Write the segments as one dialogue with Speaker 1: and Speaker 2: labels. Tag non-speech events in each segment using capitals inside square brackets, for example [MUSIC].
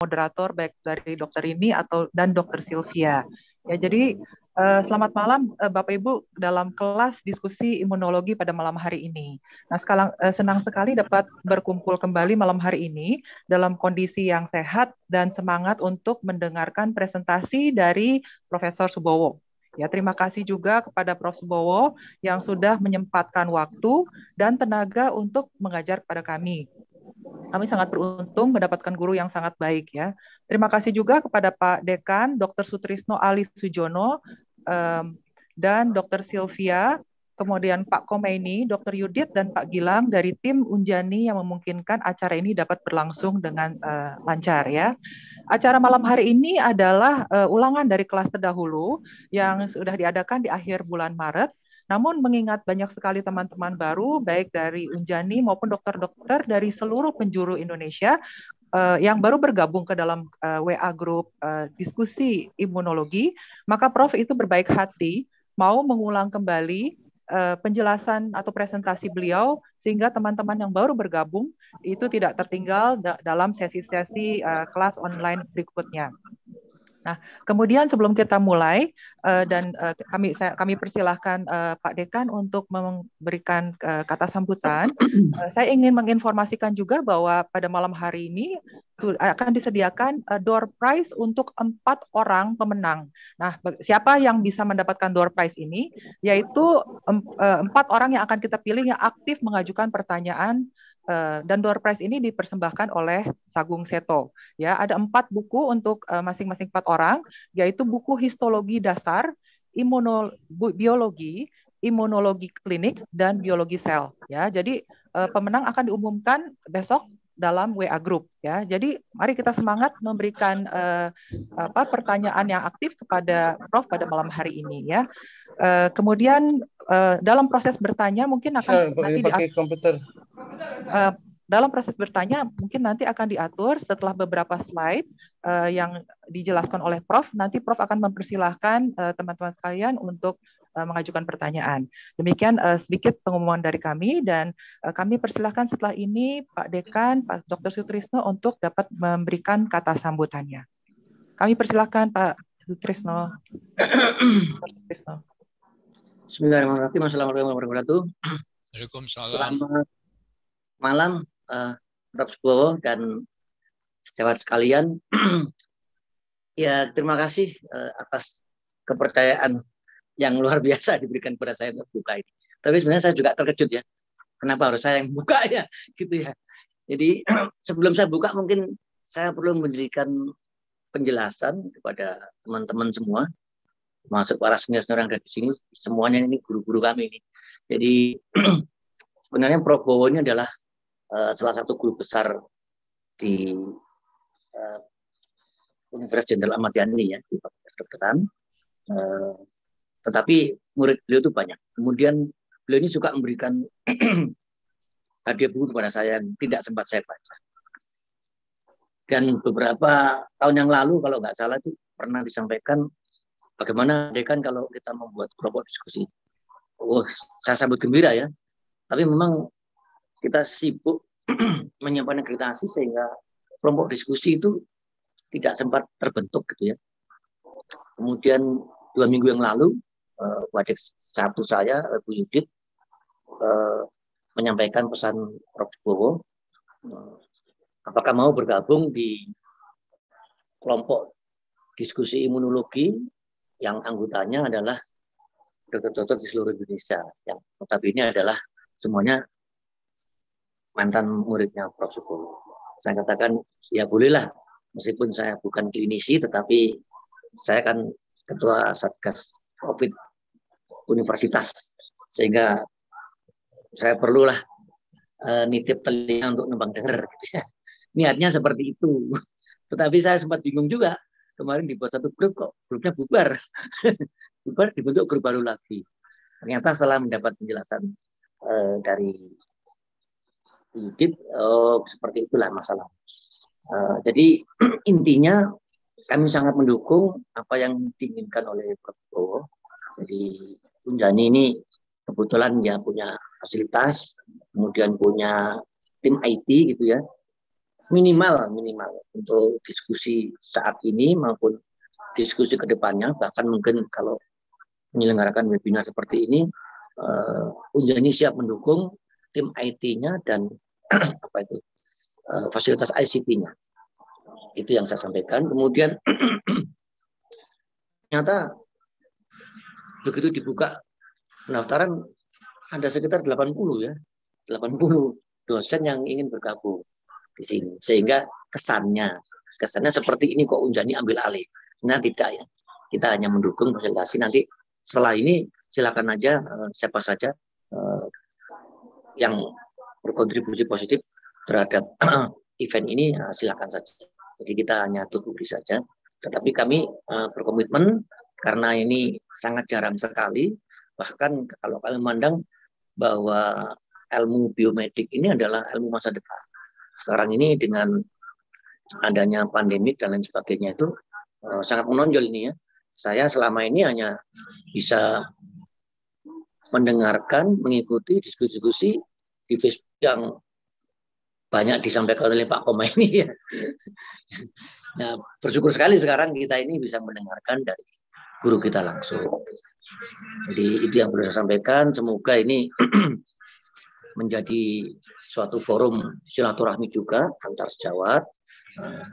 Speaker 1: moderator baik dari dokter ini atau dan dokter Sylvia. Ya, jadi eh, selamat malam eh, Bapak Ibu dalam kelas diskusi imunologi pada malam hari ini. Nah, sekarang eh, senang sekali dapat berkumpul kembali malam hari ini dalam kondisi yang sehat dan semangat untuk mendengarkan presentasi dari Profesor Subowo. Ya, terima kasih juga kepada Prof. Subowo yang sudah menyempatkan waktu dan tenaga untuk mengajar kepada kami. Kami sangat beruntung mendapatkan guru yang sangat baik ya. Terima kasih juga kepada Pak Dekan, Dr. Sutrisno Ali Sujono, um, dan Dr. Sylvia, kemudian Pak Komeni, Dr. Yudit, dan Pak Gilang dari tim Unjani yang memungkinkan acara ini dapat berlangsung dengan uh, lancar ya. Acara malam hari ini adalah uh, ulangan dari kelas terdahulu yang sudah diadakan di akhir bulan Maret namun mengingat banyak sekali teman-teman baru, baik dari Unjani maupun dokter-dokter dari seluruh penjuru Indonesia uh, yang baru bergabung ke dalam uh, eh, WA group uh, diskusi imunologi, maka Prof itu berbaik hati mau mengulang kembali uh, penjelasan atau presentasi beliau sehingga teman-teman yang baru bergabung itu tidak tertinggal da dalam sesi-sesi uh, kelas online berikutnya. Nah, kemudian sebelum kita mulai uh, dan uh, kami saya, kami persilahkan uh, Pak Dekan untuk memberikan uh, kata sambutan. Uh, saya ingin menginformasikan juga bahwa pada malam hari ini akan disediakan uh, door prize untuk empat orang pemenang. Nah, siapa yang bisa mendapatkan door prize ini? Yaitu empat orang yang akan kita pilih yang aktif mengajukan pertanyaan Eh, dan door prize ini dipersembahkan oleh Sagung Seto. Ya, ada empat buku untuk eh, masing-masing empat orang, yaitu buku histologi dasar, imunobiologi, imunologi klinik dan biologi sel. Ya, jadi eh, pemenang akan diumumkan besok dalam WA group ya. Jadi mari kita semangat memberikan uh, apa pertanyaan yang aktif kepada Prof pada malam hari ini ya. Uh, kemudian uh, dalam proses bertanya mungkin akan so, nanti pakai komputer. Uh, dalam proses bertanya mungkin nanti akan diatur setelah beberapa slide uh, yang dijelaskan oleh Prof. Nanti Prof akan mempersilahkan teman-teman uh, teman -teman sekalian untuk uh, mengajukan pertanyaan. Demikian uh, sedikit pengumuman dari kami dan uh, kami persilahkan setelah ini Pak Dekan, Pak Dr. Sutrisno untuk dapat memberikan kata sambutannya. Kami persilahkan Pak Sutrisno.
Speaker 2: Bismillahirrahmanirrahim. Assalamualaikum warahmatullahi wabarakatuh. Waalaikumsalam. Selamat malam, uh, Prof. Bowo dan sejawat sekalian.
Speaker 3: [CLEARS THROAT]
Speaker 2: ya, terima kasih uh, atas kepercayaan yang luar biasa diberikan kepada saya untuk buka ini. Tapi sebenarnya saya juga terkejut ya. Kenapa harus saya yang buka [LAUGHS] ya? Gitu ya. Jadi sebelum saya buka mungkin saya perlu memberikan penjelasan kepada teman-teman semua, masuk para senior-senior yang ada di sini, semuanya ini guru-guru kami ini. Jadi [CLEARS THROAT] sebenarnya Prabowo ini adalah uh, salah satu guru besar di uh, Universitas Jenderal Ahmad Yani ya di Fakultas Kedokteran. Uh, tetapi murid beliau itu banyak. Kemudian beliau ini suka memberikan [CLEARS THROAT] hadiah buku kepada saya yang tidak sempat saya baca. Dan beberapa tahun yang lalu, kalau nggak salah itu pernah disampaikan bagaimana dekan kalau kita membuat kelompok diskusi. oh, saya sambut gembira ya. Tapi memang kita sibuk [CLEARS THROAT] menyimpan akreditasi sehingga kelompok diskusi itu tidak sempat terbentuk gitu ya. Kemudian dua minggu yang lalu uh, wadik satu saya Bu Yudit uh, menyampaikan pesan Prof. Bowo uh, apakah mau bergabung di kelompok diskusi imunologi yang anggotanya adalah dokter-dokter di seluruh Indonesia yang tetapi ini adalah semuanya mantan muridnya Prof. Bowo. Saya katakan ya bolehlah meskipun saya bukan klinisi tetapi saya kan ketua Satgas COVID universitas sehingga saya perlulah uh, nitip telinga untuk nembang denger [LAUGHS] niatnya seperti itu tetapi saya sempat bingung juga kemarin dibuat satu grup kok grupnya bubar [LAUGHS] bubar dibentuk grup baru lagi ternyata setelah mendapat penjelasan uh, dari Yudit oh, seperti itulah masalah uh, jadi [CLEARS THROAT] intinya kami sangat mendukung apa yang diinginkan oleh Prabowo jadi Punjani ya, ini kebetulan ya punya fasilitas, kemudian punya tim IT gitu ya. Minimal, minimal untuk diskusi saat ini maupun diskusi ke depannya, bahkan mungkin kalau menyelenggarakan webinar seperti ini, uh, eh, Punjani siap mendukung tim IT-nya dan [CLEARS THROAT] apa itu uh, fasilitas ICT-nya. Itu yang saya sampaikan. Kemudian [CLEARS THROAT] ternyata begitu dibuka pendaftaran ada sekitar 80 ya 80 dosen yang ingin bergabung di sini sehingga kesannya kesannya seperti ini kok Unjani ambil alih nah tidak ya kita hanya mendukung presentasi nanti setelah ini silakan aja eh, siapa saja eh, yang berkontribusi positif terhadap [CLEARS THROAT] event ini eh, silakan saja jadi kita hanya tutupi saja tetapi kami berkomitmen karena ini sangat jarang sekali. Bahkan kalau kami memandang bahwa ilmu biomedik ini adalah ilmu masa depan. Sekarang ini dengan adanya pandemi dan lain sebagainya itu uh, sangat menonjol ini ya. Saya selama ini hanya bisa mendengarkan, mengikuti diskusi-diskusi di Facebook yang banyak disampaikan oleh Pak Koma ini ya. [LAUGHS] Nah, bersyukur sekali sekarang kita ini bisa mendengarkan dari guru kita langsung. Jadi itu yang perlu saya sampaikan. Semoga ini [CLEARS THROAT] menjadi suatu forum silaturahmi juga antar sejawat, eh,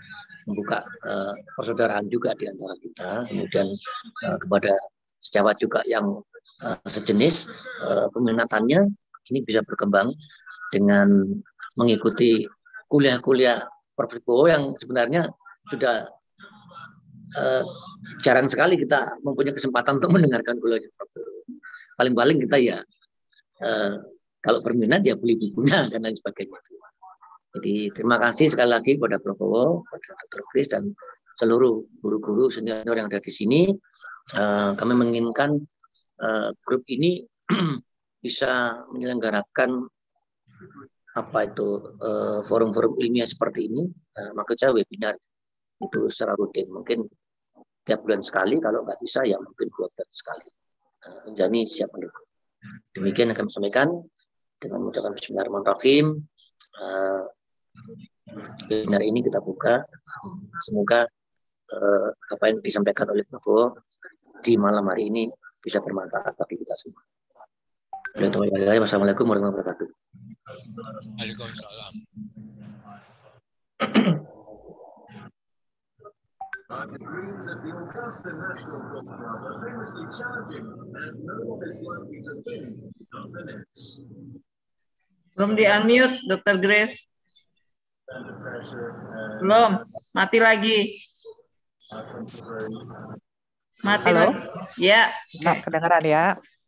Speaker 2: membuka eh, persaudaraan juga di antara kita. Kemudian eh, kepada sejawat juga yang sejenis peminatannya ini bisa berkembang dengan mengikuti kuliah-kuliah Prof. Bowo yang sebenarnya sudah Eh, jarang sekali kita mempunyai kesempatan untuk mendengarkan kuliahnya Prof. Paling-paling kita ya eh, kalau berminat ya beli bukunya [LAUGHS] dan lain sebagainya. Jadi terima kasih sekali lagi kepada Prabowo, kepada Dr. Chris dan seluruh guru-guru senior yang ada di sini. Eh, kami menginginkan grup ini [CLEARS THROAT] bisa menyelenggarakan apa itu forum-forum ilmiah seperti ini, maksud saya webinar itu secara rutin mungkin tiap bulan sekali kalau nggak bisa ya mungkin dua bulan sekali eh, Jadi siap menunggu. demikian akan kami sampaikan dengan mengucapkan Bismillahirrahmanirrahim eh, webinar ini kita buka semoga eh, apa yang disampaikan oleh Prof di malam hari ini bisa bermanfaat bagi kita semua. assalamualaikum warahmatullahi wabarakatuh.
Speaker 3: Waalaikumsalam. Belum
Speaker 1: di unmute, Dokter Grace. Belum, mati lagi. Mati Halo? Ya. Nah, kedengeran ya.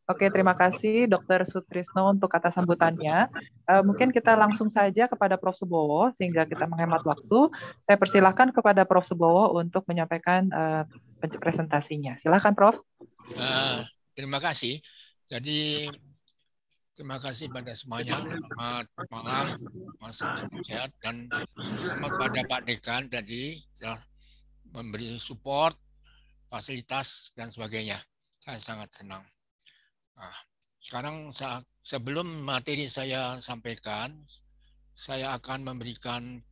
Speaker 1: Oke, terima kasih Dr. Sutrisno untuk kata sambutannya. Uh, mungkin kita langsung saja kepada Prof. Subowo sehingga kita menghemat waktu. Saya persilahkan kepada Prof. Subowo untuk menyampaikan uh, presentasinya. Silahkan, Prof.
Speaker 3: Uh,
Speaker 4: terima kasih. Jadi Terima kasih pada semuanya. Selamat malam, Mas sehat dan pada Pak Dekan tadi telah memberi support, fasilitas dan sebagainya. Saya sangat senang. Nah, sekarang sebelum materi saya sampaikan, saya akan memberikan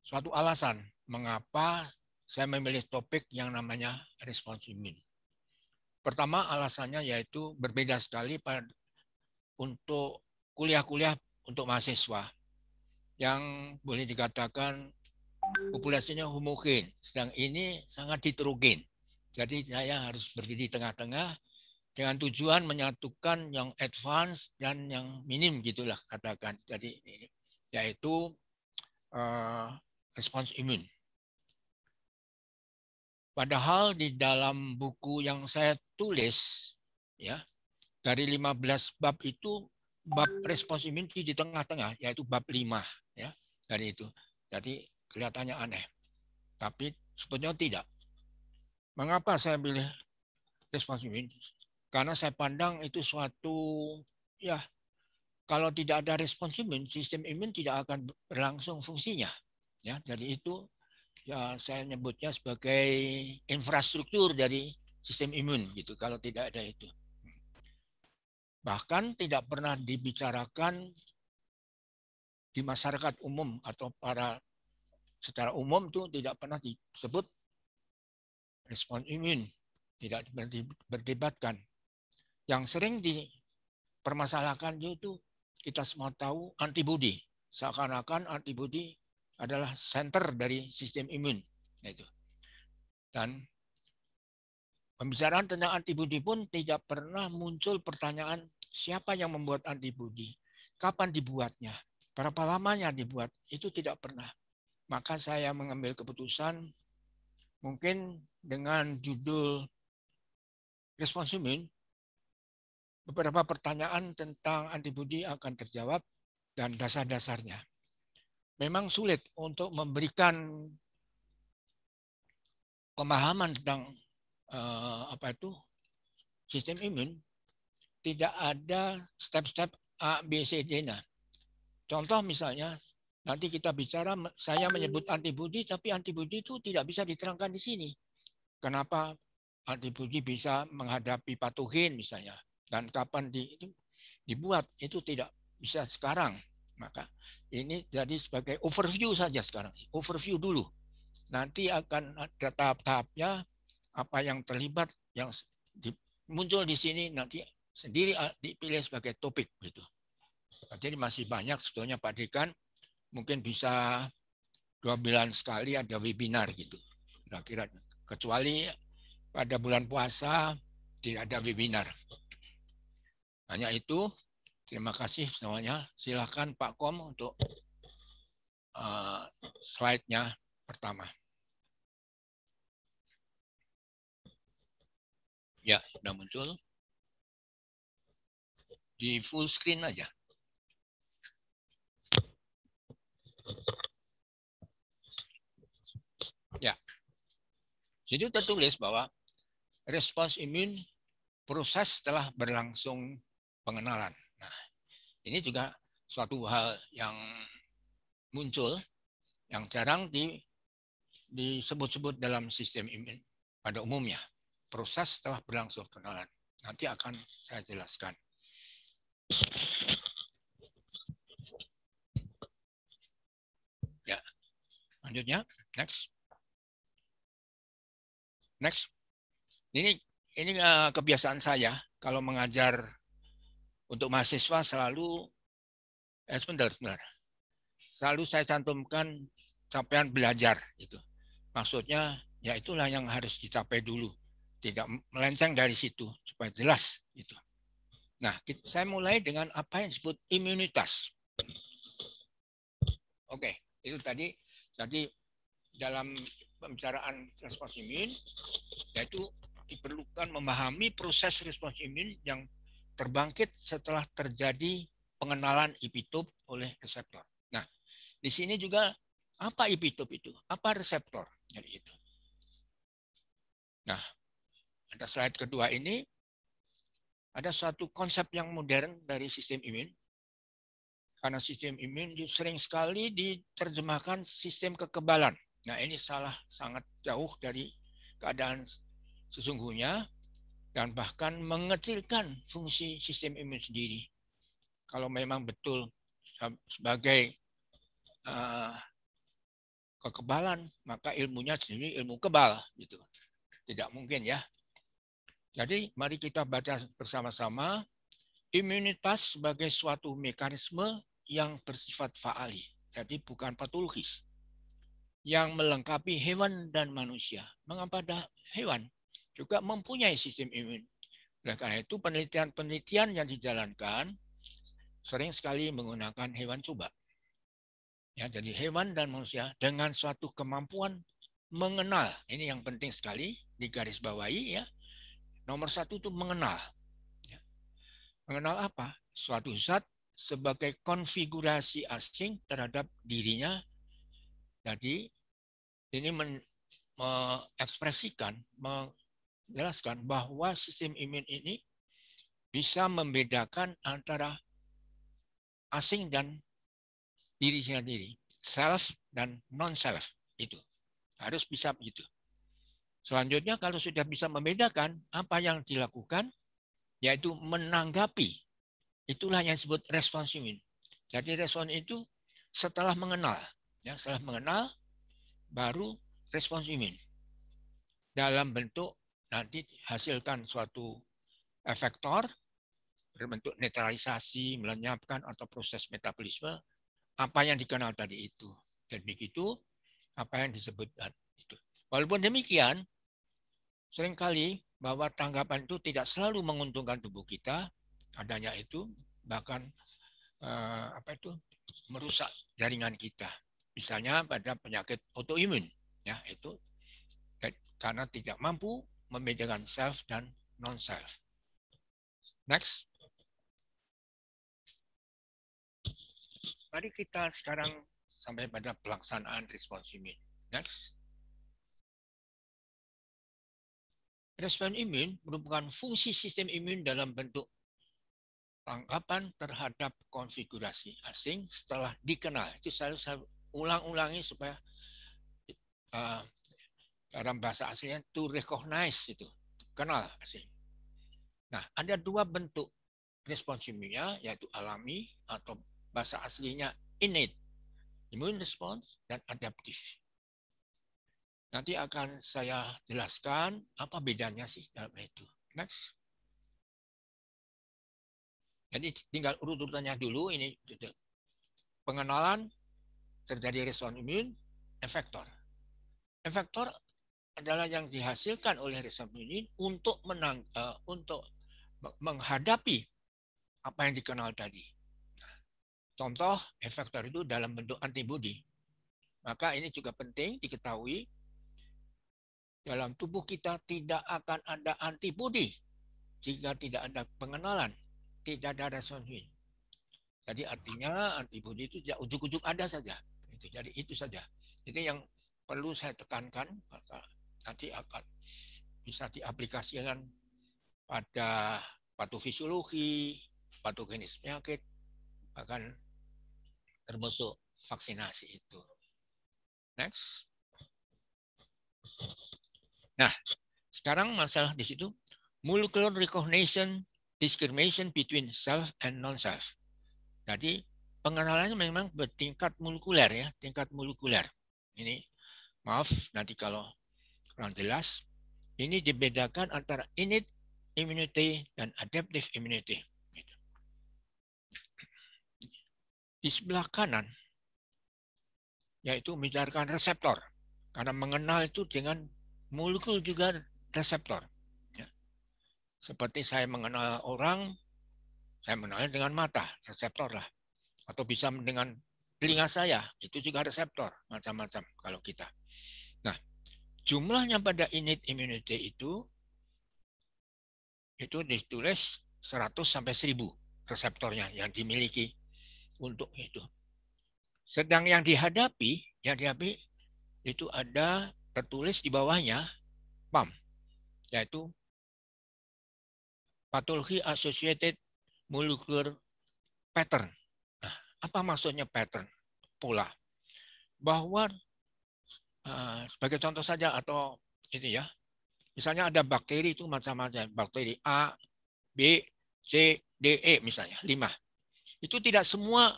Speaker 4: suatu alasan mengapa saya memilih topik yang namanya respons imun. Pertama alasannya yaitu berbeda sekali pada untuk kuliah-kuliah untuk mahasiswa yang boleh dikatakan populasinya homogen, sedang ini sangat heterogen. Jadi saya harus berdiri di tengah-tengah dengan tujuan menyatukan yang advance dan yang minim gitulah katakan Jadi ini yaitu uh, eh, respons imun. Padahal di dalam buku yang saya tulis ya dari 15 bab itu bab respons imun di tengah-tengah yaitu bab 5 ya dari itu. Jadi kelihatannya aneh. Tapi sebetulnya tidak. Mengapa saya pilih respons imun? Karena saya pandang itu suatu ya kalau tidak ada respons imun, sistem imun tidak akan berlangsung fungsinya. Ya, jadi itu ya saya nyebutnya sebagai infrastruktur dari sistem imun gitu kalau tidak ada itu. Bahkan tidak pernah dibicarakan di masyarakat umum atau para secara umum itu tidak pernah disebut respon imun, tidak berdebatkan yang sering dipermasalahkan yaitu kita semua tahu antibodi. Seakan-akan antibodi adalah center dari sistem imun. Itu. Dan pembicaraan tentang antibodi pun tidak pernah muncul pertanyaan siapa yang membuat antibodi, kapan dibuatnya, berapa lamanya dibuat, itu tidak pernah. Maka saya mengambil keputusan mungkin dengan judul respons imun beberapa pertanyaan tentang antibodi akan terjawab dan dasar-dasarnya. Memang sulit untuk memberikan pemahaman tentang eh, apa itu sistem imun. Tidak ada step-step A, B, C, D-nya. Contoh misalnya, nanti kita bicara, saya menyebut antibodi, tapi antibodi itu tidak bisa diterangkan di sini. Kenapa antibodi bisa menghadapi patogen misalnya dan kapan di, itu dibuat itu tidak bisa sekarang. Maka ini jadi sebagai overview saja sekarang, overview dulu. Nanti akan ada tahap-tahapnya apa yang terlibat yang di, muncul di sini nanti sendiri ah, dipilih sebagai topik gitu. Jadi masih banyak sebetulnya Pak Dekan mungkin bisa dua bulan sekali ada webinar gitu. kira kira kecuali pada bulan puasa tidak ada webinar. Hanya itu. Terima kasih semuanya. silakan Pak Kom untuk uh, slide-nya pertama.
Speaker 5: Ya, sudah muncul. Di full screen aja.
Speaker 4: Ya. Jadi tertulis bahwa respons imun proses telah berlangsung pengenalan. Nah, ini juga suatu hal yang muncul yang jarang di, disebut-sebut dalam sistem imun pada umumnya. Proses telah berlangsung pengenalan. Nanti akan saya jelaskan. Ya,
Speaker 5: lanjutnya, next,
Speaker 4: next. Ini ini eh, kebiasaan saya kalau mengajar untuk mahasiswa selalu eh, sebentar, sebentar. Selalu saya cantumkan capaian belajar itu. Maksudnya ya itulah yang harus dicapai dulu. Tidak melenceng dari situ supaya jelas itu. Nah, saya mulai dengan apa yang disebut imunitas. Oke, itu tadi tadi dalam pembicaraan respons imun yaitu diperlukan memahami proses respons imun yang terbangkit setelah terjadi pengenalan epitop oleh reseptor. Nah, di sini juga apa epitop itu? Apa reseptor dari itu? Nah, ada slide kedua ini ada satu konsep yang modern dari sistem imun. Karena sistem imun sering sekali diterjemahkan sistem kekebalan. Nah, ini salah sangat jauh dari keadaan sesungguhnya dan bahkan mengecilkan fungsi sistem imun sendiri. Kalau memang betul sebagai uh, kekebalan, maka ilmunya sendiri ilmu kebal gitu. Tidak mungkin ya. Jadi mari kita baca bersama-sama imunitas sebagai suatu mekanisme yang bersifat faali, jadi bukan patologis yang melengkapi hewan dan manusia. Mengapa ada hewan? juga mempunyai sistem imun. Oleh karena itu penelitian-penelitian yang dijalankan sering sekali menggunakan hewan coba. Ya, jadi hewan dan manusia dengan suatu kemampuan mengenal. Ini yang penting sekali di garis bawahi ya. Nomor satu itu mengenal. Ya. Mengenal apa? Suatu zat sebagai konfigurasi asing terhadap dirinya. Jadi ini mengekspresikan, jelaskan bahwa sistem imun ini bisa membedakan antara asing dan diri sendiri, self dan non self itu harus bisa begitu. Selanjutnya kalau sudah bisa membedakan apa yang dilakukan yaitu menanggapi. Itulah yang disebut respons imun. Jadi respon itu setelah mengenal, ya setelah mengenal baru respons imun dalam bentuk nanti hasilkan suatu efektor berbentuk netralisasi, melenyapkan atau proses metabolisme apa yang dikenal tadi itu. Dan begitu apa yang disebut itu. Walaupun demikian, seringkali bahwa tanggapan itu tidak selalu menguntungkan tubuh kita, adanya itu bahkan eh, apa itu merusak jaringan kita. Misalnya pada penyakit autoimun, ya itu karena tidak mampu membedakan self dan non-self. Next. Mari kita sekarang sampai pada pelaksanaan respons imun. Next. Respon imun merupakan fungsi sistem imun dalam bentuk tangkapan terhadap konfigurasi asing setelah dikenal. Itu saya, saya ulang-ulangi supaya uh, dalam bahasa aslinya to recognize itu kenal asing. Nah ada dua bentuk respons yaitu alami atau bahasa aslinya innate immune response dan adaptif. Nanti akan saya jelaskan apa bedanya sih dalam itu. Next. Jadi tinggal urut-urutannya dulu ini pengenalan terjadi respon imun efektor. Efektor adalah yang dihasilkan oleh resep ini untuk menang uh, untuk menghadapi apa yang dikenal tadi. Contoh efektor itu dalam bentuk antibodi. Maka ini juga penting diketahui dalam tubuh kita tidak akan ada antibodi jika tidak ada pengenalan, tidak ada resonansi. Jadi artinya antibodi itu tidak ujuk-ujuk ada saja. jadi itu saja. Jadi yang perlu saya tekankan nanti akan bisa diaplikasikan pada patofisiologi, patogenis penyakit, bahkan termasuk vaksinasi itu. Next. Nah, sekarang masalah di situ molecular recognition discrimination between self and non-self. Jadi pengenalannya memang bertingkat molekuler ya, tingkat molekuler. Ini maaf nanti kalau kurang jelas. Ini dibedakan antara innate immunity dan adaptive immunity. Gitu. Di sebelah kanan, yaitu membicarakan reseptor. Karena mengenal itu dengan molekul juga reseptor. Ya. Seperti saya mengenal orang, saya mengenalnya dengan mata, reseptor lah. Atau bisa dengan telinga saya, itu juga reseptor, macam-macam kalau kita. Nah, jumlahnya pada innate immunity itu itu ditulis 100 sampai 1000 reseptornya yang dimiliki untuk itu. Sedang yang dihadapi, yang dihadapi itu ada tertulis di bawahnya PAM, yaitu Pathology Associated Molecular Pattern. Nah, apa maksudnya pattern? Pola. Bahwa Eh, sebagai contoh saja atau ini ya. Misalnya ada bakteri itu macam-macam, bakteri A, B, C, D, E misalnya, 5. Itu tidak semua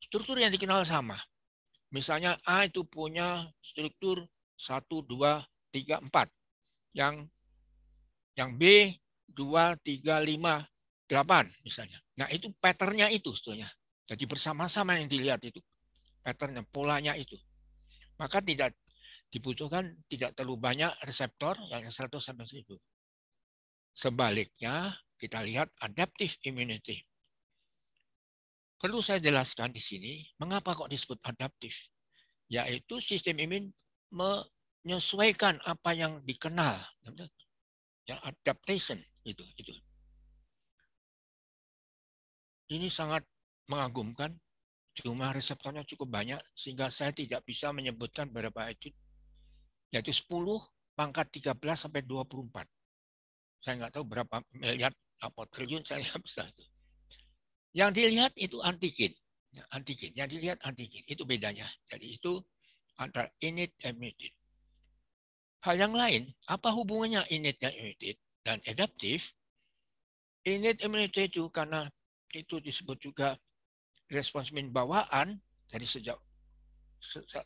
Speaker 4: struktur yang dikenal sama. Misalnya A itu punya struktur 1, 2, 3, 4. Yang yang B 2, 3, 5, 8 misalnya. Nah itu patternnya itu sebetulnya. Jadi bersama-sama yang dilihat itu patternnya, polanya itu. Maka tidak dibutuhkan tidak terlalu banyak reseptor yang 100 sampai 1000. Sebaliknya, kita lihat adaptive immunity. Perlu saya jelaskan di sini, mengapa kok disebut adaptif? Yaitu sistem imun menyesuaikan apa yang dikenal. Yang adaptation, itu. itu. Ini sangat mengagumkan jumlah reseptornya cukup banyak sehingga saya tidak bisa menyebutkan berapa itu yaitu 10 pangkat 13 sampai 24. Saya nggak tahu berapa miliar apa triliun saya nggak bisa. Yang dilihat itu antigen. Ya, antigen. Yang dilihat antigen. Itu bedanya. Jadi itu antara init dan mutated. Hal yang lain, apa hubungannya innate dan immunity dan adaptif? Innate immunity itu karena itu disebut juga Respons min bawaan dari sejak sejak,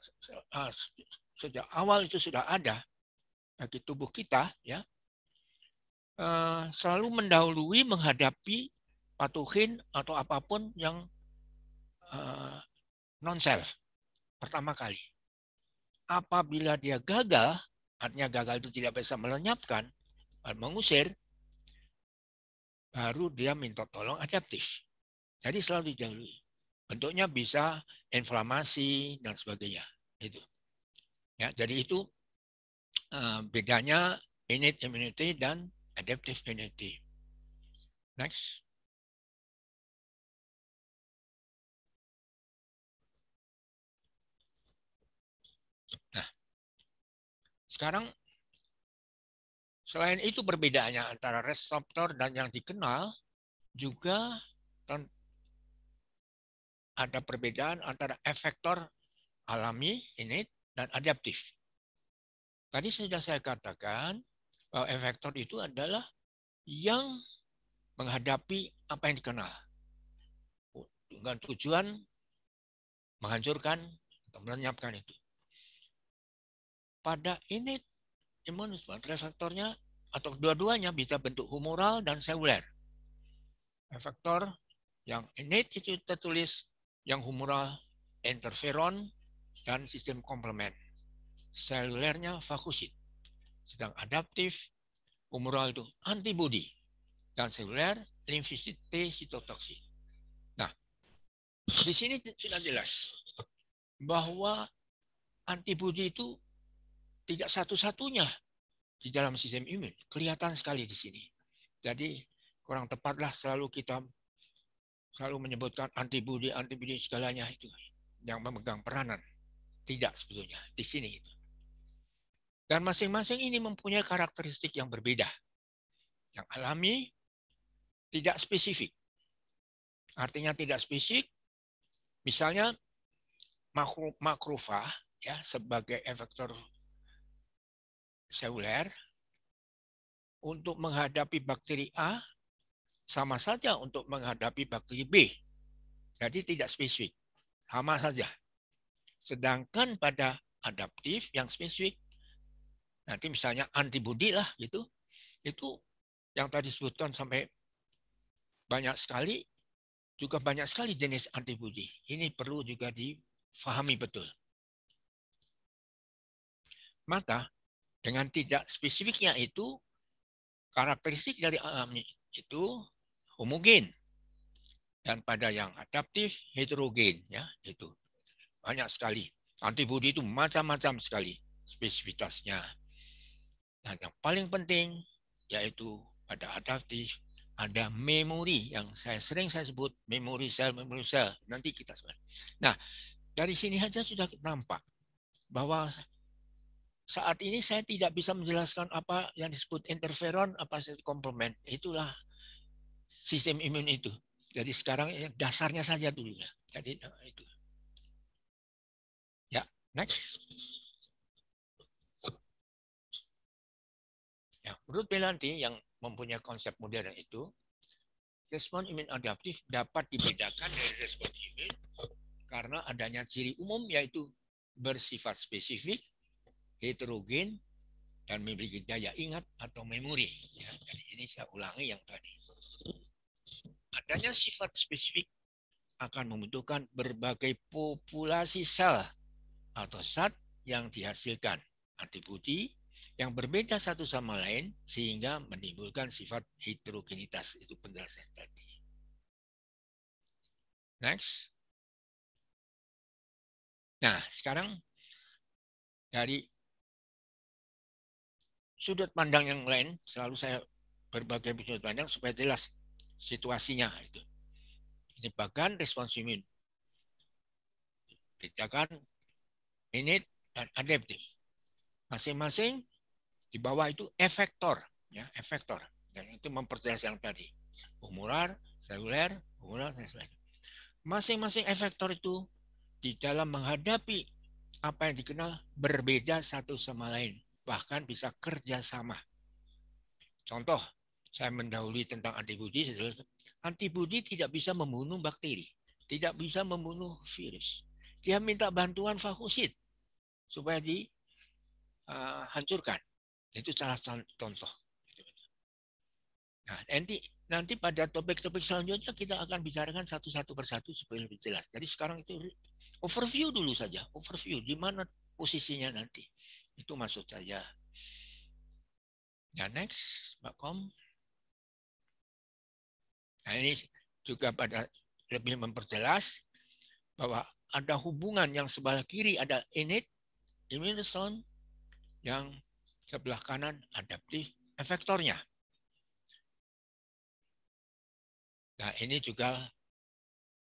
Speaker 4: ah, sejak awal itu sudah ada bagi tubuh kita ya eh, selalu mendahului menghadapi patuhin atau apapun yang eh, non self pertama kali apabila dia gagal artinya gagal itu tidak bisa melenyapkan eh, mengusir baru dia minta tolong adaptif jadi selalu dijauhi bentuknya bisa inflamasi dan sebagainya itu ya jadi itu uh, bedanya innate immunity dan adaptive
Speaker 5: immunity next
Speaker 4: nah sekarang selain itu perbedaannya antara receptor dan yang dikenal juga ada perbedaan antara efektor alami ini dan adaptif. Tadi sudah saya katakan bahwa efektor itu adalah yang menghadapi apa yang dikenal dengan tujuan menghancurkan atau melenyapkan itu. Pada ini imun reseptornya atau dua-duanya bisa bentuk humoral dan seluler. Efektor yang innate itu tertulis yang humoral interferon, dan sistem komplement. Selulernya fagosit Sedang adaptif, humoral itu antibodi. Dan seluler, limfisit T sitotoksik Nah, di sini sudah jelas bahwa antibodi itu tidak satu-satunya di dalam sistem imun. Kelihatan sekali di sini. Jadi kurang tepatlah selalu kita selalu menyebutkan antibodi, antibodi segalanya itu yang memegang peranan. Tidak sebetulnya di sini itu. Dan masing-masing ini mempunyai karakteristik yang berbeda. Yang alami tidak spesifik. Artinya tidak spesifik. Misalnya makro, makrofa ya sebagai efektor seluler untuk menghadapi bakteri A sama saja untuk menghadapi bakteri B. Jadi tidak spesifik, sama saja. Sedangkan pada adaptif yang spesifik, nanti misalnya antibodi lah gitu, itu yang tadi disebutkan sampai banyak sekali, juga banyak sekali jenis antibodi. Ini perlu juga difahami betul. Maka dengan tidak spesifiknya itu, karakteristik dari alami itu homogen dan pada yang adaptif heterogen ya itu banyak sekali antibodi itu macam-macam sekali spesifitasnya nah yang paling penting yaitu pada adaptif ada memori yang saya sering saya sebut memori sel memori sel nanti kita sebut. Nah, dari sini saja sudah nampak bahwa saat ini saya tidak bisa menjelaskan apa yang disebut interferon apa disebut komplement itulah sistem imun itu. Jadi sekarang eh, dasarnya saja dulu ya. Jadi eh, itu. Ya, next. Ya, menurut Belanti yang mempunyai konsep modern itu, respon imun adaptif dapat dibedakan dari respon imun karena adanya ciri umum yaitu bersifat spesifik, heterogen, dan memiliki daya ingat atau memori. Ya, jadi ini saya ulangi yang tadi Adanya sifat spesifik akan membutuhkan berbagai populasi sel atau zat yang dihasilkan antibodi yang berbeda satu sama lain sehingga menimbulkan sifat heterogenitas itu penjelasan tadi.
Speaker 5: Next. Nah, sekarang
Speaker 4: dari sudut pandang yang lain, selalu saya berbagai sudut pandang supaya jelas situasinya itu. Ini bahkan respons imun. kan init dan adaptif. Gitu. Masing-masing di bawah itu efektor, ya, efektor. Dan itu memperjelas yang tadi. Umular, seluler, umular, dan Masing-masing efektor itu di dalam menghadapi apa yang dikenal berbeda satu sama lain. Bahkan bisa kerjasama. Contoh, saya mendahului tentang antibodi adalah antibodi tidak bisa membunuh bakteri, tidak bisa membunuh virus. Dia minta bantuan fagosit supaya dihancurkan. Eh, itu salah satu contoh. Nah, nanti nanti pada topik-topik selanjutnya kita akan bicarakan satu-satu persatu supaya lebih jelas. Jadi sekarang itu overview dulu saja, overview di mana posisinya nanti. Itu maksud saya. Ya next, Mbak Kom. Nah, ini juga pada lebih memperjelas bahwa ada hubungan yang sebelah kiri ada init, immunosound, yang sebelah kanan adaptif efektornya. Nah, ini juga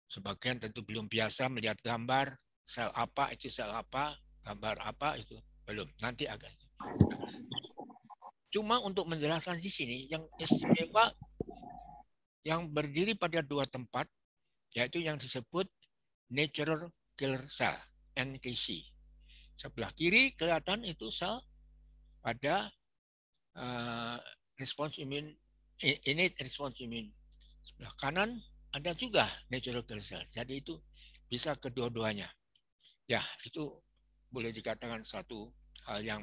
Speaker 4: sebagian tentu belum biasa melihat gambar sel apa itu sel apa, gambar apa itu belum. Nanti agak. Cuma untuk menjelaskan di sini yang istimewa yang berdiri pada dua tempat, yaitu yang disebut natural killer cell, NKC. Sebelah kiri kelihatan itu sel pada uh, response immune, innate response immune. Sebelah kanan ada juga natural killer cell. Jadi itu bisa kedua-duanya. Ya, itu boleh dikatakan satu hal yang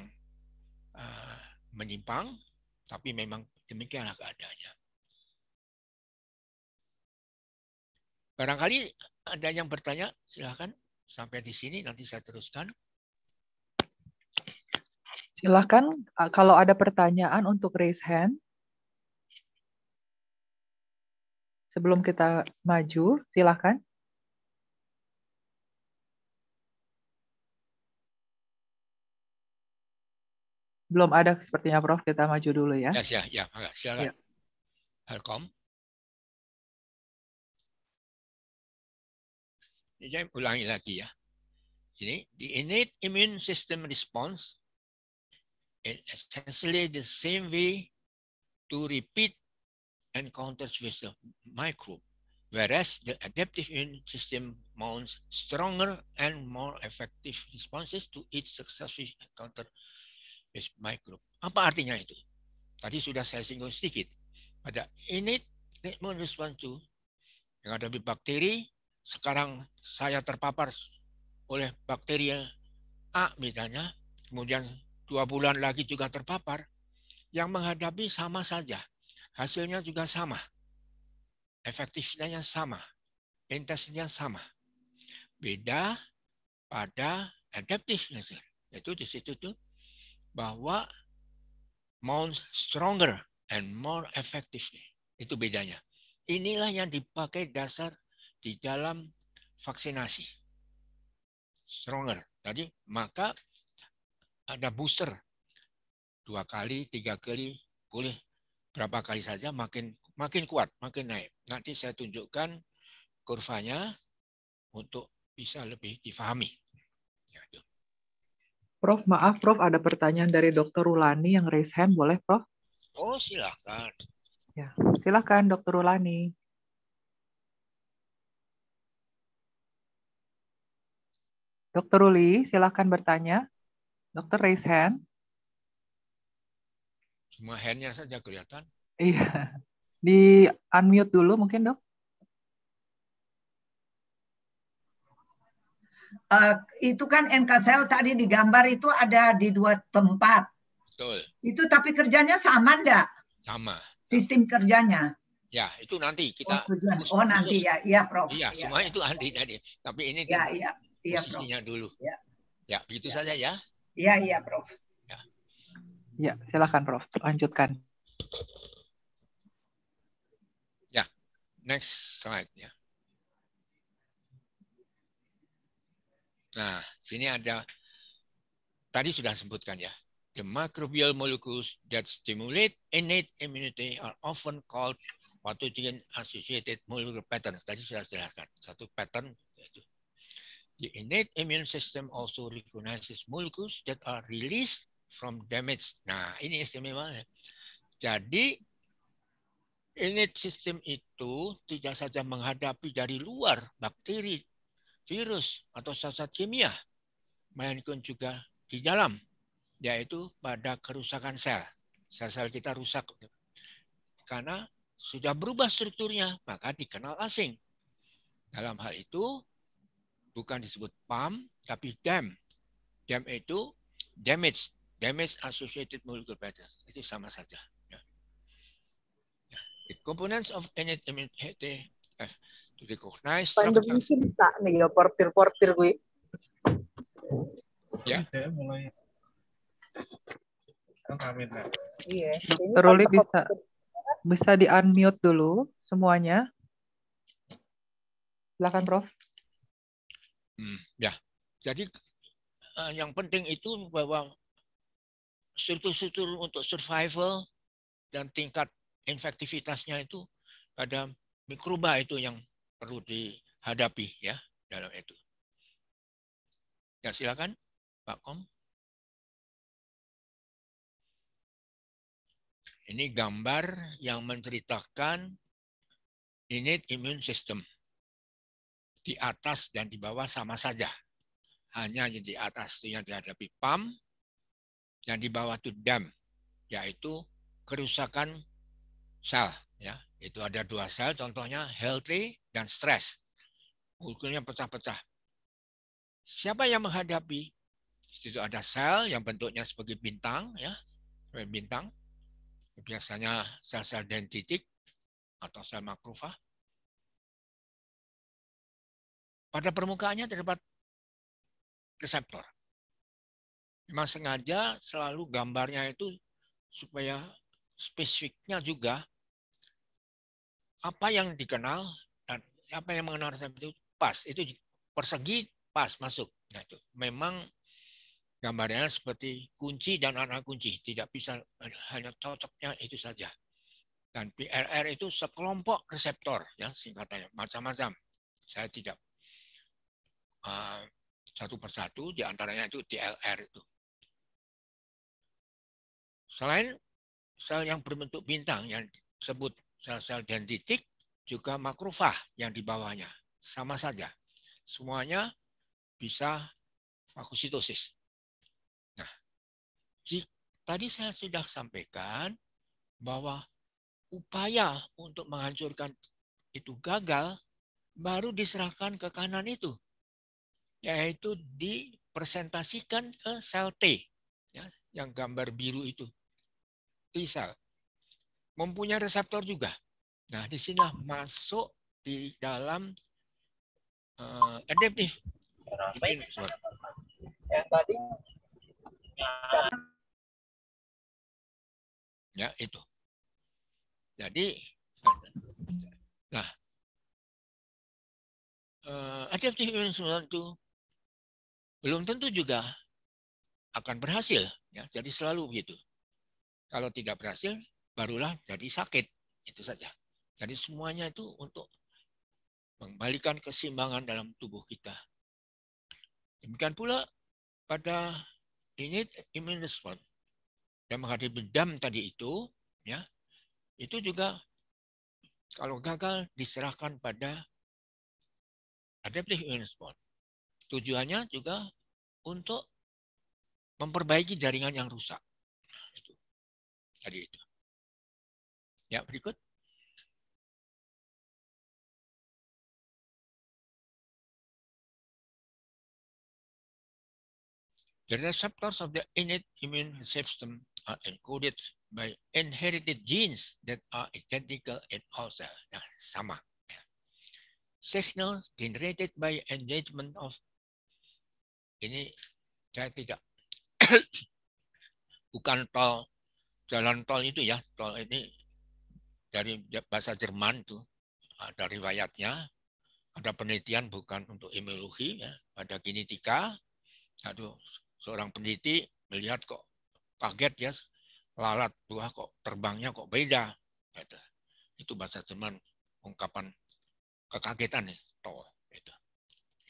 Speaker 4: uh, menyimpang, tapi memang demikianlah keadaannya. Barangkali ada yang bertanya, silahkan sampai di sini nanti saya teruskan.
Speaker 1: Silahkan uh, kalau ada pertanyaan untuk raise hand. Sebelum kita maju, silahkan. Belum ada sepertinya Prof, kita maju dulu ya. Ya,
Speaker 3: ya, ya. silakan. Ya.
Speaker 5: Welcome.
Speaker 4: saya ulangi lagi ya. Ini the innate immune system response is essentially the same way to repeat encounters with the microbe, whereas the adaptive immune system mounts stronger and more effective responses to each successive encounter with microbe. Apa artinya itu? Tadi sudah saya singgung sedikit. Pada innate immune response to menghadapi bakteri, sekarang saya terpapar oleh bakteri A misalnya, kemudian dua bulan lagi juga terpapar, yang menghadapi sama saja. Hasilnya juga sama. Efektifnya sama. Intensinya sama. Beda pada adaptif Itu di situ tuh bahwa more stronger and more effectively. Itu bedanya. Inilah yang dipakai dasar di dalam vaksinasi. Stronger. Tadi maka ada booster dua kali, tiga kali, boleh berapa kali saja makin makin kuat, makin naik. Nanti saya tunjukkan kurvanya untuk bisa lebih difahami. Ya,
Speaker 1: Prof, maaf Prof, ada pertanyaan dari Dr. Rulani yang raise hand, boleh Prof?
Speaker 4: Oh, silakan.
Speaker 3: Ya,
Speaker 1: silakan Dr. Rulani. Dokter Ruli, silahkan bertanya. Dokter raise hand.
Speaker 4: Semua handnya saja kelihatan. Iya.
Speaker 1: Di unmute dulu mungkin dok. Uh, itu kan NK sel tadi digambar itu ada di dua tempat. Betul. Itu tapi kerjanya sama enggak? Sama. Sistem kerjanya.
Speaker 4: Ya, itu nanti kita. Oh, tujuan. oh nanti ya, iya Prof. Iya, ya. semua iya. itu nanti tadi. Tapi ini ya, kan, ya iya, posisinya Prof. dulu. Ya, ya begitu ya. saja ya.
Speaker 1: Iya, iya, Prof. Ya. ya, silakan Prof. Lanjutkan.
Speaker 4: Ya, next slide ya. Nah, sini ada tadi sudah sebutkan ya. The microbial molecules that stimulate innate immunity are often called pathogen associated molecular patterns. Tadi sudah jelaskan. Satu pattern The innate immune system also recognizes molecules that are released from damage. Nah, ini istimewa. Jadi innate system itu tidak saja menghadapi dari luar bakteri, virus atau zat-zat kimia, melainkan juga di dalam, yaitu pada kerusakan sel. Sel-sel kita rusak karena sudah berubah strukturnya, maka dikenal asing. Dalam hal itu, bukan disebut pump, tapi dam. Dam itu damage, damage associated molecular patterns. Itu sama saja. Ya. Ya. The components of NHTF eh, to recognize
Speaker 1: Pandemi ini bisa nih ya, portir-portir gue. Ya. mulai. Kan iya. Dokter Ruli bisa bisa di unmute dulu semuanya. Silakan Prof.
Speaker 3: Hmm, ya,
Speaker 4: jadi uh, yang penting itu bahwa struktur-struktur untuk survival dan tingkat infektivitasnya itu pada mikroba itu yang perlu dihadapi ya dalam itu. Ya silakan Pak Kom.
Speaker 5: Ini gambar yang
Speaker 4: menceritakan innate immune system di atas dan di bawah sama saja. Hanya yang di atas itu yang dihadapi PAM, yang di bawah itu DAM, yaitu kerusakan sel. Ya, itu ada dua sel, contohnya healthy dan stress. Ukurnya pecah-pecah. Siapa yang menghadapi? Di situ ada sel yang bentuknya sebagai bintang, ya, bintang. Biasanya sel-sel dendritik atau sel makrofa Pada permukaannya terdapat reseptor. Memang sengaja selalu gambarnya itu supaya spesifiknya juga apa yang dikenal dan apa yang mengenal reseptor itu pas. Itu persegi pas masuk. Nah, itu memang gambarnya seperti kunci dan anak kunci, tidak bisa hanya cocoknya itu saja. Dan PRR itu sekelompok reseptor ya singkatannya macam-macam. Saya tidak Eh, satu persatu, diantaranya itu DLR itu. Selain sel yang berbentuk bintang yang disebut sel-sel dendritik, juga makrofag yang di bawahnya. Sama saja. Semuanya bisa fagositosis. Nah, tadi saya sudah sampaikan bahwa upaya untuk menghancurkan itu gagal, baru diserahkan ke kanan itu yaitu dipresentasikan ke sel T ya, yang gambar biru itu T cell mempunyai reseptor juga. Nah disinilah masuk di dalam uh, adaptif
Speaker 3: Yang tadi
Speaker 5: ya itu. Jadi nah uh,
Speaker 4: adaptif itu belum tentu juga akan berhasil. Ya, jadi selalu begitu. Kalau tidak berhasil, barulah jadi sakit. Itu saja. Jadi semuanya itu untuk mengembalikan keseimbangan dalam tubuh kita. Demikian pula pada ini immune response dan menghadapi dam tadi itu, ya itu juga kalau gagal diserahkan pada adaptive
Speaker 5: immune response. Tujuannya juga untuk memperbaiki jaringan yang rusak. Tadi itu. Ya, berikut. The receptors of the innate
Speaker 4: immune system are encoded by inherited genes that are identical in all cells. Nah, sama. Ya. Signals generated by engagement of ini saya tidak [COUGHS] bukan tol jalan tol itu ya tol ini dari bahasa Jerman itu ah, ada riwayatnya ada penelitian bukan untuk imunologi, ya pada kinetika aduh seorang peneliti melihat kok kaget ya lalat buah kok terbangnya kok beda gitu. itu bahasa Jerman ungkapan kekagetan nih tol itu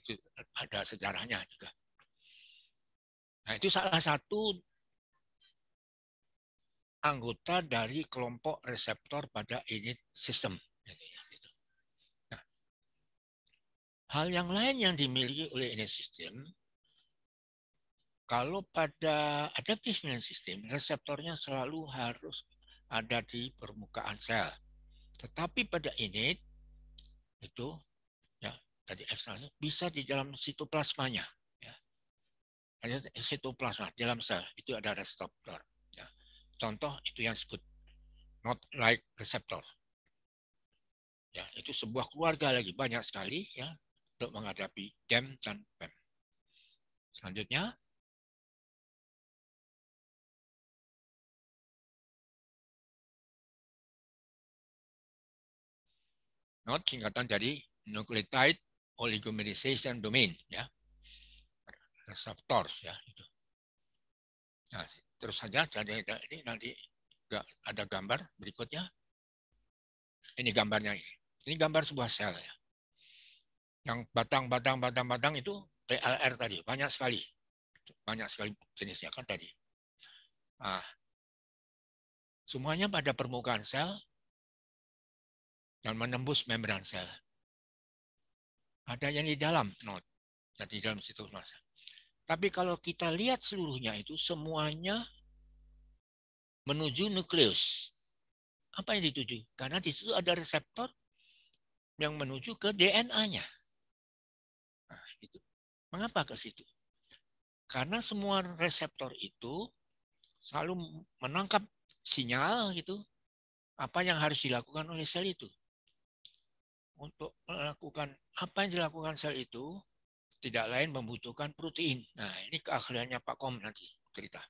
Speaker 4: itu ada sejarahnya juga Nah, itu salah satu anggota dari kelompok reseptor pada init sistem.
Speaker 3: Gitu ya, gitu. Nah,
Speaker 4: hal yang lain yang dimiliki oleh init sistem, kalau pada adaptive immune system, reseptornya selalu harus ada di permukaan sel. Tetapi pada init, itu ya tadi F bisa di dalam sitoplasmanya sitoplasma dalam sel itu ada reseptor. Ya. Contoh itu yang disebut not like reseptor. Ya, itu sebuah keluarga lagi banyak sekali ya untuk menghadapi
Speaker 5: DEM dan PEM. Selanjutnya
Speaker 4: not singkatan dari nucleotide oligomerization domain ya reseptors ya itu. Nah, terus saja jadi ini nanti ada gambar berikutnya. Ini gambarnya ini. Ini gambar sebuah sel ya. Yang batang-batang batang-batang itu PLR tadi banyak sekali. Banyak sekali jenisnya kan tadi. Nah, semuanya pada permukaan sel dan menembus membran sel. Ada yang di dalam node, jadi di dalam situ massa. Tapi kalau kita lihat seluruhnya itu semuanya menuju nukleus. Apa yang dituju? Karena di situ ada reseptor yang menuju ke DNA-nya. Nah, itu. Mengapa ke situ? Karena semua reseptor itu selalu menangkap sinyal gitu apa yang harus dilakukan oleh sel itu. Untuk melakukan apa yang dilakukan sel itu tidak lain membutuhkan protein. Nah, ini keahliannya Pak Kom nanti cerita.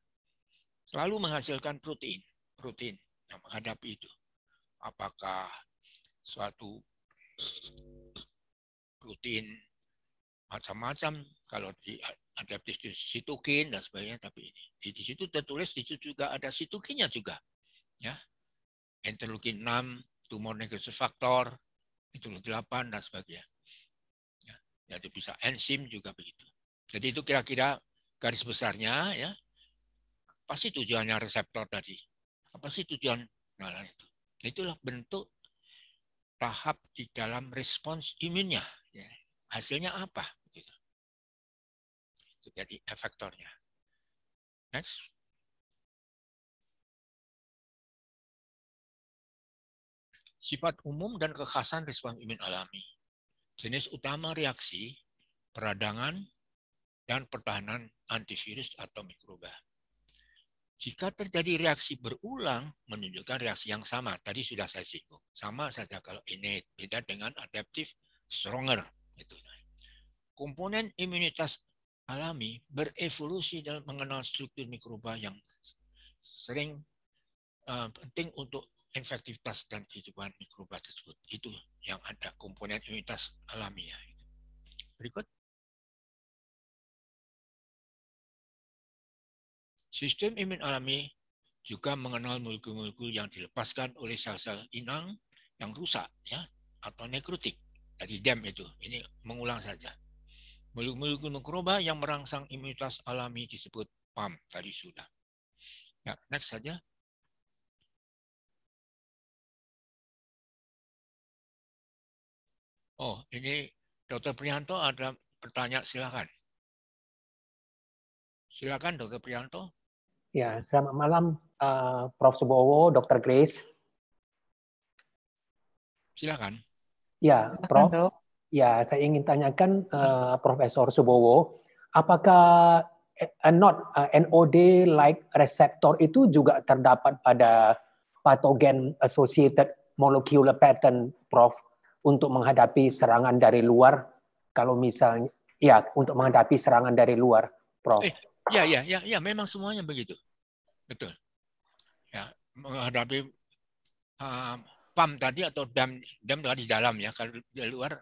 Speaker 4: Selalu menghasilkan protein, protein yang menghadapi itu. Apakah suatu protein macam-macam kalau di di sitokin dan sebagainya tapi ini di, di situ tertulis di situ juga ada sitokinnya juga ya interleukin 6 tumor necrosis faktor itu 8 dan sebagainya jadi bisa enzim juga begitu. Jadi itu kira-kira garis besarnya ya. Apa sih tujuannya reseptor tadi? Apa sih tujuan nalar itu? Itulah bentuk tahap di dalam respons imunnya. Ya. Hasilnya apa? Gitu. Itu jadi efektornya. Next. Sifat umum dan kekhasan respon imun alami jenis utama reaksi peradangan dan pertahanan antivirus atau mikroba. Jika terjadi reaksi berulang, menunjukkan reaksi yang sama. Tadi sudah saya singgung. Sama saja kalau innate, beda dengan adaptif stronger. Gitu. Komponen imunitas alami berevolusi dan mengenal struktur mikroba yang sering uh, penting untuk efektivitas dan kehidupan mikroba tersebut. Itu yang ada komponen imunitas alamiah. Berikut. Sistem imun alami juga mengenal molekul-molekul yang dilepaskan oleh sel-sel inang yang rusak ya atau nekrotik. Tadi dem itu, ini mengulang saja. Molekul-molekul mikroba yang merangsang imunitas alami disebut PAM, tadi sudah. Ya, next saja.
Speaker 5: Oh, ini Dr. Prianto ada pertanyaan silakan. Silakan Dr. Prianto.
Speaker 2: Ya,
Speaker 4: selamat malam uh,
Speaker 2: Prof. Subowo, Dr. Grace. Silakan.
Speaker 4: Ya, Prof. ya, saya ingin tanyakan uh, Profesor Subowo, apakah uh, not uh, NOD like reseptor itu juga terdapat pada patogen associated molecular pattern, Prof? untuk menghadapi serangan dari luar kalau misalnya ya untuk menghadapi serangan dari luar, Prof. Eh, ya, ya, ya, ya, memang semuanya begitu, betul. Ya, menghadapi uh, pam tadi atau dam dam di dalam ya, kalau di luar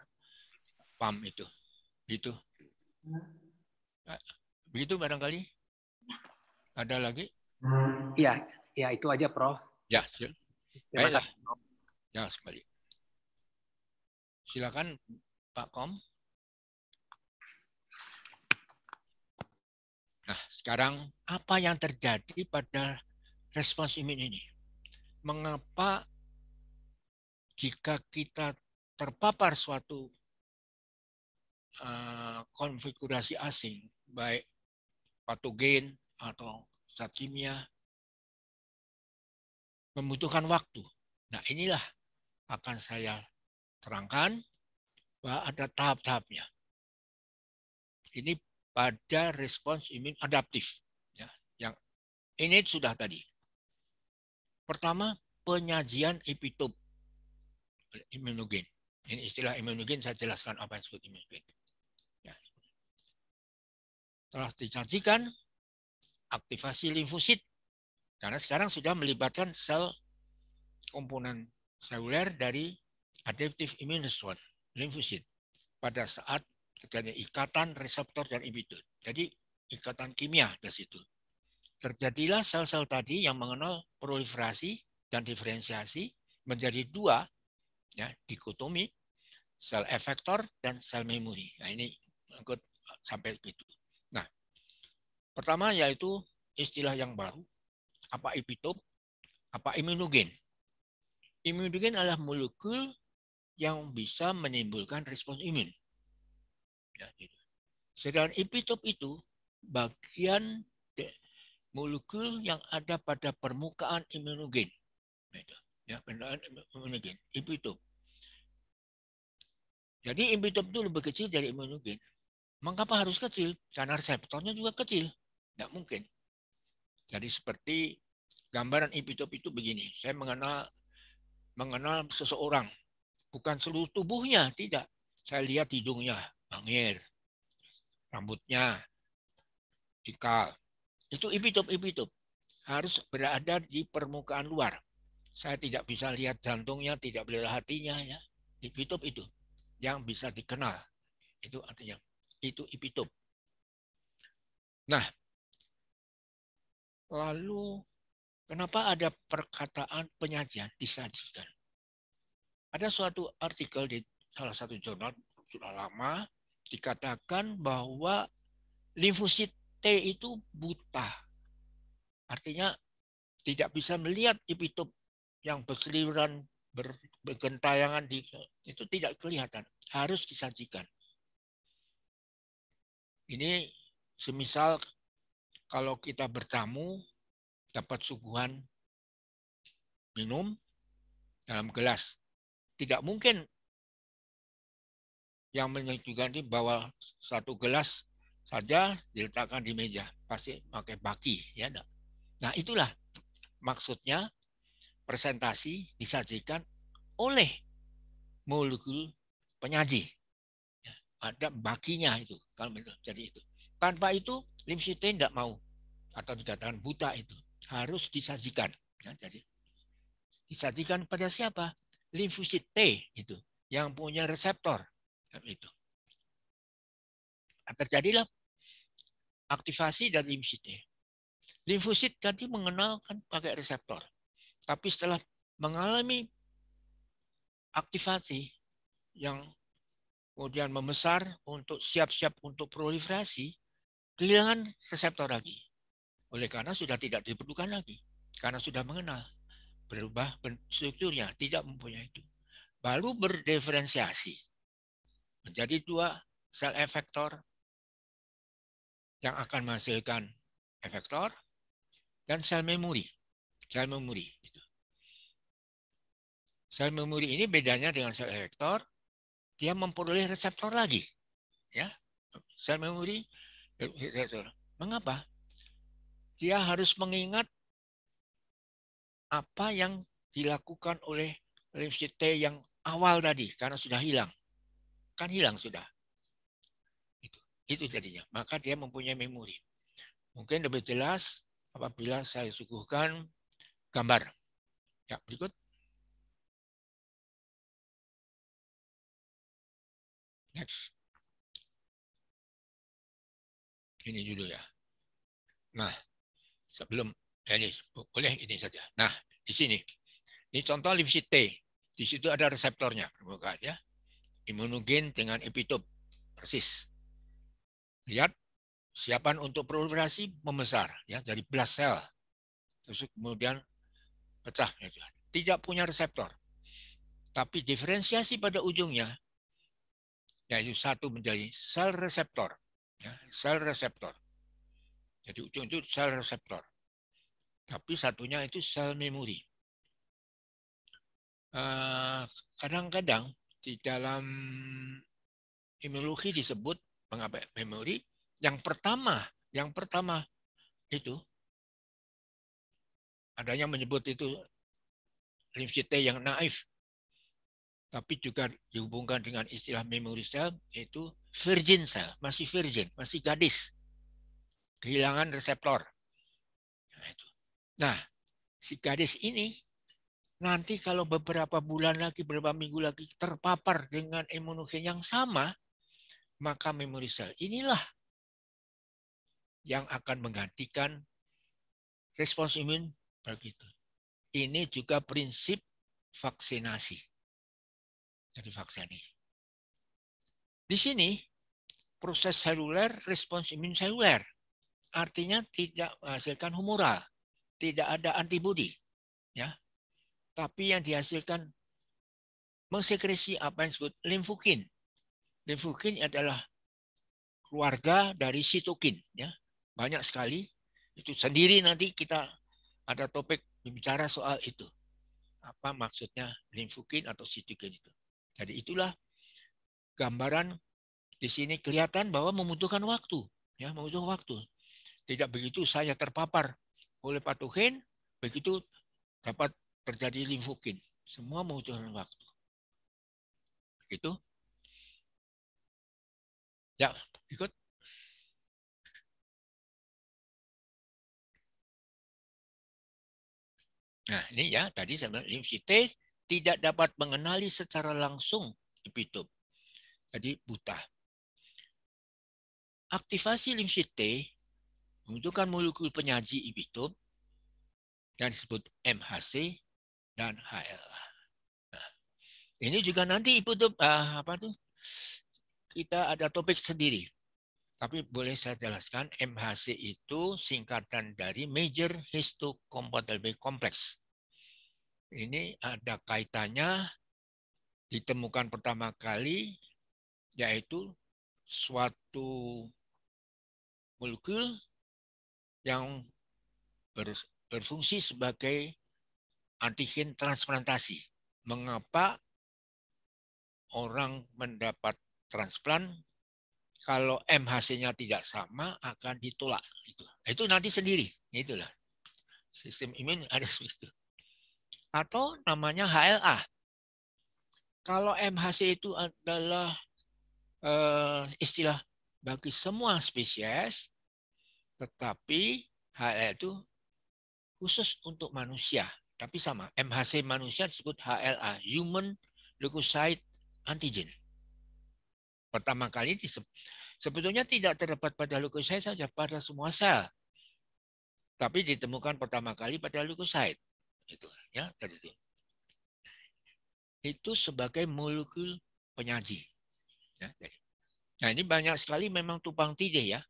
Speaker 4: pam itu, gitu. Nah, begitu barangkali. Ada lagi? Iya, ya itu aja, Prof. Ya, silakan. Baiklah. Ya, sekali Silakan Pak Kom. Nah, sekarang apa yang terjadi pada respons imun ini? Mengapa jika kita terpapar suatu uh, konfigurasi asing, baik patogen atau zat kimia, membutuhkan waktu. Nah, inilah akan saya terangkan bahwa ada tahap-tahapnya. Ini pada respons imun adaptif. Ya, yang ini sudah tadi. Pertama, penyajian epitop imunogen. Ini istilah imunogen, saya jelaskan apa yang disebut imunogen. Ya. Setelah disajikan, aktivasi limfosit. Karena sekarang sudah melibatkan sel komponen seluler dari adaptive immune response limfosit pada saat terjadinya ikatan reseptor dan epitelium. Jadi ikatan kimia dari situ. Terjadilah sel-sel tadi yang mengenal proliferasi dan diferensiasi menjadi dua ya, dikotomi sel efektor dan sel memori. Nah, ini ikut sampai gitu. Nah, pertama yaitu istilah yang baru, apa epitop, apa imunogen. Imunogen adalah molekul yang bisa menimbulkan respon imun. Ya, gitu. Sedangkan epitop itu bagian molekul yang ada pada permukaan imunogen. Gitu. Ya, imunogen, epitop. Jadi epitop itu lebih kecil dari imunogen. Mengapa harus kecil? Karena reseptornya juga kecil. Tidak mungkin. Jadi seperti gambaran epitop itu begini. Saya mengenal mengenal seseorang Bukan seluruh tubuhnya, tidak. Saya lihat hidungnya, bangir. Rambutnya, cikal. Itu ibitup-ibitup. Harus berada di permukaan luar. Saya tidak bisa lihat jantungnya, tidak boleh hatinya. ya Ibitup itu yang bisa dikenal. Itu artinya. Itu ibitup. Nah, lalu Kenapa ada perkataan penyajian disajikan? Ada suatu artikel di salah satu jurnal sudah lama dikatakan bahwa limfosit T itu buta. Artinya tidak bisa melihat epitop yang berseliweran bergentayangan di, itu tidak kelihatan, harus disajikan. Ini semisal kalau kita bertamu dapat suguhan minum dalam gelas tidak mungkin yang di bawah satu gelas saja diletakkan di meja pasti pakai baki ya nah itulah maksudnya presentasi disajikan oleh molekul penyaji ya, ada bakinya itu kalau jadi itu tanpa itu limfsite tidak mau atau dikatakan buta itu harus disajikan ya, jadi disajikan pada siapa limfosit T itu yang punya reseptor kan itu. Nah, terjadilah aktivasi dari limfosit T. Limfosit tadi mengenalkan pakai reseptor. Tapi setelah mengalami aktivasi yang kemudian membesar untuk siap-siap untuk proliferasi, kehilangan reseptor lagi. Oleh karena sudah tidak diperlukan lagi, karena sudah mengenal berubah strukturnya, tidak mempunyai itu. Baru berdiferensiasi menjadi dua sel efektor yang akan menghasilkan efektor dan sel memori. Sel memori. Gitu. Sel memori ini bedanya dengan sel efektor, dia memperoleh reseptor lagi. Ya, sel memori reseptor. Mengapa? Dia harus mengingat apa yang dilakukan oleh limfsit T yang awal tadi karena sudah hilang. Kan hilang sudah. Itu, itu jadinya. Maka dia mempunyai memori. Mungkin lebih jelas apabila saya suguhkan gambar. Ya, berikut.
Speaker 5: Next. Ini judul ya. Nah, sebelum
Speaker 4: Ya, ini boleh ini saja. Nah, di sini. Ini contoh limfosit T. Di situ ada reseptornya ya. Imunogen dengan epitop persis. Lihat siapan untuk proliferasi membesar ya dari blast cell. Terus kemudian pecah ya Tidak punya reseptor. Tapi diferensiasi pada ujungnya yaitu satu menjadi sel reseptor. Ya, sel reseptor. Jadi ujung itu sel reseptor. Tapi satunya itu sel memori. Eh, kadang-kadang di dalam imunologi disebut mengapa memori. Yang pertama, yang pertama itu ada yang menyebut itu limfite yang naif, tapi juga dihubungkan dengan istilah memori sel itu virgin sel, masih virgin, masih gadis. Kehilangan reseptor. Nah, si gadis ini nanti kalau beberapa bulan lagi, beberapa minggu lagi terpapar dengan imunogen yang sama, maka memori sel inilah yang akan menggantikan respons imun begitu. Ini juga prinsip vaksinasi Jadi vaksin Di sini proses seluler respons imun seluler artinya tidak menghasilkan humoral tidak ada antibodi, ya. Tapi yang dihasilkan mengsekresi apa yang disebut limfokin. Limfokin adalah keluarga dari sitokin, ya. Banyak sekali. Itu sendiri nanti kita ada topik bicara soal itu. Apa maksudnya limfokin atau sitokin itu. Jadi itulah gambaran di sini kelihatan bahwa membutuhkan waktu, ya, membutuhkan waktu. Tidak begitu saya terpapar boleh patuhin, begitu dapat terjadi limfokin. Semua membutuhkan waktu.
Speaker 5: Begitu. Ya, ikut.
Speaker 4: Nah, ini ya tadi saya bilang limfsitis tidak dapat mengenali secara langsung epitop. Jadi buta. Aktivasi limfsit membutuhkan molekul penyaji ibitum dan disebut MHC dan HLA. Nah, ini juga nanti ibu uh, apa tuh kita ada topik sendiri. Tapi boleh saya jelaskan MHC itu singkatan dari Major Histocompatible Complex. Ini ada kaitannya ditemukan pertama kali yaitu suatu molekul yang ber, berfungsi sebagai antigen transplantasi. Mengapa orang mendapat transplant kalau MHC-nya tidak sama akan ditolak. Itu, itu nanti sendiri. Itulah sistem imun [LAUGHS] ada itu. Atau namanya HLA. Kalau MHC itu adalah eh, istilah bagi semua spesies tetapi HL itu khusus untuk manusia. Tapi sama, MHC manusia disebut HLA, Human Leukocyte Antigen. Pertama kali sebetulnya tidak terdapat pada leukosit saja, pada semua sel. Tapi ditemukan pertama kali pada leukosit. Itu ya, tadi itu. Itu sebagai molekul penyaji. Ya, nah ini banyak sekali memang tupang tidih ya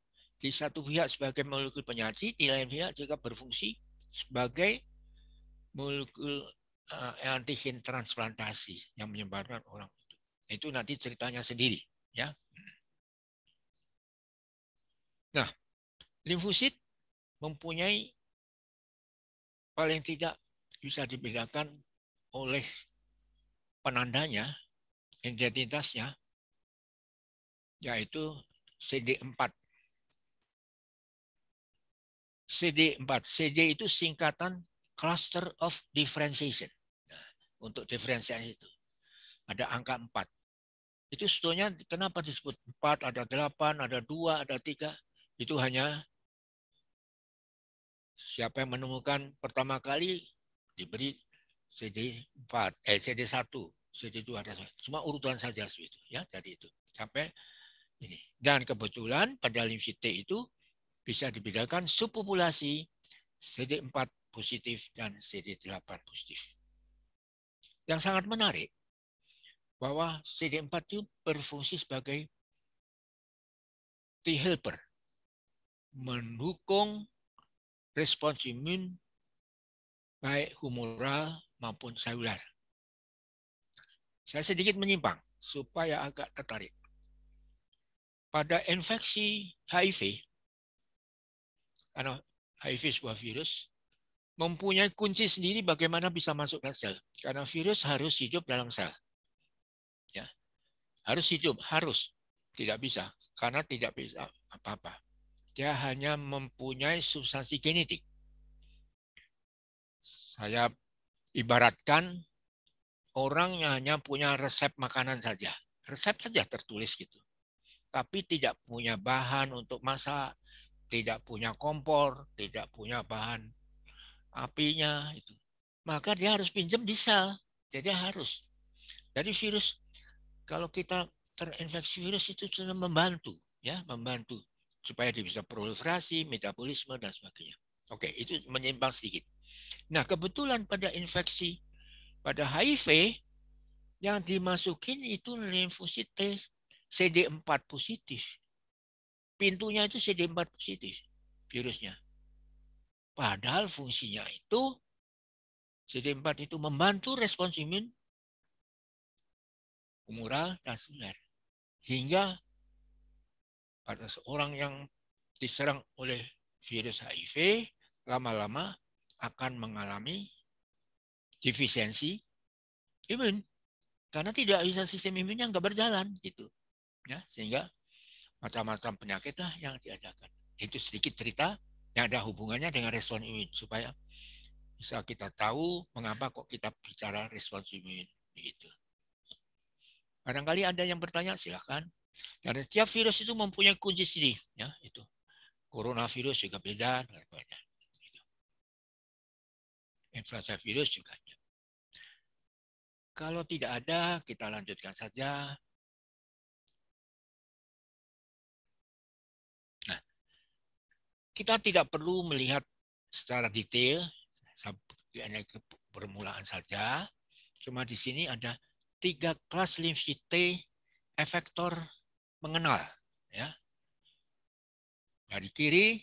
Speaker 4: di satu pihak sebagai molekul penyakit, di lain pihak juga berfungsi sebagai molekul uh, antigen transplantasi yang menyebarkan orang itu. Itu nanti ceritanya sendiri, ya.
Speaker 5: Nah, limfosit mempunyai
Speaker 4: paling tidak bisa dibedakan oleh penandanya, identitasnya, yaitu CD4 CD4. CD itu singkatan cluster of differentiation. Nah, untuk diferensiasi itu. Ada angka 4. Itu sebetulnya kenapa disebut 4, ada 8, ada 2, ada 3. Itu hanya siapa yang menemukan pertama kali diberi CD4, eh CD1, CD2 ada cuma urutan saja itu ya dari itu sampai ini. Dan kebetulan pada limfit T itu bisa dibedakan subpopulasi CD4 positif dan CD8 positif. Yang sangat menarik bahwa CD4 itu berfungsi sebagai
Speaker 5: T helper, mendukung respons imun
Speaker 4: baik humoral maupun seluler. Saya sedikit menyimpang supaya agak tertarik. Pada infeksi HIV, karena HIV sebuah virus, mempunyai kunci sendiri bagaimana bisa masuk ke sel. Karena virus harus hidup dalam sel. Ya. Harus hidup, harus. Tidak bisa, karena tidak bisa apa-apa. Dia hanya mempunyai substansi genetik. Saya ibaratkan orang yang hanya punya resep makanan saja. Resep saja tertulis gitu. Tapi tidak punya bahan untuk masak, tidak punya kompor, tidak punya bahan apinya, itu. maka dia harus pinjam di sel. Jadi harus. Jadi virus, kalau kita terinfeksi virus itu sudah membantu, ya membantu supaya dia bisa proliferasi, metabolisme dan sebagainya. Oke, itu menyimpang sedikit. Nah, kebetulan pada infeksi pada HIV yang dimasukin itu limfosit T CD4 positif pintunya itu CD4 positif virusnya. Padahal fungsinya itu CD4 itu membantu respons imun humoral dan seluler. Hingga pada seorang yang diserang oleh virus HIV lama-lama akan mengalami defisiensi imun karena tidak bisa sistem imunnya nggak berjalan gitu ya sehingga macam-macam penyakit lah yang diadakan. Itu sedikit cerita yang ada hubungannya dengan respon imun supaya bisa kita tahu mengapa kok kita bicara respon imun begitu. Barangkali ada yang bertanya silahkan. karena setiap virus itu mempunyai kunci sendiri ya itu. Coronavirus juga beda dengan
Speaker 5: Influenza virus juga. Kalau tidak ada, kita lanjutkan saja
Speaker 4: kita tidak perlu melihat secara detail hanya ke permulaan saja. Cuma di sini ada tiga kelas limfit T efektor mengenal. Ya. Dari kiri,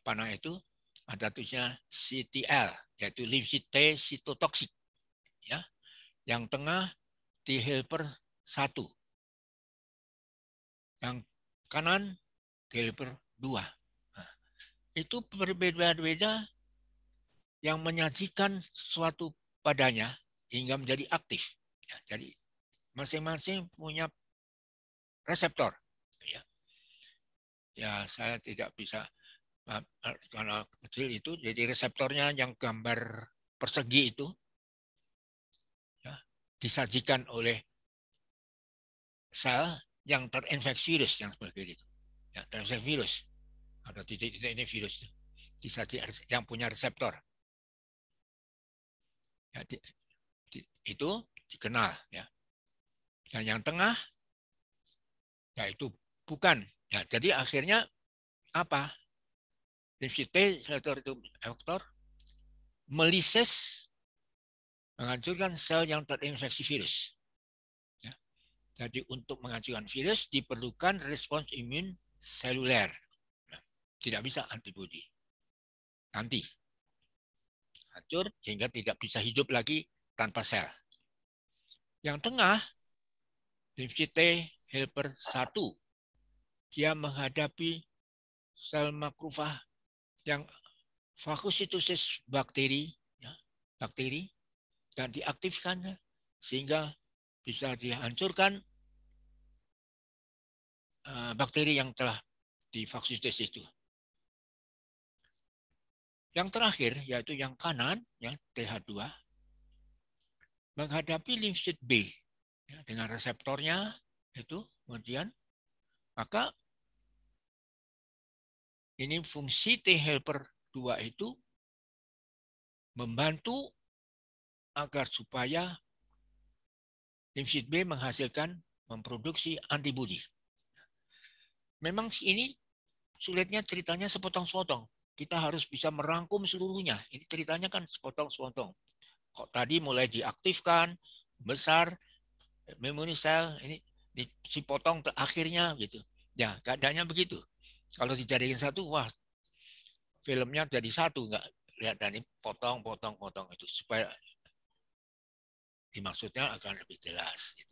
Speaker 4: panah itu ada tulisnya CTL, yaitu limfit T sitotoksik. Ya. Yang tengah T helper 1. Yang kanan T helper 2 itu berbeda-beda yang menyajikan suatu padanya hingga menjadi aktif. Ya, jadi masing-masing punya reseptor. Ya. ya, saya tidak bisa eh, eh, karena kecil itu jadi reseptornya yang gambar persegi itu ya, disajikan oleh sel yang terinfeksi virus yang seperti itu, ya, terinfeksi virus. Ada titik-titik ini virus saji yang punya reseptor. Ya, di, di, itu dikenal ya. Dan yang tengah yaitu bukan. Ya, jadi akhirnya apa? T reseptor itu vektor melisis menghancurkan sel yang terinfeksi virus. Ya. Jadi untuk menghancurkan virus diperlukan respons imun seluler. Tidak bisa antibodi. Nanti hancur sehingga tidak bisa hidup lagi tanpa sel. Yang tengah limfosit T helper 1 dia menghadapi sel makrofag yang fagositosis bakteri ya, bakteri dan diaktifkannya sehingga bisa dihancurkan eh, bakteri yang telah divaksinasi itu. Yang terakhir yaitu yang kanan, yang TH2, menghadapi limfosit B ya, dengan reseptornya itu kemudian maka
Speaker 5: ini fungsi T helper 2 itu
Speaker 4: membantu agar supaya limfosit B menghasilkan memproduksi antibodi. Memang ini sulitnya ceritanya sepotong-sepotong kita harus bisa merangkum seluruhnya. Ini ceritanya kan sepotong-sepotong. Kok tadi mulai diaktifkan, besar, memori cell ini dipotong akhirnya gitu. Ya, keadaannya begitu. Kalau dijadikan satu, wah filmnya jadi satu nggak lihat ini potong potong potong itu supaya dimaksudnya akan lebih
Speaker 1: jelas gitu.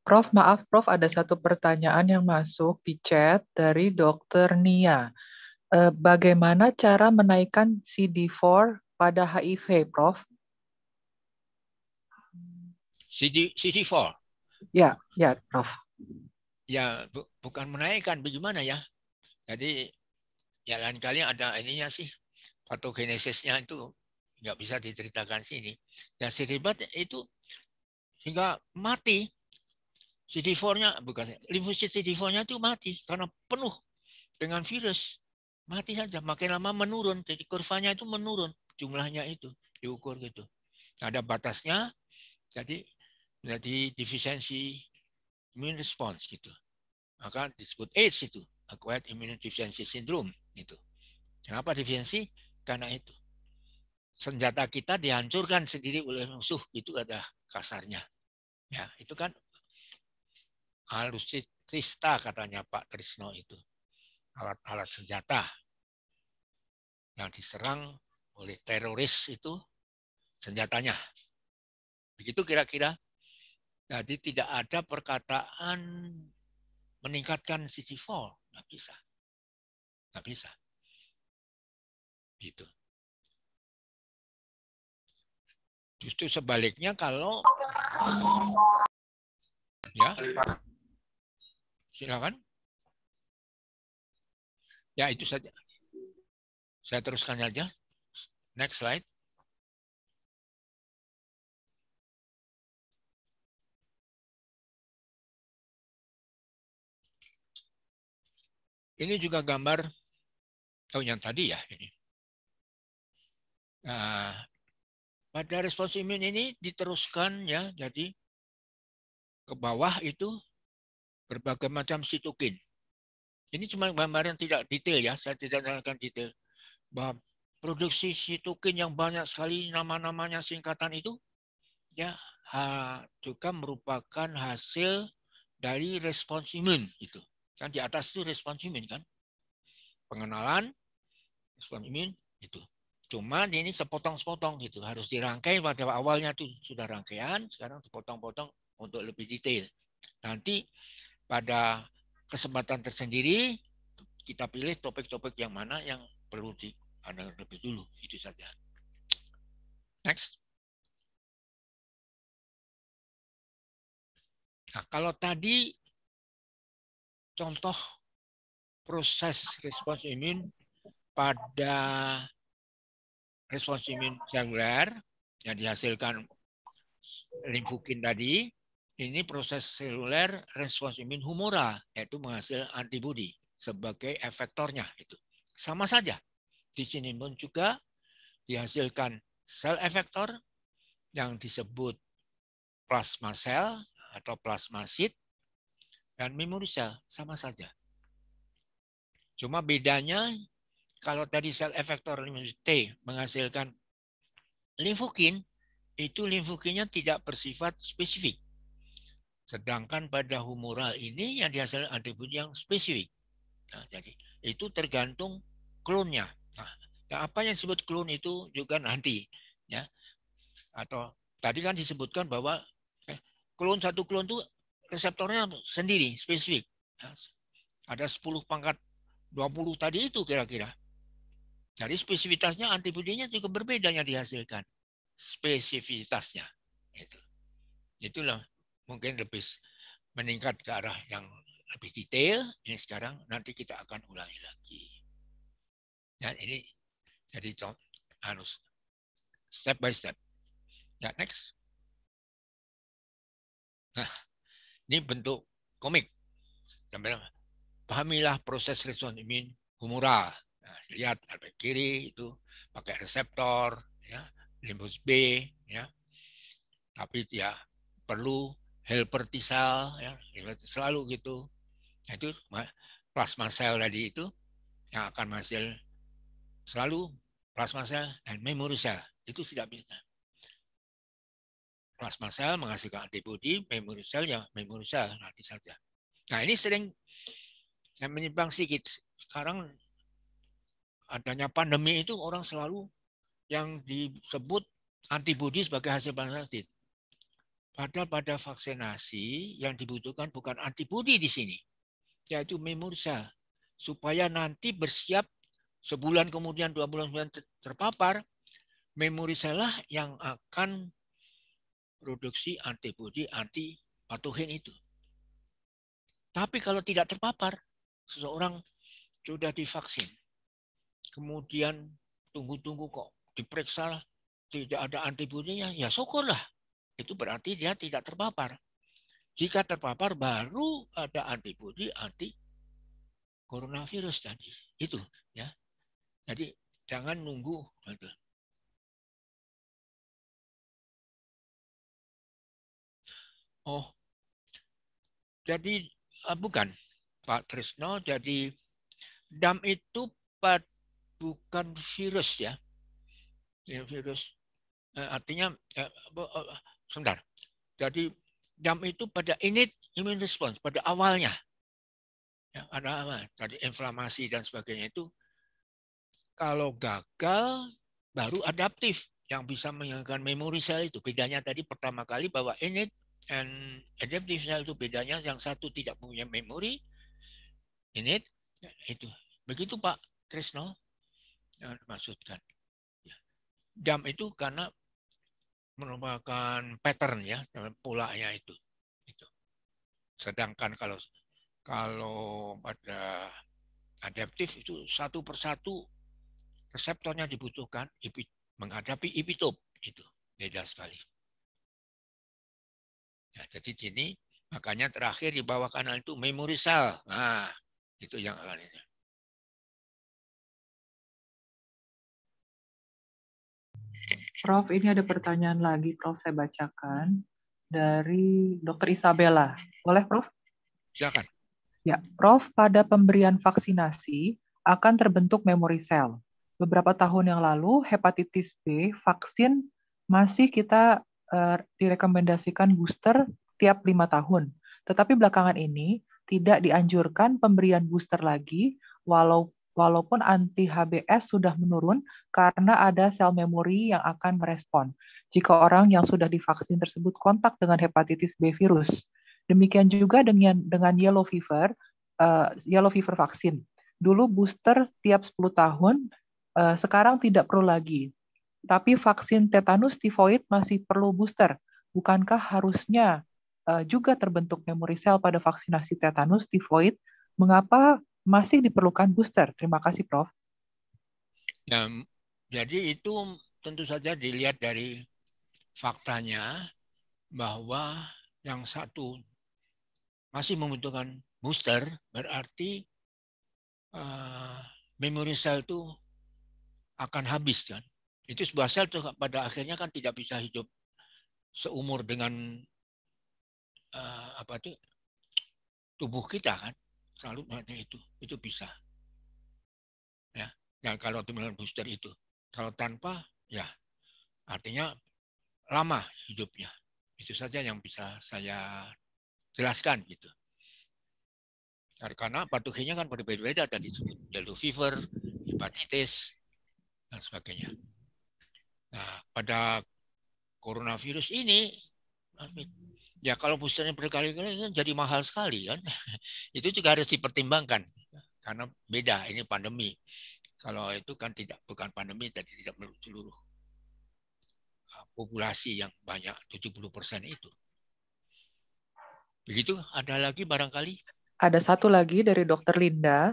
Speaker 1: Prof, maaf Prof, ada satu pertanyaan yang masuk di chat dari Dokter Nia uh, bagaimana cara menaikkan CD4 pada HIV, Prof?
Speaker 4: CD, CD4?
Speaker 1: Ya, ya, Prof.
Speaker 4: Ya, bu, bukan menaikkan, bagaimana ya? Jadi, ya lain kali ada ininya sih, patogenesisnya itu nggak bisa diceritakan sini. Dan ya, CD4 itu hingga mati, CD4-nya bukan limfosit CD4-nya itu mati karena penuh dengan virus mati saja. Makin lama menurun, jadi kurvanya itu menurun jumlahnya itu diukur gitu. Ada batasnya, jadi menjadi defisiensi immune response gitu. Maka disebut AIDS itu, acquired immune deficiency syndrome gitu. Kenapa defisiensi? Karena itu. Senjata kita dihancurkan sendiri oleh musuh itu ada kasarnya. Ya, itu kan Trista katanya Pak Trisno itu. Alat-alat senjata yang diserang oleh teroris itu senjatanya. Begitu kira-kira. Jadi tidak ada perkataan meningkatkan sisi 4 Nggak bisa. Nggak bisa. Gitu.
Speaker 5: Justru sebaliknya kalau ya silakan ya itu saja saya teruskan saja. Next slide.
Speaker 4: Ini juga gambar tahun oh, yang tadi ya. Ini. Nah, pada respons imun ini diteruskan ya, jadi ke bawah itu berbagai macam sitokin. Ini cuma gambaran tidak detail ya, saya tidak akan detail produksi sitokin yang banyak sekali nama-namanya singkatan itu ya ha, juga merupakan hasil dari respons imun itu kan di atas itu respons imun kan pengenalan respons imun itu cuma ini sepotong-sepotong gitu harus dirangkai pada awalnya itu sudah rangkaian sekarang sepotong potong untuk lebih detail nanti pada kesempatan tersendiri kita pilih topik-topik yang mana yang perlu di diandalkan lebih dulu. Itu saja. Next.
Speaker 5: Nah, kalau tadi contoh
Speaker 4: proses respons imun pada respons imun seluler yang dihasilkan limfokin tadi, ini proses seluler respons imun humora, yaitu menghasilkan antibodi sebagai efektornya itu sama saja. Di sini pun juga dihasilkan sel efektor yang disebut plasma sel atau plasma plasmasit dan memori sel sama saja. Cuma bedanya kalau tadi sel efektor T menghasilkan limfokin, itu limfokinnya tidak bersifat spesifik. Sedangkan pada humoral ini yang dihasilkan antibodi yang spesifik. Nah, jadi itu tergantung klonnya. Nah, apa yang disebut klon itu juga nanti ya. Atau tadi kan disebutkan bahwa klon eh, satu klon itu reseptornya sendiri spesifik. Ya, ada 10 pangkat 20 tadi itu kira-kira. Jadi spesifitasnya antibodinya juga berbeda yang dihasilkan. Spesifitasnya. Itu. Itulah mungkin lebih meningkat ke arah yang lebih detail. Ini sekarang nanti kita akan ulangi lagi. Ya ini jadi harus step by step. Ya next. Nah, ini bentuk komik. Sampai pahamilah proses respon imun humoral. Nah, lihat ada kiri itu pakai reseptor, ya, limbus B, ya. Tapi ya perlu helper T cell, ya, selalu gitu. Nah, itu plasma sel tadi itu yang akan menghasil selalu plasma sel dan memory sel. Itu tidak bisa. Plasma sel menghasilkan antibodi, memory sel yang memory sel nanti saja. Nah ini sering yang menyimpang sedikit. Sekarang adanya pandemi itu orang selalu yang disebut antibodi sebagai hasil parasit. Padahal pada vaksinasi yang dibutuhkan bukan antibodi di sini, yaitu memory sel supaya nanti bersiap sebulan kemudian dua bulan kemudian terpapar, memori selah yang akan produksi antibodi anti patogen itu. Tapi kalau tidak terpapar, seseorang sudah divaksin, kemudian tunggu-tunggu kok diperiksa tidak ada antibodinya, ya syukurlah. Itu berarti dia tidak terpapar. Jika terpapar baru ada antibodi anti coronavirus tadi. Itu ya. Jadi jangan nunggu. Gitu. Oh, jadi eh, bukan Pak Trisno. Jadi dam itu bukan virus ya, ya virus. Eh, artinya eh, sebentar. Jadi dam itu pada init immune response pada awalnya, ya, ada apa? tadi inflamasi dan sebagainya itu kalau gagal, baru adaptif yang bisa menghilangkan memori sel itu. Bedanya tadi pertama kali bahwa init and adaptive cell itu bedanya yang satu tidak punya memori, init itu. Begitu Pak Trisno yang dimaksudkan. Ya. Dam itu karena merupakan pattern ya, polanya itu. itu. Sedangkan kalau kalau pada adaptif itu satu persatu reseptornya dibutuhkan menghadapi epitop itu beda sekali. Nah, jadi ini makanya terakhir di bawah kanan itu memori sel. Nah,
Speaker 5: itu yang alatnya.
Speaker 1: Prof, ini ada pertanyaan lagi, Prof. Saya bacakan dari Dokter Isabella. Boleh, Prof? Silakan. Ya, Prof, pada pemberian vaksinasi akan terbentuk memori sel beberapa tahun yang lalu hepatitis B vaksin masih kita uh, direkomendasikan booster tiap lima tahun. Tetapi belakangan ini tidak dianjurkan pemberian booster lagi walau walaupun anti HBS sudah menurun karena ada sel memori yang akan merespon jika orang yang sudah divaksin tersebut kontak dengan hepatitis B virus. Demikian juga dengan dengan yellow fever, uh, yellow fever vaksin. Dulu booster tiap 10 tahun uh, sekarang tidak perlu lagi. Tapi vaksin tetanus tifoid masih perlu booster. Bukankah harusnya uh, juga terbentuk memori sel pada vaksinasi tetanus tifoid? Mengapa masih diperlukan booster? Terima kasih, Prof.
Speaker 4: Ya, jadi itu tentu saja dilihat dari faktanya bahwa yang satu masih membutuhkan booster berarti uh, memori sel itu akan habis kan. Itu sebuah sel tuh pada akhirnya kan tidak bisa hidup seumur dengan uh, apa tuh tubuh kita kan selalu makanya itu itu bisa ya dan kalau dengan booster itu kalau tanpa ya artinya lama hidupnya itu saja yang bisa saya jelaskan gitu karena patogennya kan berbeda-beda tadi disebut yellow fever hepatitis dan sebagainya. Nah, pada coronavirus ini, ya kalau boosternya berkali-kali kan jadi mahal sekali kan. [LAUGHS] Itu juga harus dipertimbangkan karena beda ini pandemi. Kalau itu kan tidak bukan pandemi tadi tidak seluruh uh, populasi yang banyak 70 itu. Begitu, ada lagi barangkali?
Speaker 1: Ada satu lagi dari Dr. Linda.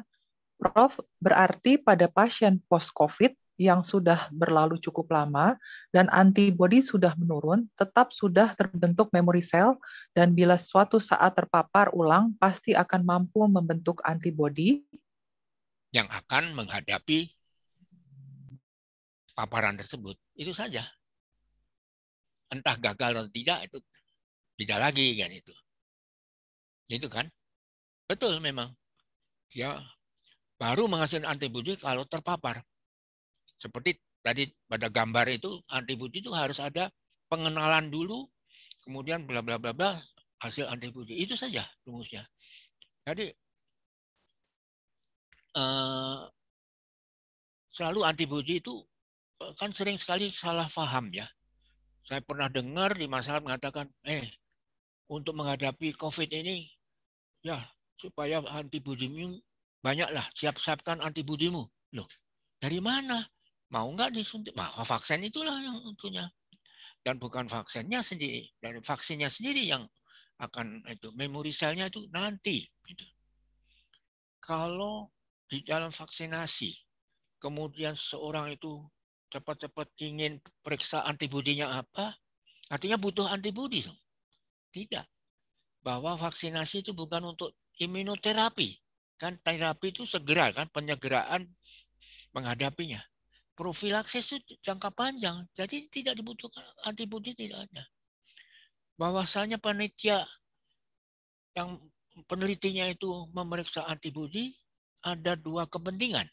Speaker 1: Prof, berarti pada pasien post-COVID yang sudah berlalu cukup lama dan antibodi sudah menurun, tetap sudah terbentuk memori sel dan bila suatu saat terpapar ulang pasti akan mampu membentuk antibodi
Speaker 4: yang akan menghadapi paparan tersebut. Itu saja. Entah gagal atau tidak itu tidak lagi kan itu. Itu kan? Betul memang. Ya, baru menghasilkan antibodi kalau terpapar. Seperti tadi pada gambar itu antibodi itu harus ada pengenalan dulu, kemudian bla bla bla bla hasil antibodi. Itu saja rumusnya. Jadi eh, selalu antibodi itu eh, kan sering sekali salah paham ya. Saya pernah dengar di masyarakat mengatakan, eh untuk menghadapi COVID ini, ya supaya antibodimu banyaklah siap siapkan antibodimu. Loh, dari mana? mau nggak disuntik? Maka vaksin itulah yang tentunya Dan bukan vaksinnya sendiri, dan vaksinnya sendiri yang akan itu memori selnya itu nanti. Gitu. Kalau di dalam vaksinasi kemudian seorang itu cepat-cepat ingin periksa antibodinya apa, artinya butuh antibodi. Tidak. Bahwa vaksinasi itu bukan untuk imunoterapi. Kan terapi itu segera kan penyegeraan menghadapinya profilaksis itu jangka panjang, jadi tidak dibutuhkan antibodi tidak ada. Bahwasanya panitia yang penelitinya itu memeriksa antibodi ada dua kepentingan.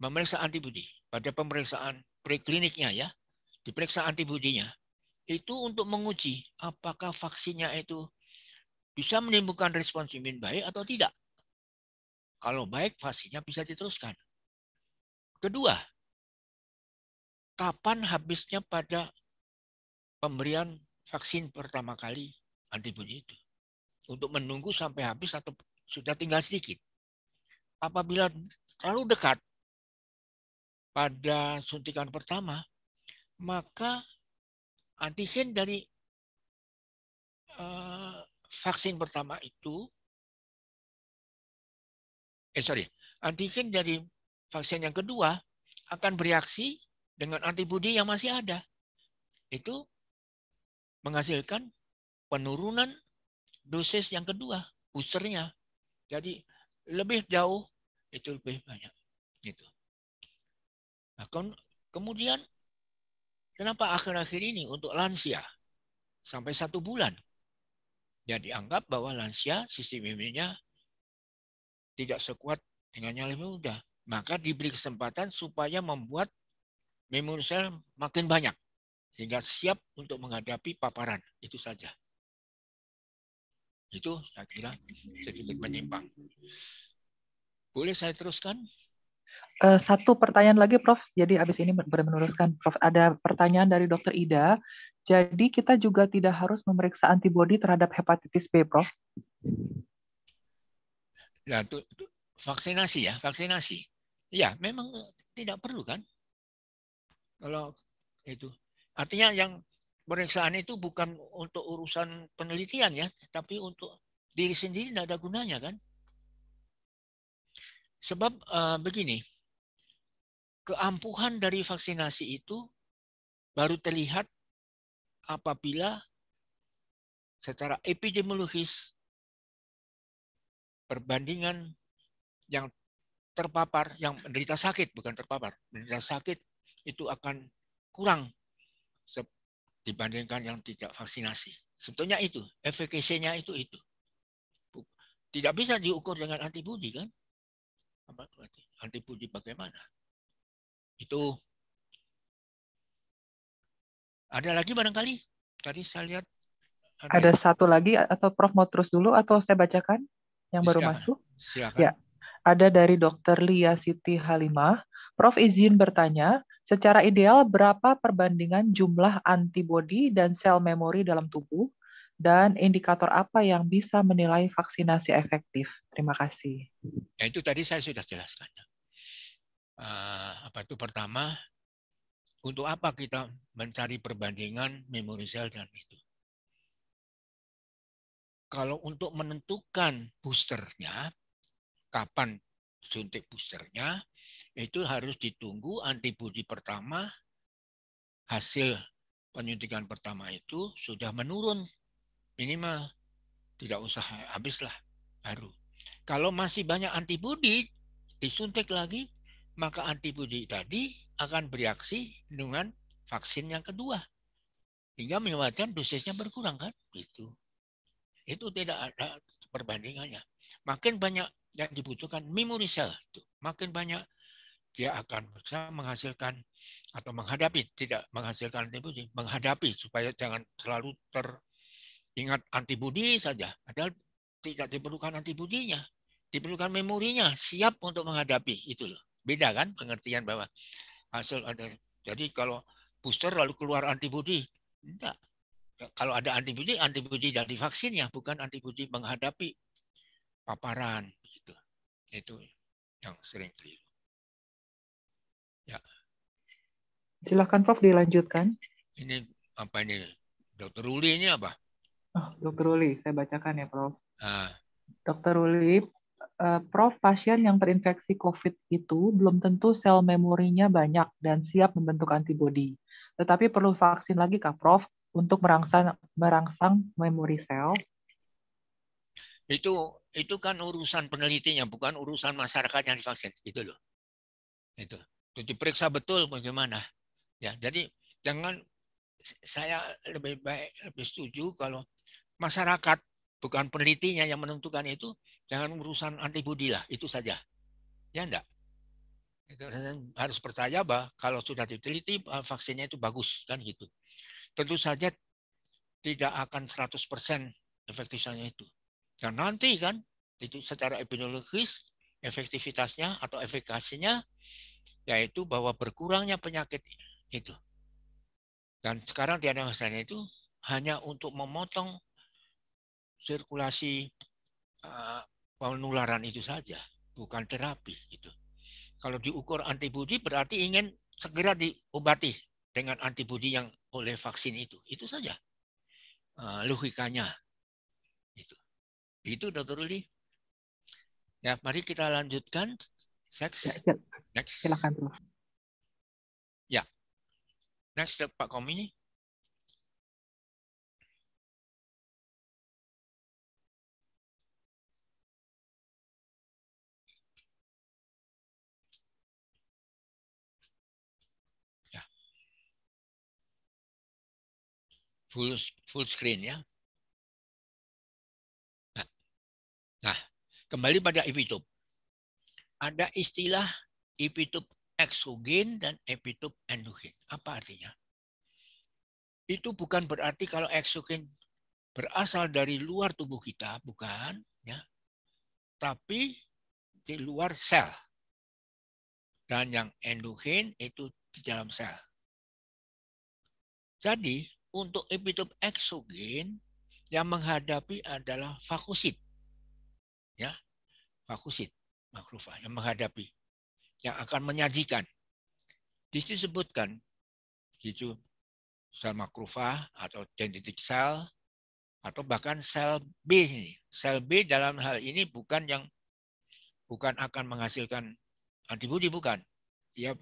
Speaker 4: Memeriksa antibodi pada pemeriksaan prekliniknya ya, diperiksa antibodinya. Itu untuk menguji apakah vaksinnya itu bisa menimbulkan respons imun baik atau tidak. Kalau baik, vaksinnya bisa diteruskan. Kedua, kapan habisnya pada pemberian vaksin pertama kali antibodi itu? Untuk menunggu sampai habis atau sudah tinggal sedikit. Apabila terlalu dekat pada suntikan pertama, maka antigen dari uh, vaksin pertama itu eh sorry antigen dari vaksin yang kedua akan bereaksi dengan antibodi yang masih ada. Itu menghasilkan penurunan dosis yang kedua, boosternya. Jadi lebih jauh itu lebih banyak. Gitu. Nah, kemudian kenapa akhir-akhir ini untuk lansia sampai satu bulan? Ya dianggap bahwa lansia sistem imunnya tidak sekuat dengan yang lebih muda maka diberi kesempatan supaya membuat memori sel makin banyak sehingga siap untuk menghadapi paparan. Itu saja. Itu saya kira sedikit menyimpang. Boleh saya teruskan?
Speaker 1: Eh, satu pertanyaan lagi, Prof. Jadi abis ini meneruskan, Prof. Ada pertanyaan dari Dokter Ida. Jadi kita juga tidak harus memeriksa antibodi terhadap hepatitis B, Prof.
Speaker 4: Nah, itu, itu, vaksinasi ya, vaksinasi. Ya, memang eh, tidak perlu kan? Kalau itu. Artinya yang pemeriksaan itu bukan untuk urusan penelitian ya, tapi untuk diri sendiri tidak ada gunanya kan? Sebab uh, begini, keampuhan dari vaksinasi itu baru terlihat apabila secara epidemiologis perbandingan yang terpapar, yang menderita sakit, bukan terpapar, menderita sakit itu akan kurang dibandingkan yang tidak vaksinasi. Sebetulnya itu, efekasinya itu itu. Tidak bisa diukur dengan antibodi kan? Apa antibodi bagaimana? Itu ada lagi barangkali? Tadi saya lihat
Speaker 1: ada, ada satu lagi atau Prof mau terus dulu atau saya bacakan yang baru masuk? Silakan. Ya ada dari Dr. Lia Siti Halimah. Prof izin bertanya, secara ideal berapa perbandingan jumlah antibodi dan sel memori dalam tubuh dan indikator apa yang bisa menilai vaksinasi efektif? Terima kasih.
Speaker 4: Ya itu tadi saya sudah jelaskan. Uh, apa itu pertama untuk apa kita mencari perbandingan memori sel dan itu? Kalau untuk menentukan boosternya, kapan suntik boosternya itu harus ditunggu antibodi pertama hasil penyuntikan pertama itu sudah menurun minimal tidak usah habislah baru kalau masih banyak antibodi disuntik lagi maka antibodi tadi akan bereaksi dengan vaksin yang kedua hingga menyebabkan dosisnya berkurang kan itu itu tidak ada perbandingannya makin banyak yang dibutuhkan memori sel. Makin banyak dia akan bisa menghasilkan atau menghadapi, tidak menghasilkan antibodi, menghadapi supaya jangan selalu teringat antibodi saja. Padahal tidak diperlukan antibodinya, diperlukan memorinya siap untuk menghadapi itu loh. Beda kan pengertian bahwa hasil ada. Jadi kalau booster lalu keluar antibodi, enggak. Kalau ada antibodi, antibodi dari vaksinnya bukan antibodi menghadapi paparan itu yang sering keliru. Ya.
Speaker 1: Silahkan Prof dilanjutkan.
Speaker 4: Ini apa ini? Dokter Ruli
Speaker 1: ini apa? Oh, Dokter Ruli, saya bacakan ya Prof. Ah. Dokter Ruli, eh, Prof, pasien yang terinfeksi COVID itu belum tentu sel memorinya banyak dan siap membentuk antibodi. Tetapi perlu vaksin lagi Kak Prof untuk merangsang merangsang memori sel?
Speaker 4: Itu itu kan urusan penelitinya, bukan urusan masyarakat yang divaksin. Itu loh. Itu. Itu diperiksa betul bagaimana. Ya, jadi jangan saya lebih baik lebih setuju kalau masyarakat bukan penelitinya yang menentukan itu, jangan urusan antibodi lah, itu saja. Ya enggak? itu kan harus percaya bahwa kalau sudah diteliti eh, vaksinnya itu bagus kan gitu. Tentu saja tidak akan 100% efektifnya itu. Dan nanti kan itu secara epidemiologis efektivitasnya atau efekasinya yaitu bahwa berkurangnya penyakit itu. Dan sekarang masanya itu hanya untuk memotong sirkulasi eh, penularan itu saja, bukan terapi gitu. Kalau diukur antibodi berarti ingin segera diobati dengan antibodi yang oleh vaksin itu. Itu saja uh, logikanya itu Dr. Ruli. Ya, mari kita lanjutkan. Next. Ya, Next. Silakan, Ya. Next, Pak Komini.
Speaker 5: Ya. full full screen ya. Nah, kembali pada
Speaker 4: epitop. Ada istilah epitop eksogen dan epitop endogen. Apa artinya? Itu bukan berarti kalau eksogen berasal dari luar tubuh kita, bukan, ya. Tapi di luar sel. Dan yang endogen itu di dalam sel. Jadi, untuk epitop eksogen yang menghadapi adalah fakosit ya makusit makrufa yang menghadapi yang akan menyajikan di situ disebutkan itu sel makrufa atau dendritic sel atau bahkan sel B ini sel B dalam hal ini bukan yang bukan akan menghasilkan antibodi bukan dia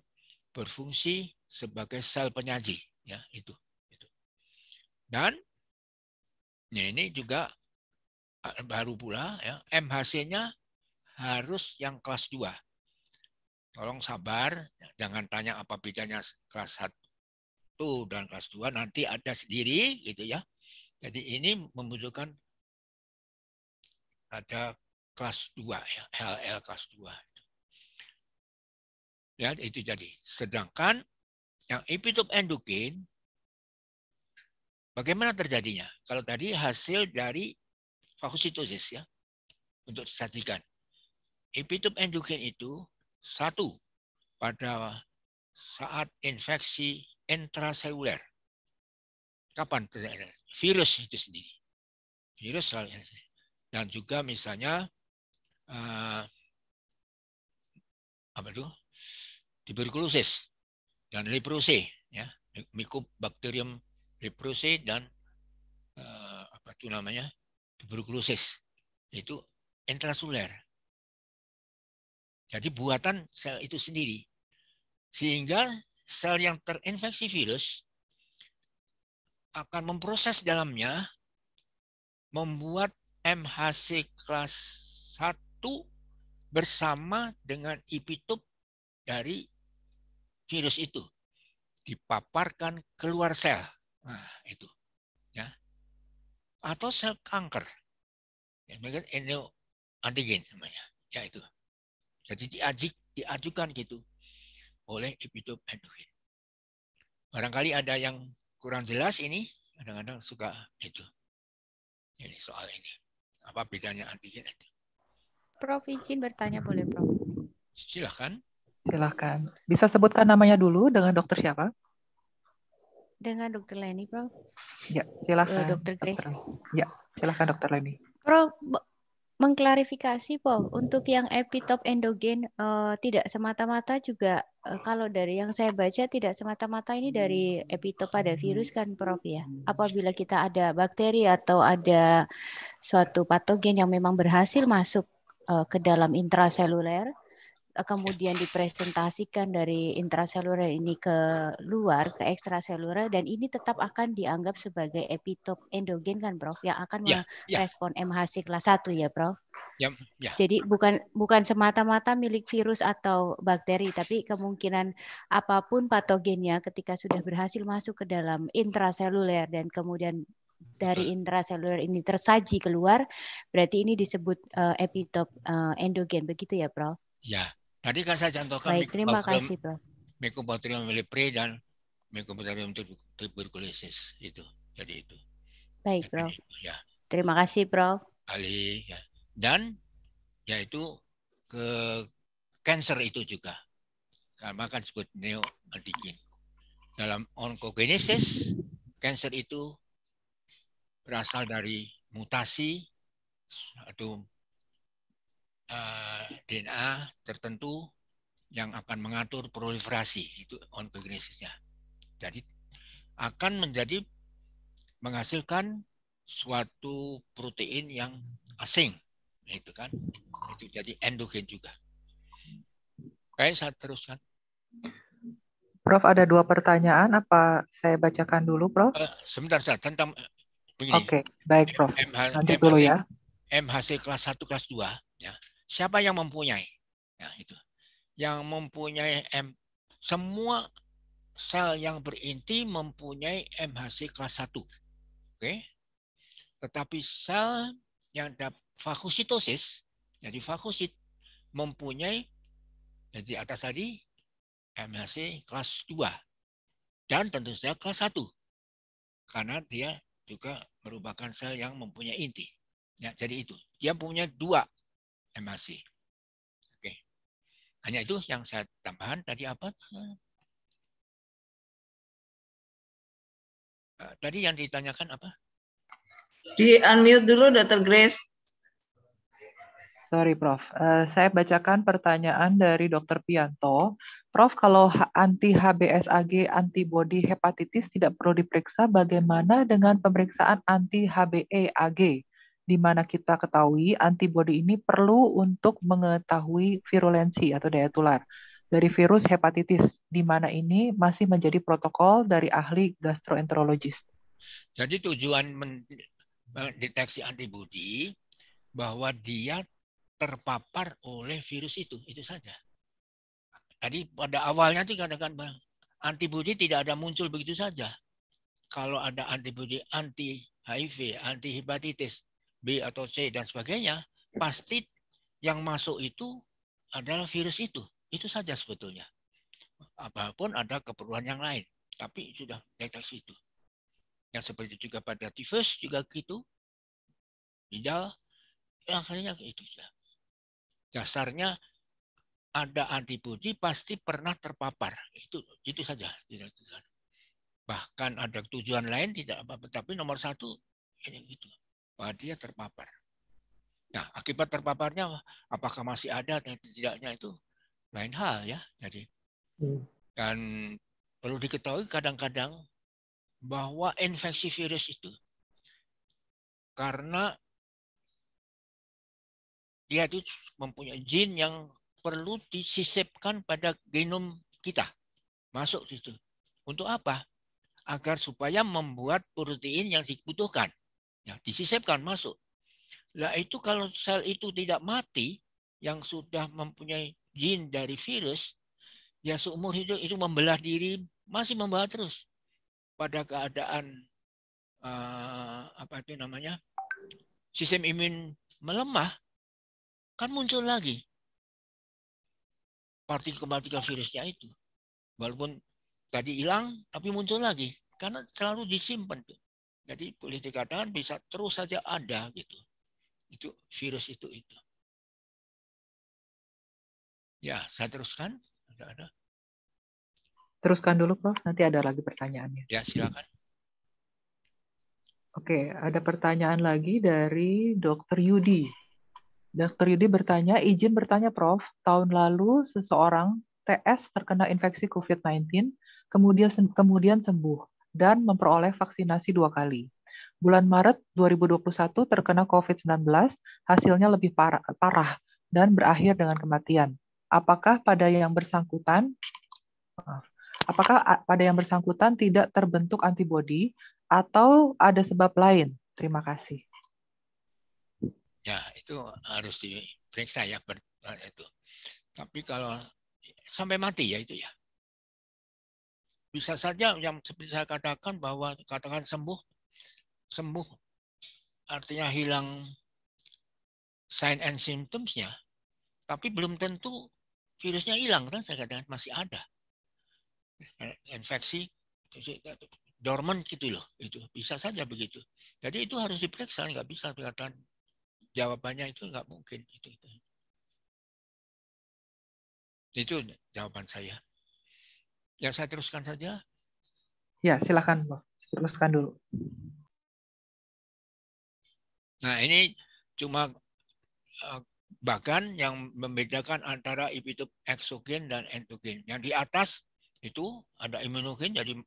Speaker 4: berfungsi sebagai sel penyaji ya itu, itu. dan ya ini juga baru pula ya, MHC-nya harus yang kelas 2. Tolong sabar, ya, jangan tanya apa bedanya kelas 1 dan kelas 2 nanti ada sendiri gitu ya. Jadi ini membutuhkan ada kelas 2 ya, LL kelas 2. Ya, itu jadi. Sedangkan yang epitop endokin bagaimana terjadinya? Kalau tadi hasil dari Fagositosis ya untuk disajikan. Epitop endogen itu satu pada saat infeksi intraseluler. Kapan terjadi? Virus itu sendiri. Virus dan juga misalnya eh, apa itu? Tuberkulosis dan leprosi, ya, Mycobacterium leprosi dan eh, apa itu namanya? tuberkulosis itu intrasuler. Jadi buatan sel itu sendiri. Sehingga sel yang terinfeksi virus akan memproses dalamnya membuat MHC kelas 1 bersama dengan epitop dari virus itu dipaparkan keluar sel. Nah, itu atau sel kanker. Ya, mereka neo antigen namanya, ya itu. Jadi diajik, diajukan gitu oleh epitop endokrin. Barangkali ada yang kurang jelas ini, kadang-kadang suka itu. Ini soal ini. Apa bedanya antigen itu?
Speaker 2: Prof izin bertanya boleh Prof?
Speaker 1: Silahkan. Silahkan. Bisa sebutkan namanya dulu dengan dokter siapa?
Speaker 2: dengan Dokter Leni, Prof.
Speaker 1: Ya, silakan. Eh, dokter Grace. Dokter. Ya, silakan Dokter Leni.
Speaker 2: Prof, mengklarifikasi, Prof, untuk
Speaker 1: yang epitop endogen uh, tidak semata-mata juga uh, kalau dari yang saya baca
Speaker 2: tidak semata-mata ini dari epitop pada virus kan, Prof ya. Apabila kita ada bakteri atau ada suatu patogen yang memang berhasil masuk uh, ke
Speaker 1: dalam intraseluler,
Speaker 2: Eh, kemudian dipresentasikan dari intraseluler ini ke luar ke ekstraseluler dan ini tetap akan dianggap sebagai epitop
Speaker 1: endogen kan Prof yang akan yeah, ya. merespon yeah. MHC kelas 1 ya Prof.
Speaker 5: Yeah, yeah. Jadi
Speaker 1: bukan bukan semata-mata milik virus atau bakteri tapi kemungkinan apapun patogennya ketika sudah berhasil masuk ke dalam intraseluler dan kemudian dari intraseluler ini tersaji keluar berarti ini disebut uh, eh, epitop uh, eh, endogen begitu ya Prof.
Speaker 4: Ya, Tadi kan saya contohkan Baik, terima kasih, Prof. Mycobacterium leprae dan Mycobacterium tuberculosis itu. Jadi itu. Baik, Prof. Ya.
Speaker 2: Terima kasih, Prof.
Speaker 4: Ali ya. Dan yaitu ke cancer itu juga. Karena kan disebut -antigen. Dalam onkogenesis, cancer itu berasal dari mutasi atau Eh, DNA tertentu yang akan mengatur proliferasi itu onkogenesisnya. Jadi akan menjadi menghasilkan suatu protein yang asing, itu kan? Itu jadi endogen juga. Oke, saya teruskan.
Speaker 1: Prof, ada dua pertanyaan. Apa saya bacakan dulu, Prof? Uh,
Speaker 4: sebentar, saya tentang eh, begini.
Speaker 1: Oke, okay, baik, Prof. MH, Nanti dulu ya.
Speaker 4: MHC kelas 1, kelas 2. Ya. Siapa yang mempunyai? Ya, itu. Yang mempunyai M, semua sel yang berinti mempunyai MHC kelas 1. Oke. Tetapi sel yang ada fagositosis, jadi fagosit mempunyai jadi atas tadi MHC kelas 2 dan tentu saja kelas 1. Karena dia juga merupakan sel yang mempunyai inti. Ya, jadi itu. Dia punya dua MAC. Oke. Hanya itu yang saya tambahan tadi apa?
Speaker 5: Eh, tadi yang ditanyakan apa?
Speaker 1: Di unmute dulu Dr. Grace. Sorry Prof, uh, saya bacakan pertanyaan dari Dr. Pianto. Prof, kalau anti HBsAg antibody hepatitis tidak perlu diperiksa, bagaimana dengan pemeriksaan anti HBeAg? di mana kita ketahui antibodi ini perlu untuk mengetahui virulensi atau daya tular dari virus hepatitis, di mana ini masih menjadi protokol dari ahli gastroenterologis.
Speaker 4: Jadi tujuan mendeteksi eh, antibodi bahwa dia terpapar oleh virus itu, itu saja. Tadi pada awalnya itu katakan Bang, antibodi tidak ada muncul begitu saja. Kalau ada antibodi anti HIV, anti hepatitis, B atau C dan sebagainya, pasti yang masuk itu adalah virus itu. Itu saja sebetulnya. Apapun ada keperluan yang lain, tapi sudah deteksi itu. Yang seperti juga pada tifus juga gitu. tidak yang akhirnya itu saja Dasarnya ada antibodi pasti pernah terpapar. Itu itu saja. Tidak, tidak. Bahkan ada tujuan lain tidak apa-apa, tapi nomor satu ini gitu bahwa dia terpapar. Nah, akibat terpaparnya apakah masih ada atau tidaknya itu lain hal ya. Jadi hmm. dan perlu diketahui kadang-kadang bahwa infeksi virus itu karena dia itu mempunyai gen yang perlu disisipkan pada genom kita masuk situ. Untuk apa? Agar supaya membuat protein yang dibutuhkan. Ya, disisipkan masuk. Lah itu kalau sel itu tidak mati yang sudah mempunyai jin dari virus, ya seumur hidup itu membelah diri masih membelah terus pada keadaan uh, apa itu namanya sistem imun melemah, kan muncul lagi partikel-partikel virusnya itu. Walaupun tadi hilang, tapi muncul lagi karena selalu disimpan tuh. Jadi boleh dikatakan bisa terus saja ada gitu. Itu virus itu itu.
Speaker 5: Ya, saya teruskan. Ada ada. Teruskan
Speaker 1: dulu, Prof. Nanti ada lagi pertanyaannya. Ya, silakan. Oke, ada pertanyaan lagi dari Dr. Yudi. Dr. Yudi bertanya, izin bertanya Prof, tahun lalu seseorang TS terkena infeksi COVID-19, kemudian kemudian sembuh dan memperoleh vaksinasi dua kali. Bulan Maret 2021 terkena COVID-19, hasilnya lebih parah, dan berakhir dengan kematian. Apakah pada yang bersangkutan apakah pada yang bersangkutan tidak terbentuk antibodi atau ada sebab lain? Terima kasih.
Speaker 4: Ya, itu harus diperiksa ya eh, itu. Tapi kalau sampai mati ya itu ya bisa saja yang seperti saya katakan bahwa katakan sembuh, sembuh artinya hilang sign and symptomsnya, tapi belum tentu virusnya hilang kan saya katakan masih ada infeksi dormant gitu loh itu bisa saja begitu jadi itu harus diperiksa nggak bisa dikatakan jawabannya itu nggak mungkin itu itu itu jawaban saya Ya saya teruskan
Speaker 1: saja. Ya silakan Pak. Teruskan dulu.
Speaker 4: Nah ini cuma eh, bahkan yang membedakan antara epitop eksogen dan endogen. Yang di atas itu ada imunogen jadi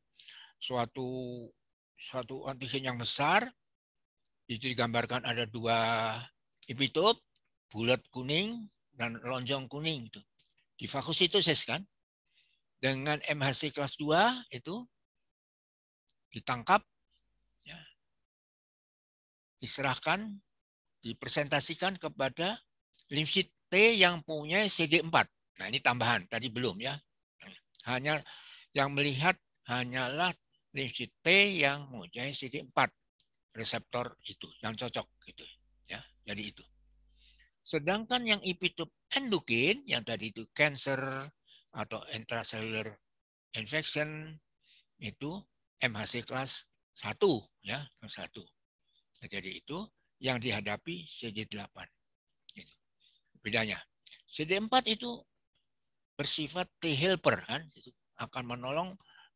Speaker 4: suatu suatu antigen yang besar itu digambarkan ada dua epitop bulat kuning dan lonjong kuning itu di fagositosis kan dengan MHC kelas 2 itu ditangkap, ya, diserahkan, dipresentasikan kepada limfit T yang punya CD4. Nah ini tambahan, tadi belum ya. Hanya yang melihat hanyalah limfit T yang punya CD4 reseptor itu yang cocok gitu ya. Jadi itu. Sedangkan yang epitop endokin yang tadi itu cancer, atau intracellular infection itu MHC kelas 1 ya, kelas 1. Nah, jadi itu yang dihadapi CD8. Gitu. Bedanya. CD4 itu bersifat T helper kan, itu akan menolong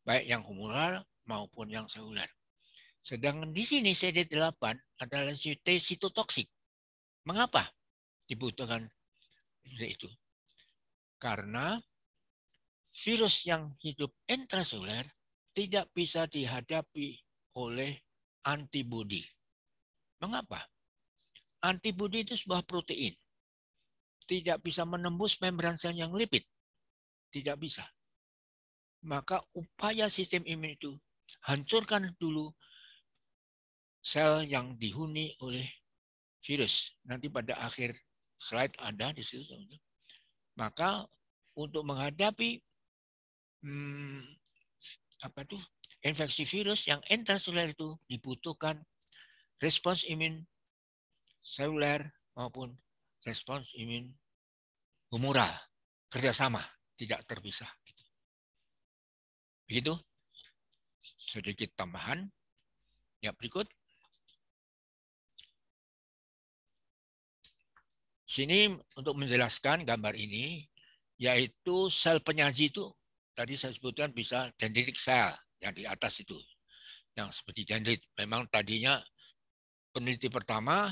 Speaker 4: baik yang humoral maupun yang seluler. Sedangkan di sini CD8 adalah T sitotoksik. Mengapa dibutuhkan itu? Karena virus yang hidup intraseluler tidak bisa dihadapi oleh antibodi. Mengapa? Antibodi itu sebuah protein. Tidak bisa menembus membran sel yang lipid. Tidak bisa. Maka upaya sistem imun itu hancurkan dulu sel yang dihuni oleh virus. Nanti pada akhir slide ada di situ. Maka untuk menghadapi hmm, apa tuh infeksi virus yang intraseluler itu dibutuhkan respons imun seluler maupun respons imun humoral kerjasama tidak terpisah. Gitu. Begitu sedikit tambahan. Ya berikut. Sini untuk menjelaskan gambar ini, yaitu sel penyaji itu tadi saya sebutkan bisa dendritic cell yang di atas itu. Yang seperti dendrit. Memang tadinya peneliti pertama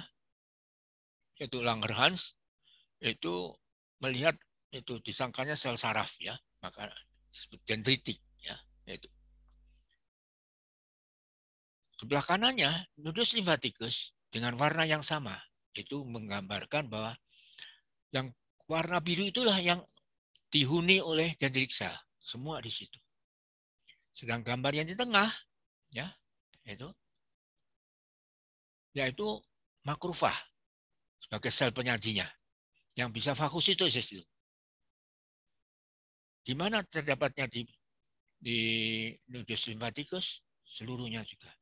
Speaker 4: yaitu Langerhans itu melihat itu disangkanya sel saraf ya, maka disebut dendritik ya, itu. Sebelah kanannya nodus limfatikus dengan warna yang sama. Itu menggambarkan bahwa yang warna biru itulah yang dihuni oleh dendritik sel. Semua di situ. Sedang gambar yang di tengah, ya, itu yaitu makrufah sebagai sel penyajinya yang bisa fakusitosis itu. Di mana terdapatnya di di nodus limfatikus seluruhnya juga.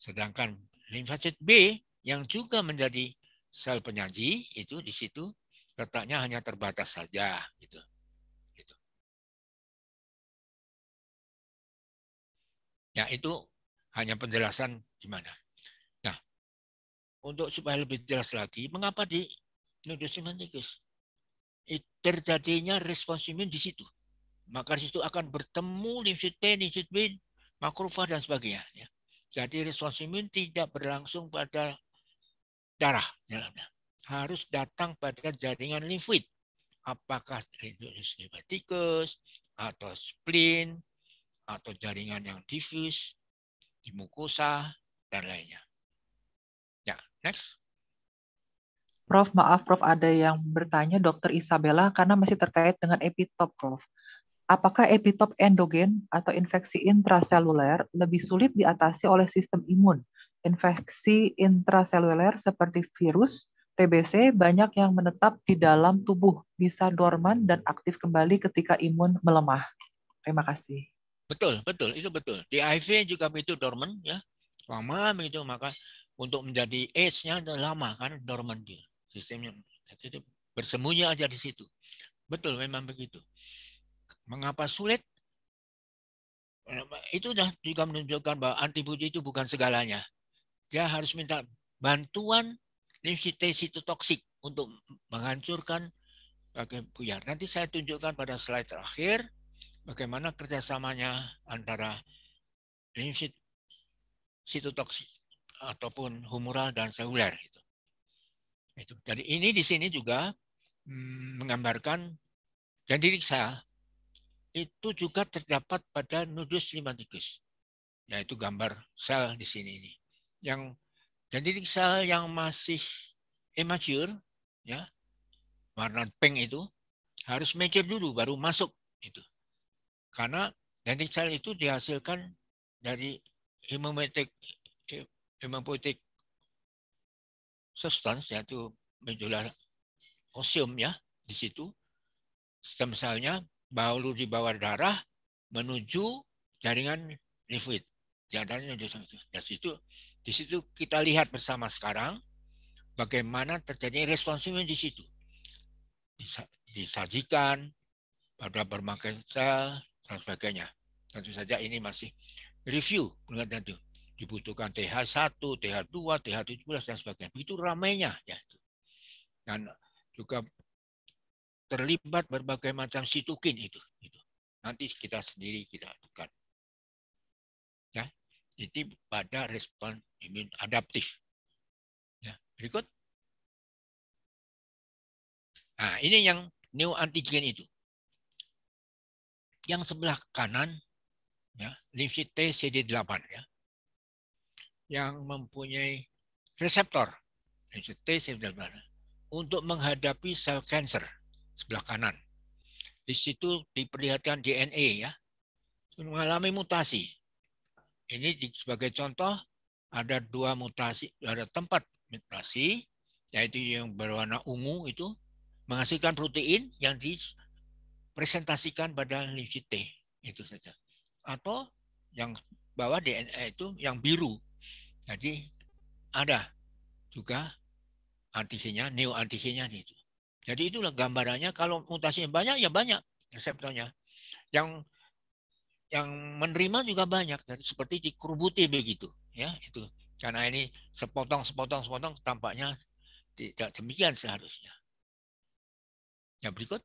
Speaker 4: Sedangkan limfasit B yang juga menjadi sel penyaji itu di situ letaknya hanya terbatas saja gitu. Ya itu hanya penjelasan di mana. Nah, untuk supaya lebih jelas lagi, mengapa di nodus semantikus Terjadinya respons imun di situ. Maka di situ akan bertemu limfit T, limfit B, makrofag dan sebagainya. Ya. Jadi respons imun tidak berlangsung pada darah dalamnya. Harus datang pada jaringan limfoid. Apakah nodus simpatikus atau spleen atau jaringan yang difus, di mukosa, dan lainnya. Ya,
Speaker 1: next. Prof, maaf Prof, ada yang bertanya Dokter Isabella karena masih terkait dengan epitop, Prof. Apakah epitop endogen atau infeksi intraseluler lebih sulit diatasi oleh sistem imun? Infeksi intraseluler seperti virus, TBC banyak yang menetap di dalam tubuh, bisa dorman dan aktif kembali ketika imun melemah. Terima kasih.
Speaker 4: Betul, betul, itu betul. Di IV juga itu dorman ya. Lama begitu maka untuk menjadi AIDS-nya lama kan dorman dia. Sistemnya itu bersembunyi aja di situ. Betul memang begitu. Mengapa sulit? Itu dah juga menunjukkan bahwa antibodi itu bukan segalanya. Dia harus minta bantuan limfsitis toksik untuk menghancurkan pakai buyar. Nanti saya tunjukkan pada slide terakhir bagaimana kerjasamanya antara limfit sitotoksik ataupun humoral dan seluler. Itu. Itu. Jadi ini di sini juga hmm, menggambarkan dan diriksa itu juga terdapat pada nodus tikus, yaitu gambar sel di sini ini. Yang dan sel yang masih immature, ya warna pink itu harus mature dulu baru masuk itu. Karena dendritic cell itu dihasilkan dari hemopoietic hemopoietic substance yaitu medula osium ya di situ stem selnya baru di bawah darah menuju jaringan livid di situ di nah, situ di situ kita lihat bersama sekarang bagaimana terjadi responsifnya di situ disajikan pada berbagai sel dan sebagainya. Tentu saja ini masih review melihat itu dibutuhkan TH1, TH2, TH17 dan sebagainya. Begitu ramainya ya. Dan juga terlibat berbagai macam situkin itu. itu. Nanti kita sendiri kita lakukan. Ya, itu pada respon imun adaptif.
Speaker 5: Ya, berikut. Nah, ini yang
Speaker 4: new antigen itu yang sebelah kanan ya, limfit T CD8 ya. Yang mempunyai reseptor limfit T CD8 untuk menghadapi sel kanker sebelah kanan. Di situ diperlihatkan DNA ya mengalami mutasi. Ini sebagai contoh ada dua mutasi, ada tempat mutasi yaitu yang berwarna ungu itu menghasilkan protein yang di presentasikan pada Nikite itu saja. Atau yang bawah DNA itu yang biru. Jadi ada juga antigennya, neo antigennya itu. Jadi itulah gambarannya kalau mutasi yang banyak ya banyak reseptornya. Yang yang menerima juga banyak seperti di begitu ya itu. Karena ini sepotong sepotong sepotong tampaknya tidak demikian seharusnya. Yang berikut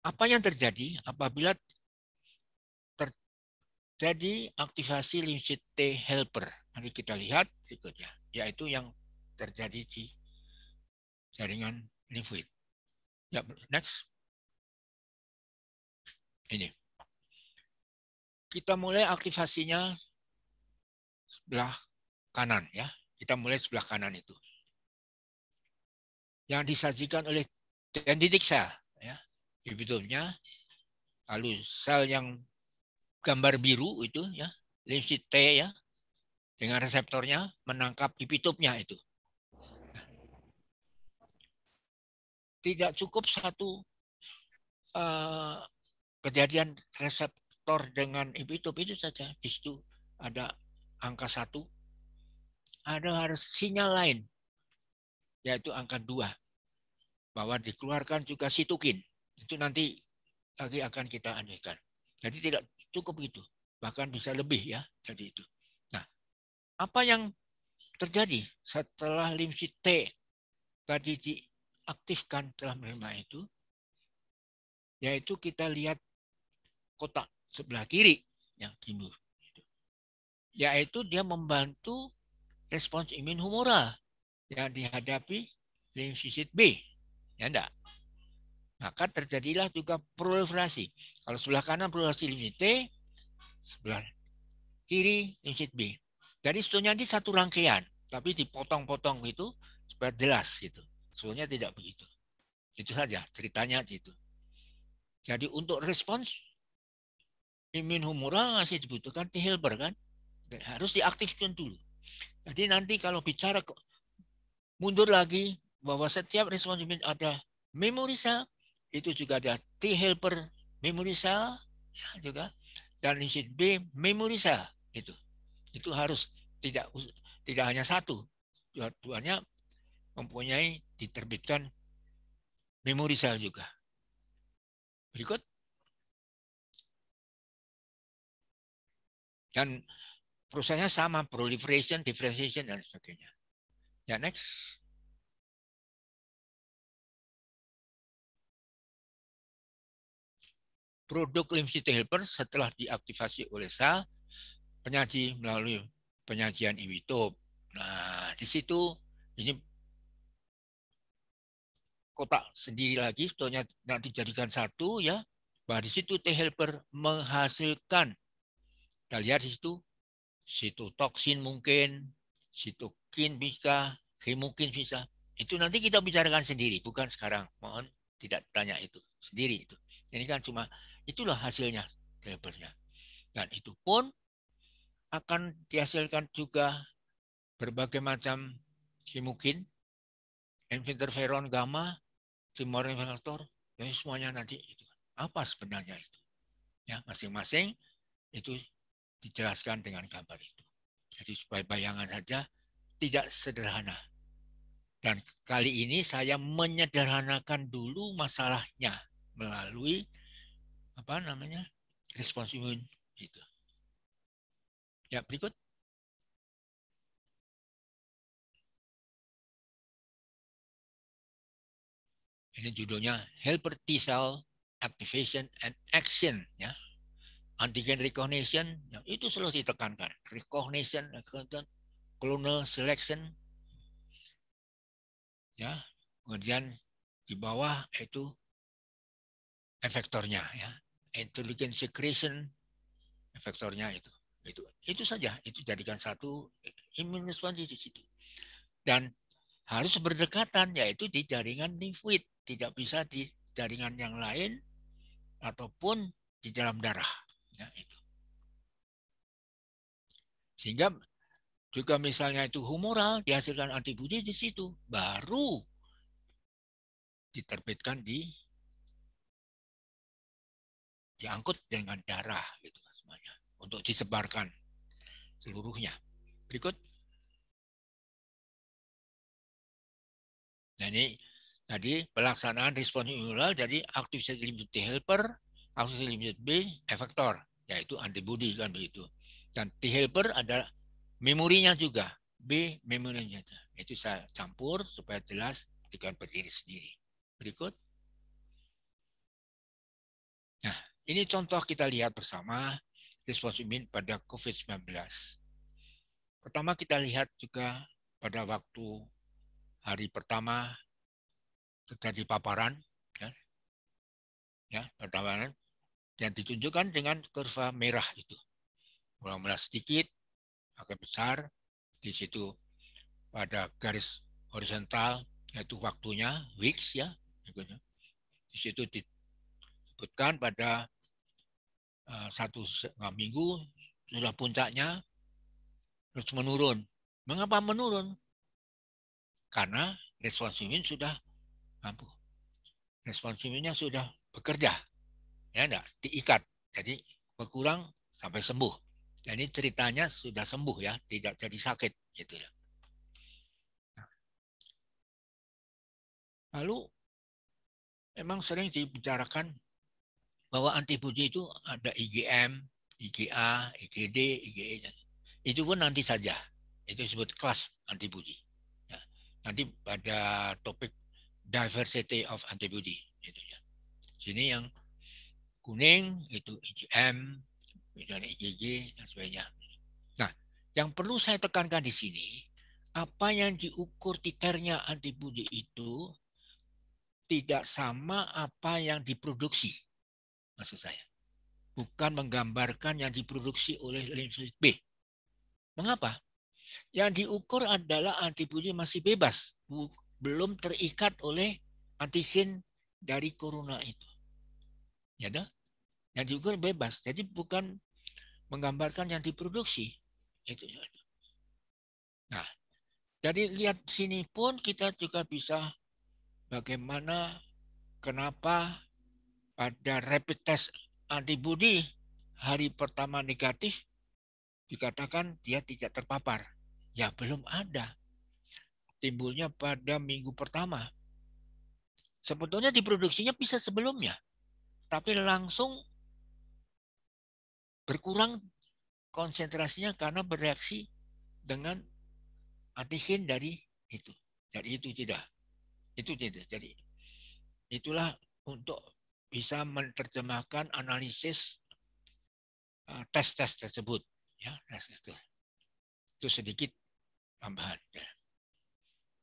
Speaker 4: Apa yang terjadi apabila terjadi aktivasi limfit T helper? Mari kita lihat berikutnya, yaitu yang terjadi di jaringan limfoid. Ya, next. Ini.
Speaker 5: Kita mulai aktivasinya
Speaker 4: sebelah kanan ya. Kita mulai sebelah kanan itu. Yang disajikan oleh dendritic cell. Epitopnya, lalu sel yang gambar biru itu ya limfit T ya dengan reseptornya menangkap epitopnya itu nah. tidak cukup satu uh, kejadian reseptor dengan epitop itu saja di situ ada angka satu ada harus sinyal lain yaitu angka dua bahwa dikeluarkan juga sitokin itu nanti lagi akan kita anehkan. Jadi tidak cukup itu, bahkan bisa lebih ya jadi itu. Nah, apa yang terjadi setelah limsit T tadi diaktifkan telah menerima itu? Yaitu kita lihat kotak sebelah kiri yang timur. Yaitu dia membantu respons imun humoral yang dihadapi limfisit B. Ya enggak? maka terjadilah juga proliferasi. Kalau sebelah kanan proliferasi limit T, sebelah kiri limit B. Jadi sebetulnya ini satu rangkaian, tapi dipotong-potong itu supaya jelas gitu. Sebetulnya tidak begitu. Itu saja ceritanya gitu. Jadi untuk respons imun humoral masih dibutuhkan T helper kan? Harus diaktifkan dulu. Jadi nanti kalau bicara mundur lagi bahwa setiap respons imun ada memori sel, itu juga ada T helper memory cell ya, juga dan insit B memory cell itu itu harus tidak tidak hanya satu dua-duanya mempunyai diterbitkan memori cell juga.
Speaker 5: Berikut. Dan prosesnya sama, proliferation, differentiation, dan sebagainya. Ya, next.
Speaker 4: produk limsit helper setelah diaktifasi oleh sel penyaji melalui penyajian in Nah, di situ ini kotak sendiri lagi, sebetulnya nanti jadikan satu ya. Bah di situ T helper menghasilkan, kita lihat di situ, sitotoksin mungkin, sitokin bisa, mungkin bisa. Itu nanti kita bicarakan sendiri, bukan sekarang. Mohon tidak tanya itu sendiri itu. Ini kan cuma Itulah hasilnya drivernya. Dan itu pun akan dihasilkan juga berbagai macam simukin, interferon gamma, timorin faktor, dan semuanya nanti itu. Apa sebenarnya itu? Ya, masing-masing itu dijelaskan dengan gambar itu. Jadi supaya bayangan saja tidak sederhana. Dan kali ini saya menyederhanakan dulu masalahnya melalui apa namanya respons imun itu. Ya berikut. Ini judulnya Helper T Cell Activation and Action ya. Antigen recognition ya, itu selalu ditekankan. Recognition, clonal selection, ya kemudian di bawah itu efektornya ya intelligence secretion efektornya itu itu itu saja itu jadikan satu immune di situ dan harus berdekatan yaitu di jaringan limfoid tidak bisa di jaringan yang lain ataupun di dalam darah ya, itu sehingga juga misalnya itu humoral dihasilkan antibodi di situ baru diterbitkan di diangkut dengan darah gitu kan semuanya untuk disebarkan
Speaker 5: seluruhnya. Berikut.
Speaker 4: Nah ini tadi pelaksanaan respon imunal dari aktivitas limited T helper, aktivitas limited B efektor, yaitu antibodi kan begitu. Dan T helper ada memorinya juga, B memorinya. Itu saya campur supaya jelas dengan berdiri sendiri. Berikut. Nah, ini contoh kita lihat bersama respons imun pada COVID-19. Pertama kita lihat juga pada waktu hari pertama terjadi paparan, ya, ya paparan yang ditunjukkan dengan kurva merah itu. Mulai-mulai sedikit, agak besar, di situ pada garis horizontal yaitu waktunya weeks ya,
Speaker 3: di
Speaker 4: situ disebutkan pada Eh, satu eh, minggu sudah puncaknya terus menurun. Mengapa menurun? Karena respons imun sudah mampu. Respons imunnya sudah bekerja. Ya enggak, diikat. Jadi berkurang sampai sembuh. Jadi ceritanya sudah sembuh ya, tidak jadi sakit gitu ya. Nah. Lalu emang sering dibicarakan bahwa antibodi itu ada IgM, IgA, IgD, IgE. Itu pun nanti saja. Itu disebut kelas antibodi. Ya. Nanti pada topik diversity of antibody. itu ya. Sini yang kuning itu IgM, dan IgG dan sebagainya. Nah, yang perlu saya tekankan di sini, apa yang diukur titernya antibodi itu tidak sama apa yang diproduksi maksud saya. Bukan menggambarkan yang diproduksi oleh limfosit B. Mengapa? Yang diukur adalah antibodi masih bebas, belum terikat oleh antigen dari corona itu. Ya dah? Yang diukur bebas. Jadi bukan menggambarkan yang diproduksi. Itu. Nah, dari lihat sini pun kita juga bisa bagaimana, kenapa pada rapid test antibody hari pertama negatif, dikatakan dia tidak terpapar. Ya belum ada. Timbulnya pada minggu pertama. Sebetulnya diproduksinya bisa sebelumnya. Tapi langsung berkurang konsentrasinya karena bereaksi dengan antigen dari itu. Jadi itu tidak. Itu tidak. Jadi itulah untuk bisa menerjemahkan analisis eh, tes-tes tersebut. Ya, tes itu. itu sedikit tambahan. Ya.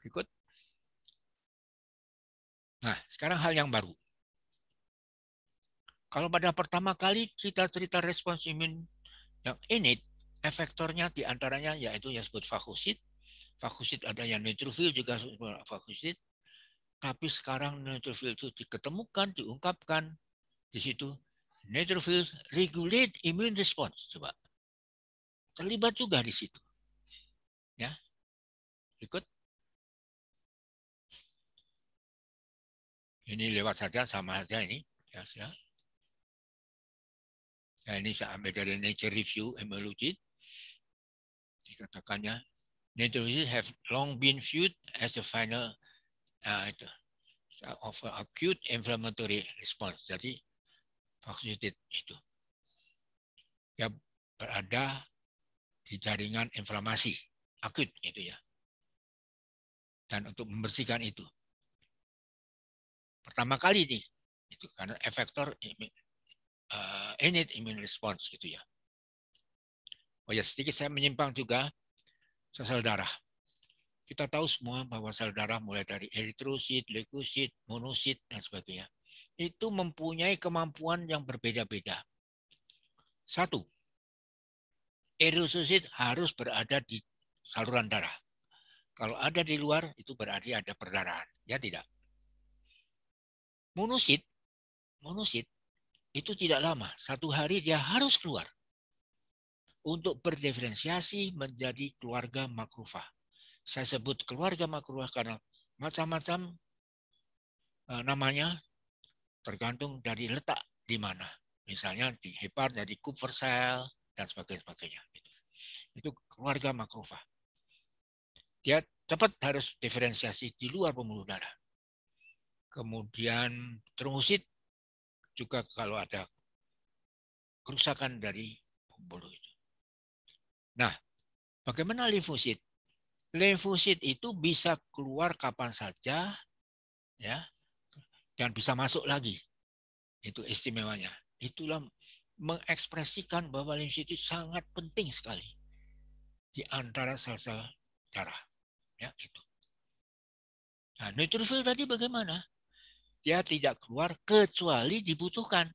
Speaker 4: Berikut. Nah, sekarang hal yang baru. Kalau pada pertama kali kita cerita respons imun yang init, efektornya diantaranya yaitu yang disebut fagosit. Fagosit ada yang neutrofil juga fagosit. Tapi sekarang neutrophil itu diketemukan, diungkapkan di situ. Neutrophils regulate immune response. Coba.
Speaker 5: Terlibat juga di situ. Ya. Ikut. Ini lewat saja, sama saja ini. Ya, ya.
Speaker 4: Nah, ini saya ambil dari Nature Review Immunology. Dikatakannya, neutrophils have long been viewed as the final uh, of acute inflammatory response. Jadi vaksitit itu dia ya, berada
Speaker 5: di jaringan inflamasi akut itu ya. Dan untuk
Speaker 4: membersihkan itu. Pertama kali nih itu karena efektor uh, innate immune response gitu ya. Oh ya sedikit saya menyimpang juga sel darah. Kita tahu semua bahwa sel darah mulai dari eritrosit, leukosit, monosit, dan sebagainya. Itu mempunyai kemampuan yang berbeda-beda. Satu, eritrosit harus berada di saluran darah. Kalau ada di luar, itu berarti ada perdarahan. Ya tidak. Monosit, monosit itu tidak lama. Satu hari dia harus keluar untuk berdiferensiasi menjadi keluarga makrofag saya sebut keluarga makruh karena macam-macam e, namanya tergantung dari letak di mana. Misalnya di hepar dari Cooper cell dan sebagainya. sebagainya. Gitu. Itu keluarga makrufah. Dia cepat harus diferensiasi di luar pembuluh darah. Kemudian trombosit juga kalau ada kerusakan dari pembuluh itu. Nah, bagaimana limfosit? Limfosit itu bisa keluar kapan saja ya dan bisa masuk lagi. Itu istimewanya. Itulah mengekspresikan bahwa itu sangat penting sekali di antara sel-sel darah. Ya, gitu. Nah, neutrofil tadi bagaimana? Dia tidak keluar kecuali dibutuhkan.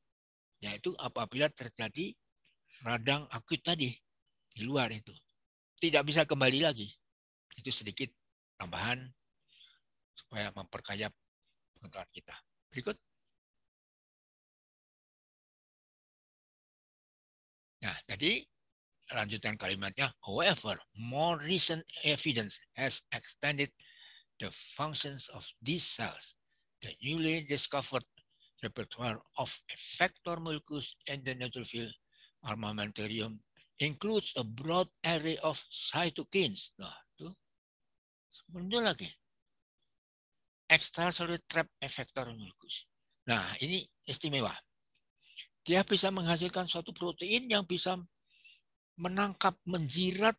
Speaker 4: Yaitu apabila terjadi radang akut tadi di luar itu. Tidak bisa kembali lagi. Itu sedikit tambahan supaya memperkaya pengetahuan kita. Berikut.
Speaker 5: Nah, jadi lanjutan
Speaker 4: kalimatnya, however, more recent evidence has extended the functions of these cells. The newly discovered repertoire of effector molecules in the neutrophil armamentarium includes a broad array of cytokines. Nah, muncul lagi solid trap efektor nukleus. Nah, ini istimewa. Dia bisa menghasilkan suatu protein yang bisa menangkap, menjirat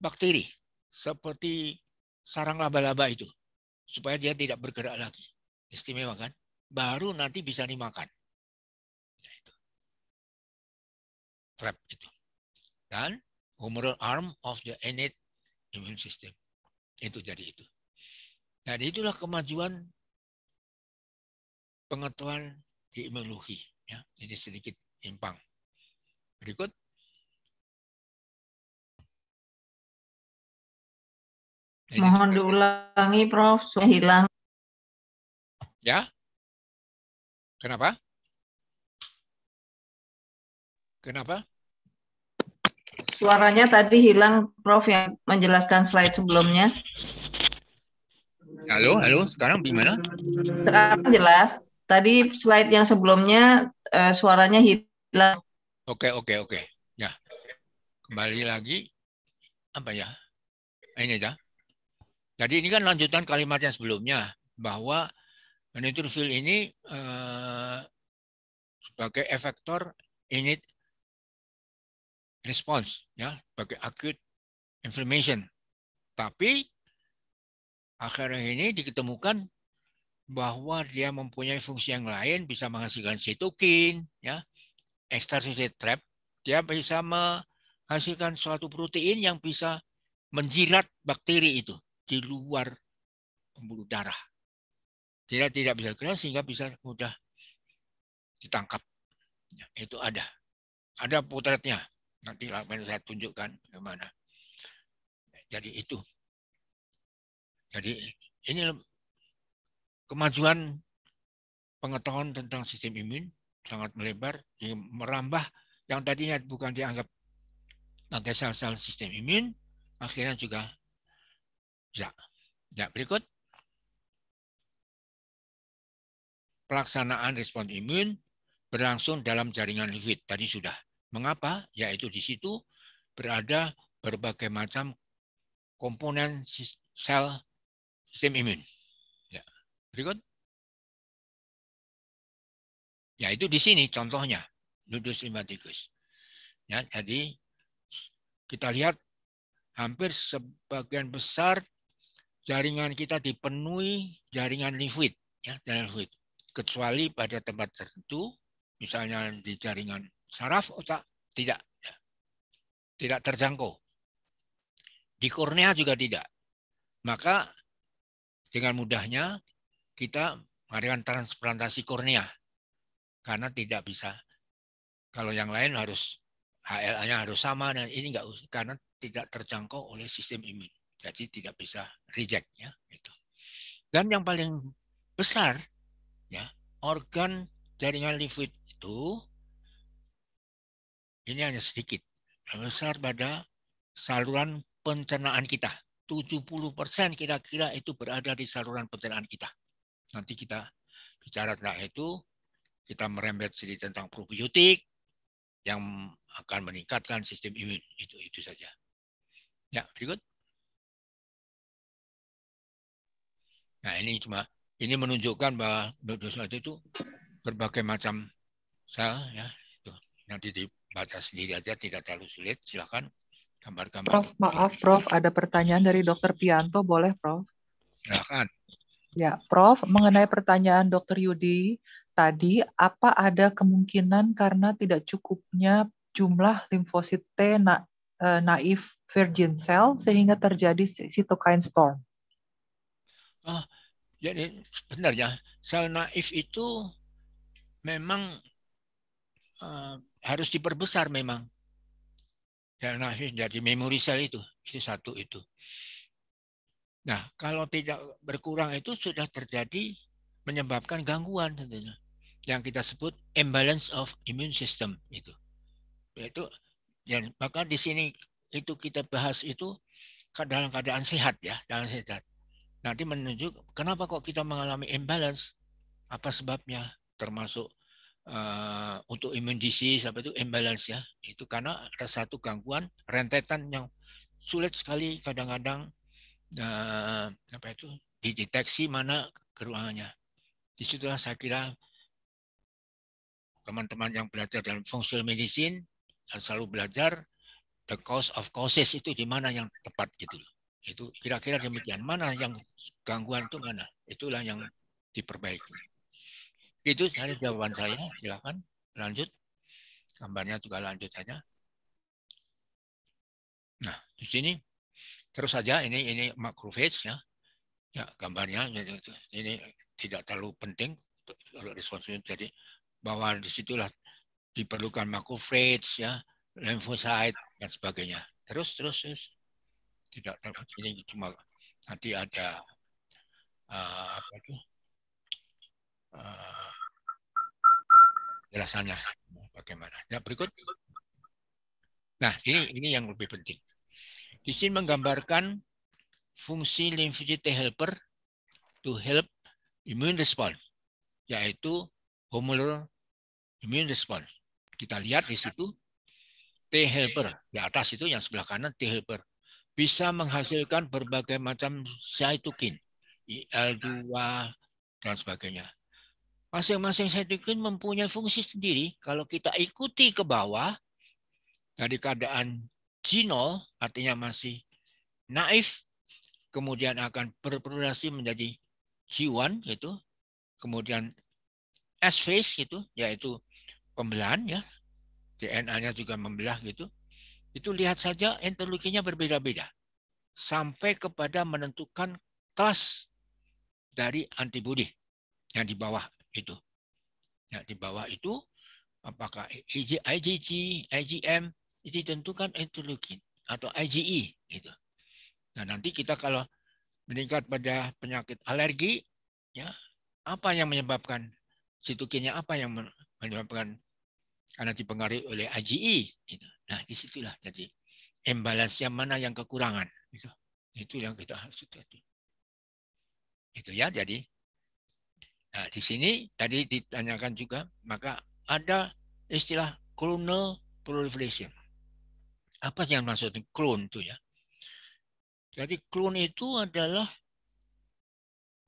Speaker 4: bakteri seperti sarang laba-laba itu supaya dia tidak bergerak lagi. Istimewa kan? Baru nanti bisa dimakan. Nah, itu.
Speaker 5: Trap itu. Dan
Speaker 4: humoral arm of the innate immune system. Itu jadi itu. Dan itulah kemajuan pengetahuan di imunologi.
Speaker 5: Ya, ini sedikit impang. Berikut. Ini Mohon diulangi, Prof. Sudah hilang. Ya? Kenapa? Kenapa? Suaranya
Speaker 1: tadi hilang, Prof, yang menjelaskan slide sebelumnya.
Speaker 4: Halo, halo, sekarang gimana?
Speaker 1: Sekarang jelas. Tadi slide yang sebelumnya uh, suaranya hilang.
Speaker 4: Oke, oke, oke. Ya, kembali lagi. Apa ya? Ini aja. Jadi ini kan lanjutan kalimat yang sebelumnya. Bahwa neutrophil ini uh, sebagai efektor ini response ya sebagai acute inflammation. Tapi akhirnya ini diketemukan bahwa dia mempunyai fungsi yang lain bisa menghasilkan sitokin ya extracellular trap dia bisa menghasilkan suatu protein yang bisa menjilat bakteri itu di luar pembuluh darah. Tidak tidak bisa kena sehingga bisa mudah ditangkap. Ya, itu ada. Ada potretnya. Nanti akan saya tunjukkan bagaimana. Jadi itu. Jadi ini kemajuan pengetahuan tentang sistem imun sangat melebar, merambah yang tadinya bukan dianggap sebagai sel-sel sistem imun, akhirnya juga bisa Ya, nah, berikut. Pelaksanaan respon imun berlangsung dalam jaringan lipid. Tadi sudah. Mengapa? Yaitu di situ berada berbagai macam komponen sel sistem
Speaker 5: imun. Ya. Berikut. Ya, itu
Speaker 4: di sini contohnya, nudus limbatikus. Ya, jadi kita lihat hampir sebagian besar jaringan kita dipenuhi jaringan limfoid, ya, jaringan limfoid. Kecuali pada tempat tertentu, misalnya di jaringan saraf otak oh, tidak tidak terjangkau. Di kornea juga tidak. Maka dengan mudahnya kita mengadakan transplantasi kornea karena tidak bisa kalau yang lain harus HLA-nya harus sama dan ini enggak karena tidak terjangkau oleh sistem imun. Jadi tidak bisa reject ya itu Dan yang paling besar ya organ jaringan liquid itu ini hanya sedikit. Besar pada saluran pencernaan kita. 70% kira-kira itu berada di saluran pencernaan kita. Nanti kita bicara tentang itu, kita merembet sedikit tentang probiotik yang akan meningkatkan sistem imun. Itu itu saja. Ya, berikut. Nah, ini cuma ini menunjukkan bahwa dosa itu berbagai macam sel ya. Itu nanti di baca sendiri aja tidak terlalu sulit. Silakan gambar-gambar. Prof, maaf
Speaker 1: Prof, ada pertanyaan dari Dokter Pianto, boleh Prof? Silakan. Ya, Prof, mengenai pertanyaan Dokter Yudi tadi, apa ada kemungkinan karena tidak cukupnya jumlah limfosit T na, e, naif virgin cell sehingga terjadi cytokine storm? Oh,
Speaker 4: jadi sebenarnya sel naif itu memang uh, harus diperbesar memang. akhirnya jadi memori sel itu, itu satu itu. Nah, kalau tidak berkurang itu sudah terjadi menyebabkan gangguan tentunya yang kita sebut imbalance of immune system itu. Yaitu dan ya, maka di sini itu kita bahas itu dalam keadaan sehat ya, dalam sehat. Nanti menunjuk kenapa kok kita mengalami imbalance, apa sebabnya, termasuk Eh, untuk imun disease apa itu imbalance ya itu karena ada satu gangguan rentetan yang sulit sekali kadang-kadang uh, apa itu dideteksi mana keruangannya disitulah saya kira teman-teman yang belajar dalam fungsional medicine selalu belajar the cause of causes itu di mana yang tepat gitu itu kira-kira demikian mana yang gangguan itu mana itulah yang diperbaiki itu dari jawaban saya. Silakan lanjut. Gambarnya juga lanjut saja. Nah, di sini terus saja ini ini macrophage ya. Ya, gambarnya ini tidak terlalu penting kalau responsnya jadi bahwa disitulah diperlukan macrophage ya, lymphocyte dan sebagainya. Terus terus, terus. tidak terlalu ini cuma nanti ada uh, apa itu jelasannya eh, bagaimana. Nah berikut. Nah ini ini yang lebih penting. Di sini menggambarkan fungsi limfosit T helper to help immune response, yaitu humoral immune response. Kita lihat di situ T helper di atas itu yang sebelah kanan T helper bisa menghasilkan berbagai macam cytokine IL2 dan sebagainya masing-masing cytokine mempunyai fungsi sendiri. Kalau kita ikuti ke bawah dari keadaan G0 artinya masih naif, kemudian akan berprogresif menjadi G1 gitu. Kemudian S phase gitu, yaitu pembelahan ya. DNA-nya juga membelah gitu. Itu lihat saja interleukinnya berbeda-beda sampai kepada menentukan kelas dari antibodi yang di bawah itu. Ya, di bawah itu apakah IgG, IgM itu ditentukan interleukin atau IgE itu. Nah, nanti kita kalau meningkat pada penyakit alergi ya, apa yang menyebabkan sitokinnya apa yang menyebabkan karena dipengaruhi oleh IgE gitu. Nah, disitulah jadi imbalance yang mana yang kekurangan itu. Itu yang kita harus itu. Itu ya, jadi Nah, di sini tadi ditanyakan juga, maka ada istilah clonal proliferation. Apa yang maksud clone itu ya? Jadi clone itu adalah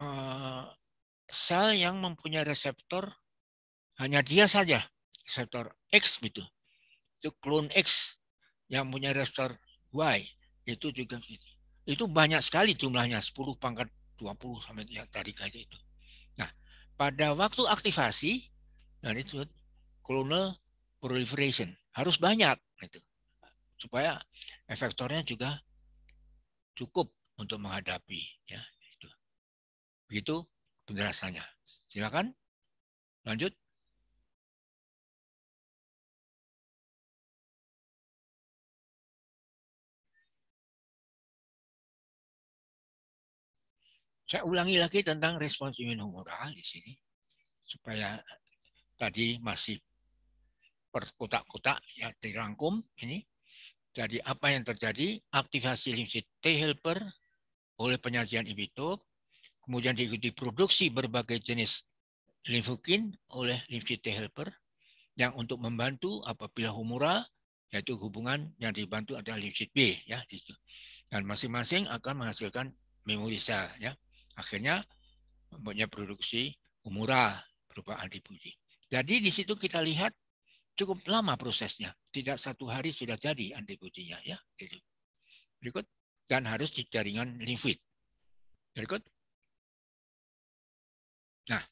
Speaker 4: uh, sel yang mempunyai reseptor hanya dia saja, reseptor X gitu. Itu clone X yang punya reseptor Y itu juga gitu. Itu banyak sekali jumlahnya 10 pangkat 20 sampai yang tadi kali itu pada waktu aktivasi dan itu clonal proliferation harus banyak nah, itu supaya efektornya juga cukup untuk menghadapi ya itu begitu penjelasannya silakan lanjut Saya ulangi lagi tentang respons imunomoral di sini supaya tadi masih perkotak-kotak ya dirangkum ini. Jadi apa yang terjadi? Aktivasi limfosit T helper oleh penyajian epitop kemudian diikuti produksi berbagai jenis limfokin oleh limfosit T helper yang untuk membantu apabila humoral yaitu hubungan yang dibantu adalah limfosit B ya di situ. dan masing-masing akan menghasilkan memori sel ya. Akhirnya membuatnya produksi umura berupa antibodi. Jadi di situ kita lihat cukup lama prosesnya. Tidak satu hari sudah jadi antibodinya ya. Jadi gitu. Berikut dan harus di jaringan limfit. Berikut. Nah,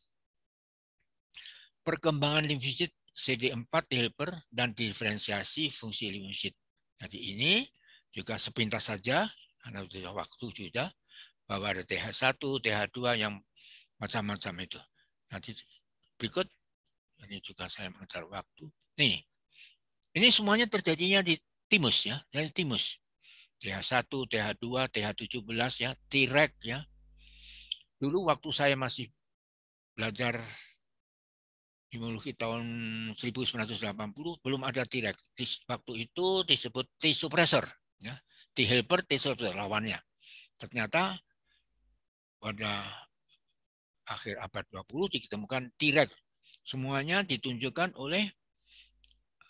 Speaker 4: perkembangan limfosit CD4 helper dan diferensiasi fungsi limfosit. Jadi ini juga sepintas saja karena sudah waktu sudah bahwa ada TH1, TH2 yang macam-macam itu. Nanti berikut ini juga saya mengejar waktu. nih Ini semuanya terjadinya di timus ya, dari timus. TH1, TH2, TH17 ya, T-Rex ya. Dulu waktu saya masih belajar imunologi tahun 1980 belum ada T-Rex. Waktu itu disebut T-suppressor ya. T-helper, T-suppressor lawannya. Ternyata pada akhir abad 20 ditemukan T-Rex. Semuanya ditunjukkan oleh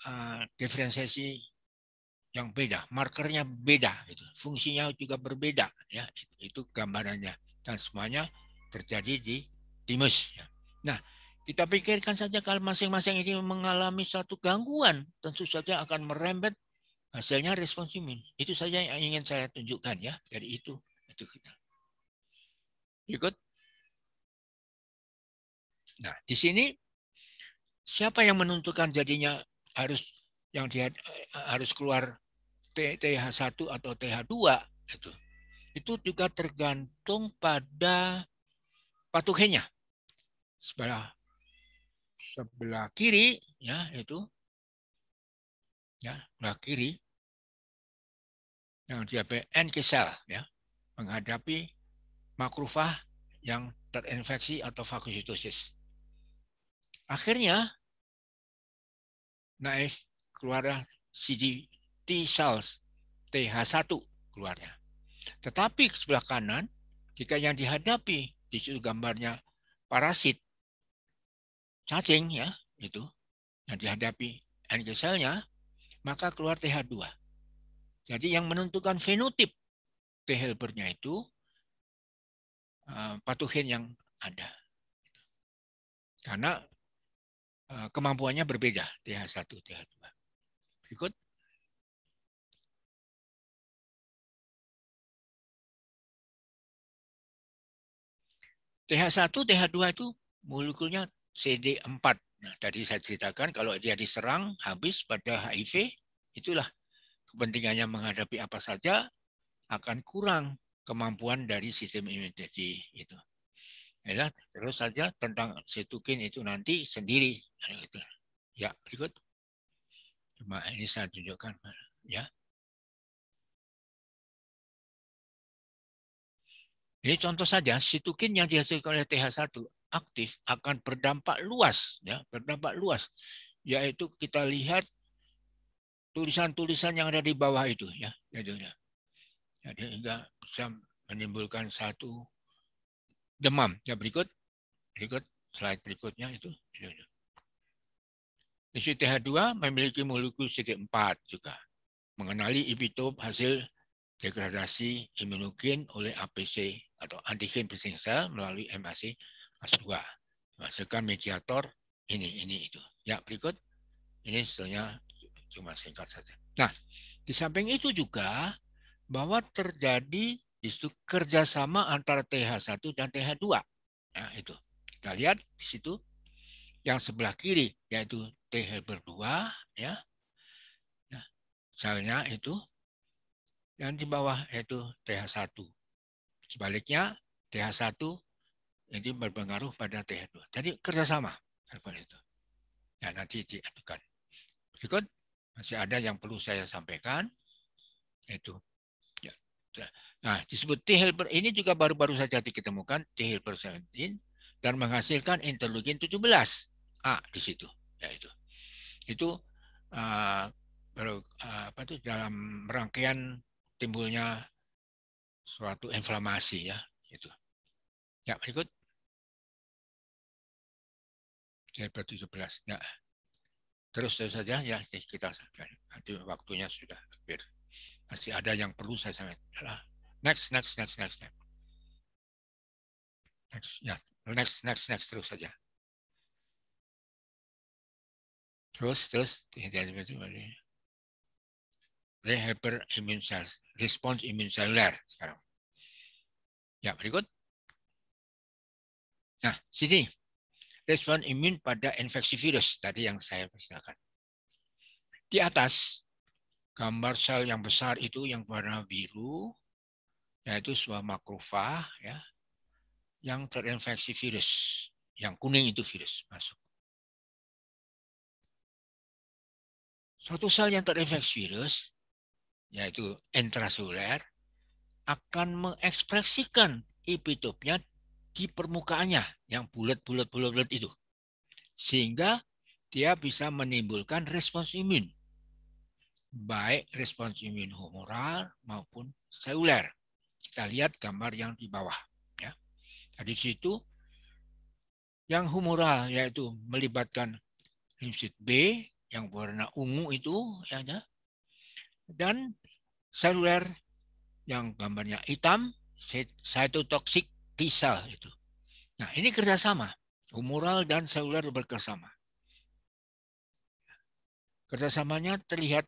Speaker 4: uh, diferensiasi yang beda, markernya beda, gitu. fungsinya juga berbeda, ya itu gambarannya dan semuanya terjadi di timus. Ya. Nah, kita pikirkan saja kalau masing-masing ini mengalami satu gangguan, tentu saja akan merembet hasilnya respons imun. Itu saja yang ingin saya tunjukkan ya dari itu itu kita. Ikut? Nah, di sini siapa yang menentukan jadinya harus yang dia eh, harus keluar TH1 atau TH2 itu. Itu juga tergantung pada patuhnya Sebelah sebelah kiri
Speaker 5: ya itu ya sebelah kiri
Speaker 4: yang dia PN sel ya menghadapi makrufah yang terinfeksi atau fagositosis, Akhirnya naif keluar CD T cells TH1 keluarnya. Tetapi sebelah kanan jika yang dihadapi di situ gambarnya parasit cacing ya itu yang dihadapi NK selnya maka keluar TH2. Jadi yang menentukan fenotip T helper-nya itu Eh, patuhin yang ada. Karena eh, kemampuannya
Speaker 5: berbeda, TH1, TH2. Berikut.
Speaker 4: TH1, TH2 itu molekulnya CD4. Nah, tadi saya ceritakan kalau dia diserang habis pada HIV, itulah kepentingannya menghadapi apa saja akan kurang kemampuan dari sistem jadi itu. Ya, terus saja tentang sitokin itu nanti sendiri. Gitu. Ya, berikut. Cuma ini saya tunjukkan. Ya. Ini contoh saja, sitokin yang dihasilkan oleh TH1 aktif akan berdampak luas, ya, berdampak luas, yaitu kita lihat tulisan-tulisan yang ada di bawah itu, ya, jadinya jadi ya, hingga bisa menimbulkan satu demam. Ya berikut, berikut slide berikutnya itu. Ya, ya. ICTH2 memiliki molekul CD4 juga. Mengenali epitop hasil degradasi imunogen oleh APC atau antigen presenting cell melalui MAC AS2. masukkan mediator ini, ini, itu. Ya, berikut. Ini sebetulnya cuma singkat saja. Nah, di samping itu juga bahwa terjadi itu kerjasama antara TH1 dan TH2. Nah, itu. Kita lihat di situ yang sebelah kiri yaitu TH berdua ya. Nah, misalnya itu yang di bawah yaitu TH1. Sebaliknya TH1 ini berpengaruh pada TH2. Jadi kerjasama seperti itu. Ya, nanti diadukan. Berikut masih ada yang perlu saya sampaikan. Itu Nah, nah, disebut T helper ini juga baru-baru saja diketemukan T helper 17 dan menghasilkan interleukin 17 A di situ, yaitu. Itu uh, apa itu dalam rangkaian timbulnya suatu inflamasi ya, itu. Ya, berikut.
Speaker 5: T helper 17 ya.
Speaker 4: Terus terus saja ya kita nanti waktunya sudah hampir. Masih ada yang perlu saya sampaikan. Next, next, next, next, next.
Speaker 5: Next, ya. Next, next, next terus saja.
Speaker 4: Terus, terus. They hyper immune cells, response immune cellular sekarang. Ya, berikut. Nah, sini. Respon imun pada infeksi virus tadi yang saya persilakan. Di atas gambar sel yang besar itu yang warna biru, yaitu sebuah makrofag ya, yang terinfeksi virus. Yang kuning itu virus masuk. Suatu sel yang terinfeksi virus, yaitu intraseluler, akan mengekspresikan epitopnya di permukaannya yang bulat-bulat-bulat itu. Sehingga dia bisa menimbulkan respons imun baik respons imun humoral maupun seluler. Kita lihat gambar yang di bawah. Ya. Nah, di situ yang humoral yaitu melibatkan limfosit B yang warna ungu itu, ya, ya. dan seluler yang gambarnya hitam, cytotoxic T cell itu. Nah ini kerjasama, humoral dan seluler bekerjasama. Kerjasamanya terlihat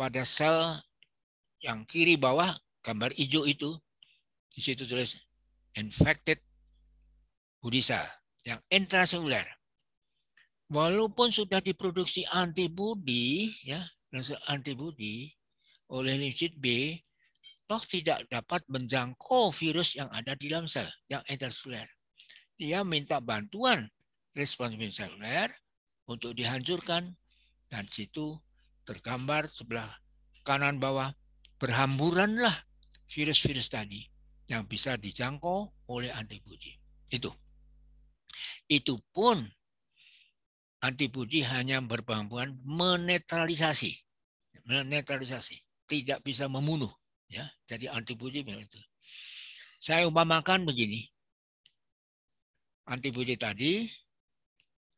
Speaker 4: pada sel yang kiri bawah gambar hijau itu di situ tulis infected Budisa yang intraseluler. Walaupun sudah diproduksi antibodi ya, antibodi oleh limfosit B, toh tidak dapat menjangkau virus yang ada di dalam sel yang intraseluler. Dia minta bantuan respons seluler untuk dihancurkan dan situ tergambar sebelah kanan bawah berhamburanlah virus-virus tadi yang bisa dijangkau oleh antibodi. Itu. Itu pun antibodi hanya berpengaruh menetralisasi. Menetralisasi, tidak bisa membunuh ya. Jadi antibodi itu. Saya umpamakan begini. Antibodi tadi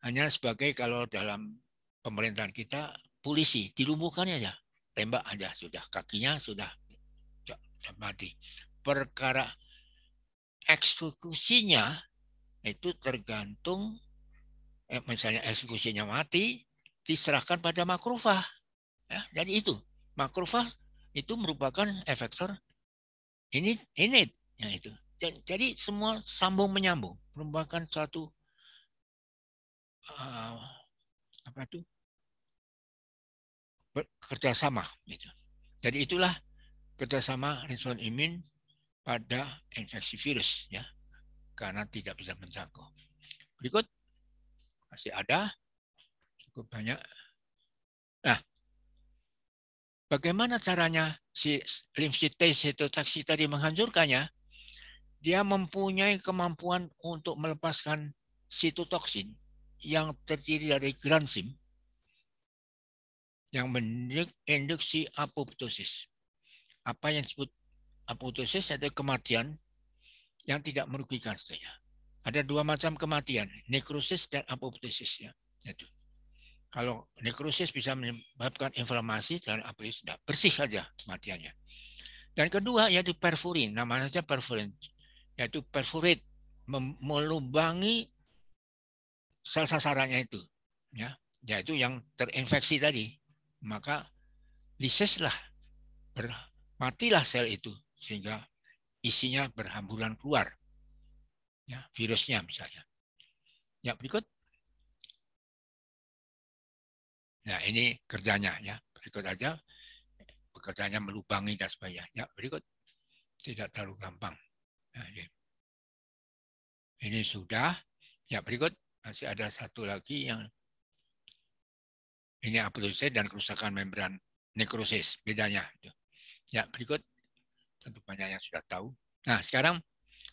Speaker 4: hanya sebagai kalau dalam pemerintahan kita polisi dilumpuhkannya ya tembak aja sudah kakinya ya, sudah mati perkara eksekusinya itu tergantung eh, misalnya eksekusinya mati diserahkan pada makrufah ya, jadi itu makrufah itu merupakan efektor ini ini ya itu jadi semua sambung menyambung merupakan satu uh, eh, apa tuh kerjasama. Gitu. Jadi itulah kerjasama respon imun pada infeksi virus ya karena tidak bisa menjangkau. Berikut masih ada cukup banyak. Nah, bagaimana caranya si limfosit T tadi menghancurkannya? Dia mempunyai kemampuan untuk melepaskan sitotoksin yang terdiri dari gransim yang induksi apoptosis. Apa yang disebut apoptosis atau kematian yang tidak merugikan saya Ada dua macam kematian, nekrosis dan apoptosis ya. Itu. Kalau nekrosis bisa menyebabkan inflamasi dan apoptosis sudah bersih saja kematiannya. Dan kedua yaitu perforin namanya saja perforin yaitu perforate melubangi sel sasarannya itu, ya, yaitu yang terinfeksi tadi, maka liseslah, matilah sel itu sehingga isinya berhamburan keluar. Ya, virusnya misalnya. Ya, berikut. Nah, ini kerjanya ya. Berikut aja pekerjaannya melubangi dan sebagainya. Ya, berikut. Tidak terlalu gampang. Nah, ini. ini sudah. Ya, berikut masih ada satu lagi yang ini apoptosis dan kerusakan membran nekrosis bedanya. Ya, berikut tentu banyak yang sudah tahu. Nah, sekarang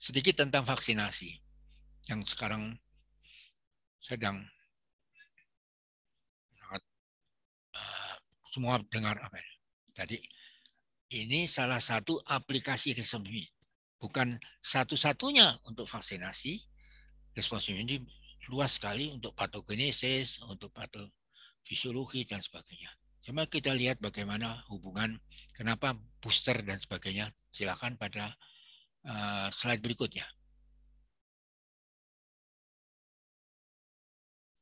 Speaker 4: sedikit tentang vaksinasi yang sekarang sedang sangat, uh, semua dengar apa ya? Tadi ini salah satu aplikasi resmi, bukan satu-satunya untuk vaksinasi. Respons ini luas sekali untuk patogenesis, untuk patogenesis fisiologi dan sebagainya. Cuma kita lihat bagaimana hubungan, kenapa booster dan sebagainya. Silakan pada eh, slide berikutnya.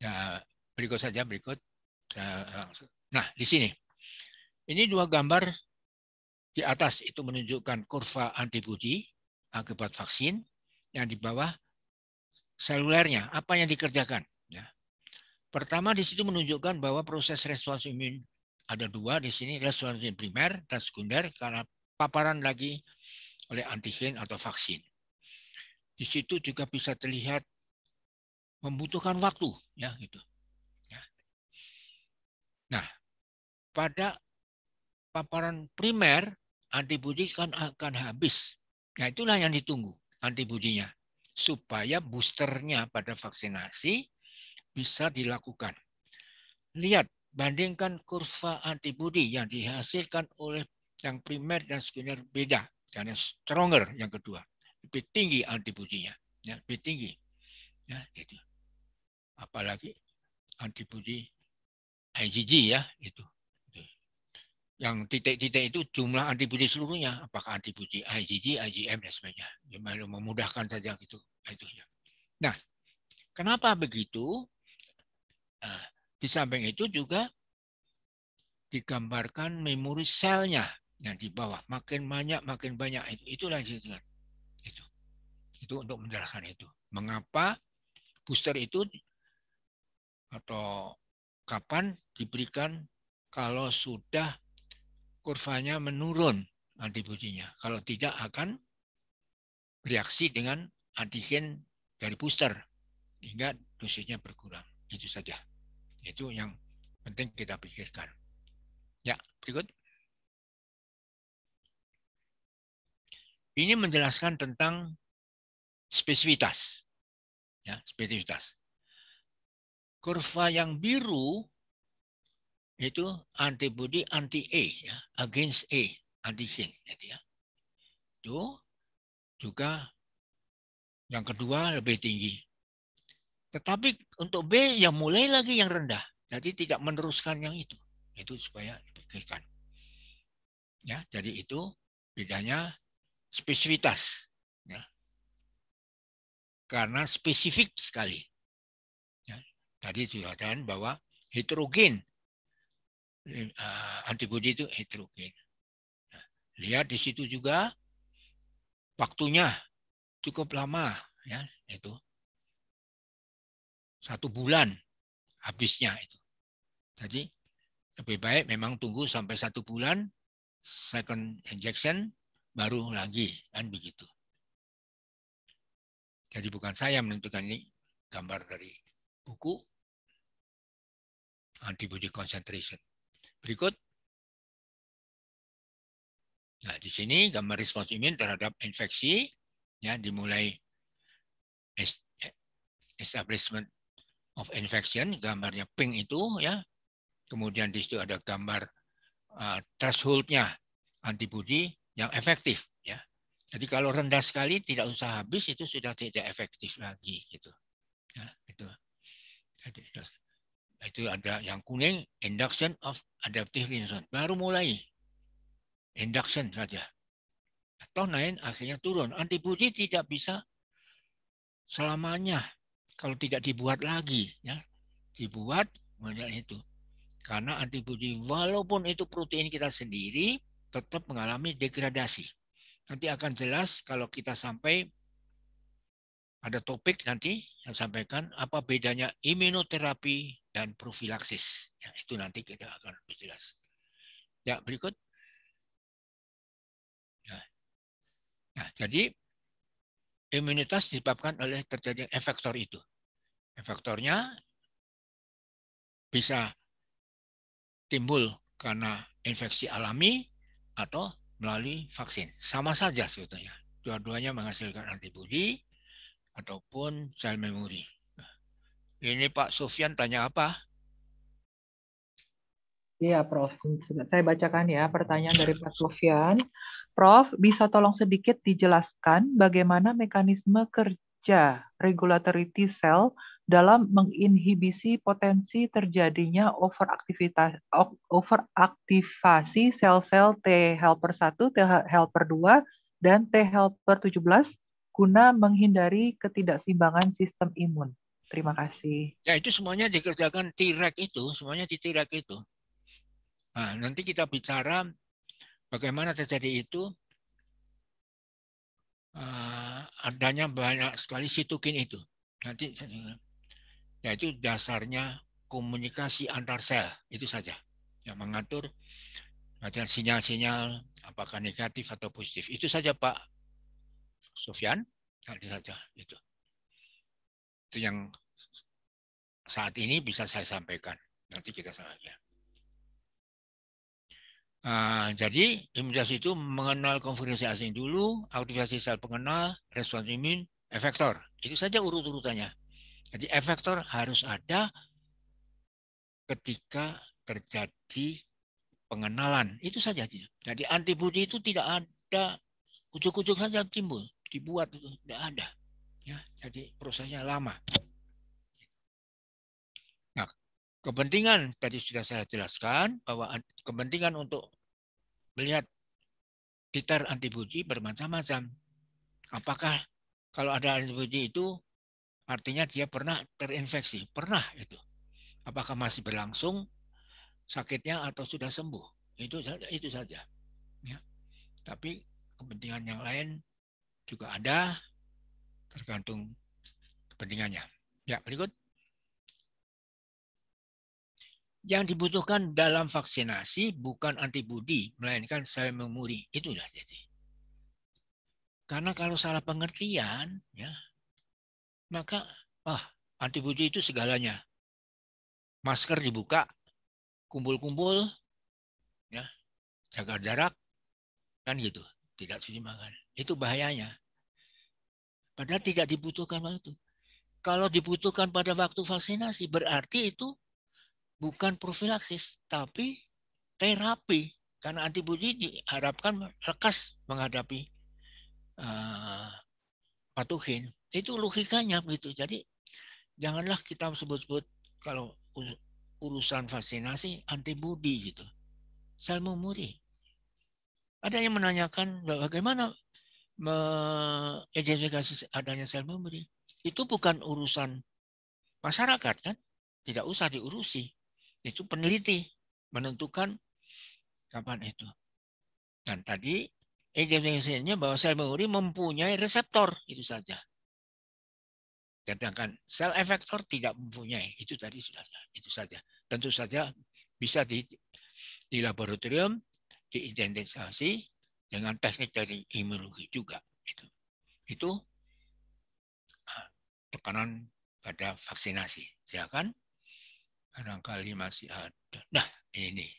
Speaker 5: Nah, berikut saja, berikut.
Speaker 4: Ya, nah, di sini. Ini dua gambar di atas itu menunjukkan kurva antibodi akibat vaksin. Yang di bawah selulernya, apa yang dikerjakan. Pertama di situ menunjukkan bahwa proses respons imun ada dua di sini respons imun primer dan sekunder karena paparan lagi oleh antigen atau vaksin. Di situ juga bisa terlihat membutuhkan waktu ya gitu. Ya. Nah, pada paparan primer antibodi kan akan habis. Nah, itulah yang ditunggu antibodinya supaya boosternya pada vaksinasi bisa dilakukan. Lihat, bandingkan kurva antibodi yang dihasilkan oleh yang primer dan sekunder beda. Karena stronger yang kedua. Lebih tinggi antibodinya. Ya, lebih tinggi. Ya, gitu. Apalagi antibodi IgG ya itu. Yang titik-titik itu jumlah antibodi seluruhnya, apakah antibodi IgG, IgM dan sebagainya. Cuma ya, memudahkan saja gitu nah, itu ya. Nah, kenapa begitu? Nah, di samping itu juga digambarkan memori selnya yang di bawah makin banyak makin banyak itu itulah itu itu untuk menjelaskan itu mengapa booster itu atau kapan diberikan kalau sudah kurvanya menurun antibodinya kalau tidak akan bereaksi dengan antigen dari booster hingga dosisnya berkurang itu saja. Itu yang penting kita pikirkan. Ya, berikut.
Speaker 5: Ini menjelaskan tentang spesifitas.
Speaker 4: Ya, spesifitas. Kurva yang biru itu antibody anti A ya, against A antigen gitu ya. Itu juga yang kedua lebih tinggi tetapi untuk B ya mulai lagi yang rendah. Jadi tidak meneruskan yang itu. Itu supaya dipikirkan. Ya, jadi itu bedanya spesifitas. Ya. Karena spesifik sekali. Ya. Tadi sudah katakan bahwa heterogen. Eh, Antibodi itu heterogen. Ya, lihat di situ juga waktunya cukup lama ya itu satu bulan habisnya itu. Jadi lebih baik memang tunggu sampai satu bulan second injection baru lagi dan begitu. Jadi
Speaker 5: bukan saya menentukan ini gambar dari buku
Speaker 4: antibody ah, concentration. Berikut. Nah, di sini gambar respons imun terhadap infeksi ya dimulai eh, establishment of infection, gambarnya pink itu ya. Kemudian di situ ada gambar uh, thresholdnya antibody yang efektif ya. Jadi kalau rendah sekali tidak usah habis itu sudah tidak efektif lagi gitu. Ya, itu. itu ada yang kuning induction of adaptive insulin baru mulai induction saja atau naik akhirnya turun antibody tidak bisa selamanya kalau tidak dibuat lagi ya dibuat banyak itu karena antibodi walaupun itu protein kita sendiri tetap mengalami degradasi nanti akan jelas kalau kita sampai ada topik nanti yang sampaikan apa bedanya imunoterapi dan profilaksis ya, itu nanti kita akan lebih jelas ya berikut nah, nah jadi Imunitas disebabkan oleh terjadinya efektor itu. Efektornya bisa timbul karena infeksi alami atau melalui vaksin. Sama saja sebetulnya. Dua-duanya menghasilkan antibodi ataupun sel memori. Ini Pak Sofian tanya apa?
Speaker 1: Iya, Prof. Saya bacakan ya pertanyaan dari Pak Sofian. Prof, bisa tolong sedikit dijelaskan bagaimana mekanisme kerja regulatory T cell dalam menginhibisi potensi terjadinya overaktivasi sel-sel T helper 1, T helper 2 dan T helper 17 guna menghindari ketidakseimbangan sistem imun. Terima kasih.
Speaker 4: Ya, itu semuanya dikerjakan t reg itu, semuanya di t reg itu. Nah, nanti kita bicara Bagaimana terjadi itu? Eh, adanya banyak sekali situkin itu. Nanti yaitu dasarnya komunikasi antar sel itu saja yang mengatur ada sinyal-sinyal apakah negatif atau positif. Itu saja Pak Sofian nanti saja itu. Itu yang saat ini bisa saya sampaikan. Nanti kita sampaikan. Ah, jadi imunisasi itu mengenal konfigurasi asing dulu, aktivasi sel pengenal, respon imun, efektor. Itu saja urut-urutannya. Jadi efektor harus ada ketika terjadi pengenalan. Itu saja. Jadi antibodi itu tidak ada kucuk-kucuk saja timbul, dibuat itu tidak ada. Ya, jadi prosesnya lama. Nah, kepentingan tadi sudah saya jelaskan bahwa kepentingan untuk melihat titer antibodi bermacam-macam. Apakah kalau ada antibodi itu artinya dia pernah terinfeksi? Pernah itu. Apakah masih berlangsung sakitnya atau sudah sembuh? Itu saja, itu saja. Ya. Tapi kepentingan yang lain juga ada tergantung kepentingannya. Ya, berikut. Yang dibutuhkan dalam vaksinasi bukan antibodi, melainkan sel memori Itu sudah jadi. Karena kalau salah pengertian, ya, maka ah antibodi itu segalanya. Masker dibuka, kumpul-kumpul, ya, jaga jarak, kan gitu. Tidak cuci makan. Itu bahayanya. Padahal tidak dibutuhkan waktu. Kalau dibutuhkan pada waktu vaksinasi, berarti itu bukan profilaksis tapi terapi karena antibodi diharapkan lekas menghadapi uh, patogen. Itu logikanya begitu. Jadi janganlah kita sebut-sebut kalau urusan vaksinasi antibodi gitu. Sel memuri. Ada yang menanyakan bagaimana mengidentifikasi adanya sel memuri. Itu bukan urusan masyarakat kan? Tidak usah diurusi itu peneliti menentukan kapan itu. Dan tadi egensensinya bahwa sel memori mempunyai reseptor itu saja. Sedangkan sel efektor tidak mempunyai. Itu tadi sudah itu saja. Tentu saja bisa di, di laboratorium diidentifikasi dengan teknik dari imunologi juga. Gitu. Itu, itu ah, tekanan pada vaksinasi. Silakan barangkali masih ada. Nah, ini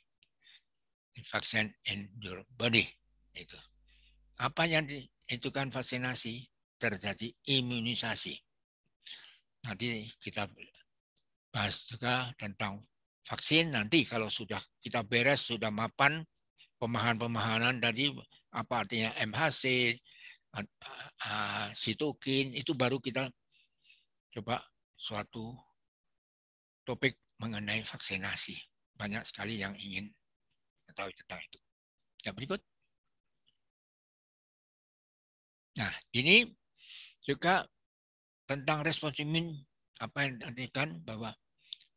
Speaker 4: vaksin in your body itu. Apa yang di, itu kan vaksinasi terjadi imunisasi. Nanti kita bahas juga tentang vaksin nanti kalau sudah kita beres sudah mapan pemahaman-pemahaman dari apa artinya MHC, sitokin itu baru kita coba suatu topik mengenai vaksinasi. Banyak sekali yang ingin mengetahui tentang itu. Yang berikut. Nah, ini juga tentang respons imun apa yang diartikan bahwa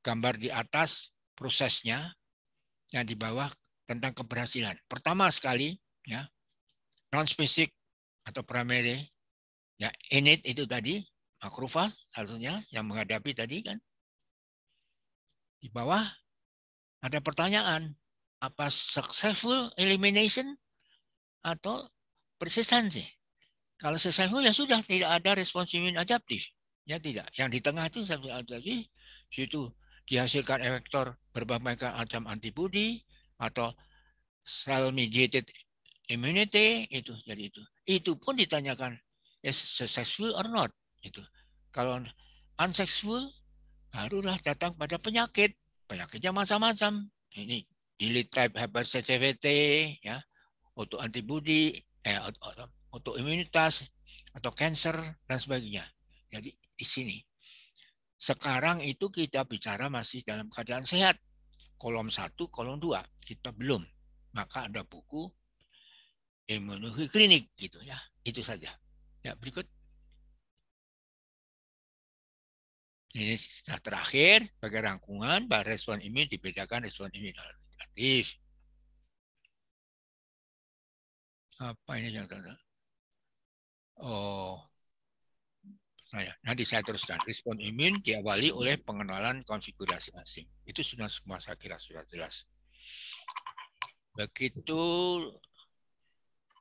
Speaker 4: gambar di atas prosesnya yang di bawah tentang keberhasilan. Pertama sekali ya non spesifik atau primary ya init itu tadi makrofag satunya yang menghadapi tadi kan di bawah ada pertanyaan, apa successful elimination atau persistensi? Kalau successful ya sudah tidak ada respons imun adaptif. Ya tidak. Yang di tengah itu satu adaptif situ dihasilkan efektor berbagai macam antibodi atau cell mediated immunity itu jadi itu. Itu pun ditanyakan is successful or not itu. Kalau unsuccessful barulah datang pada penyakit. Penyakitnya macam-macam. Ini delete type hypersensitivity, ya, untuk antibody, eh, untuk imunitas, atau cancer, dan sebagainya. Jadi di sini. Sekarang itu kita bicara masih dalam keadaan sehat. Kolom satu, kolom dua Kita belum. Maka ada buku imunologi klinik gitu ya. Itu saja. Ya, berikut. Ini sudah terakhir, sebagai rangkuman, bahwa respon imun
Speaker 5: dibedakan respon imun negatif.
Speaker 4: Apa ini yang tanda? Oh, nah ya, nanti saya teruskan. Respon imun diawali oleh pengenalan konfigurasi asing. Itu sudah semua saya kira sudah jelas. Begitu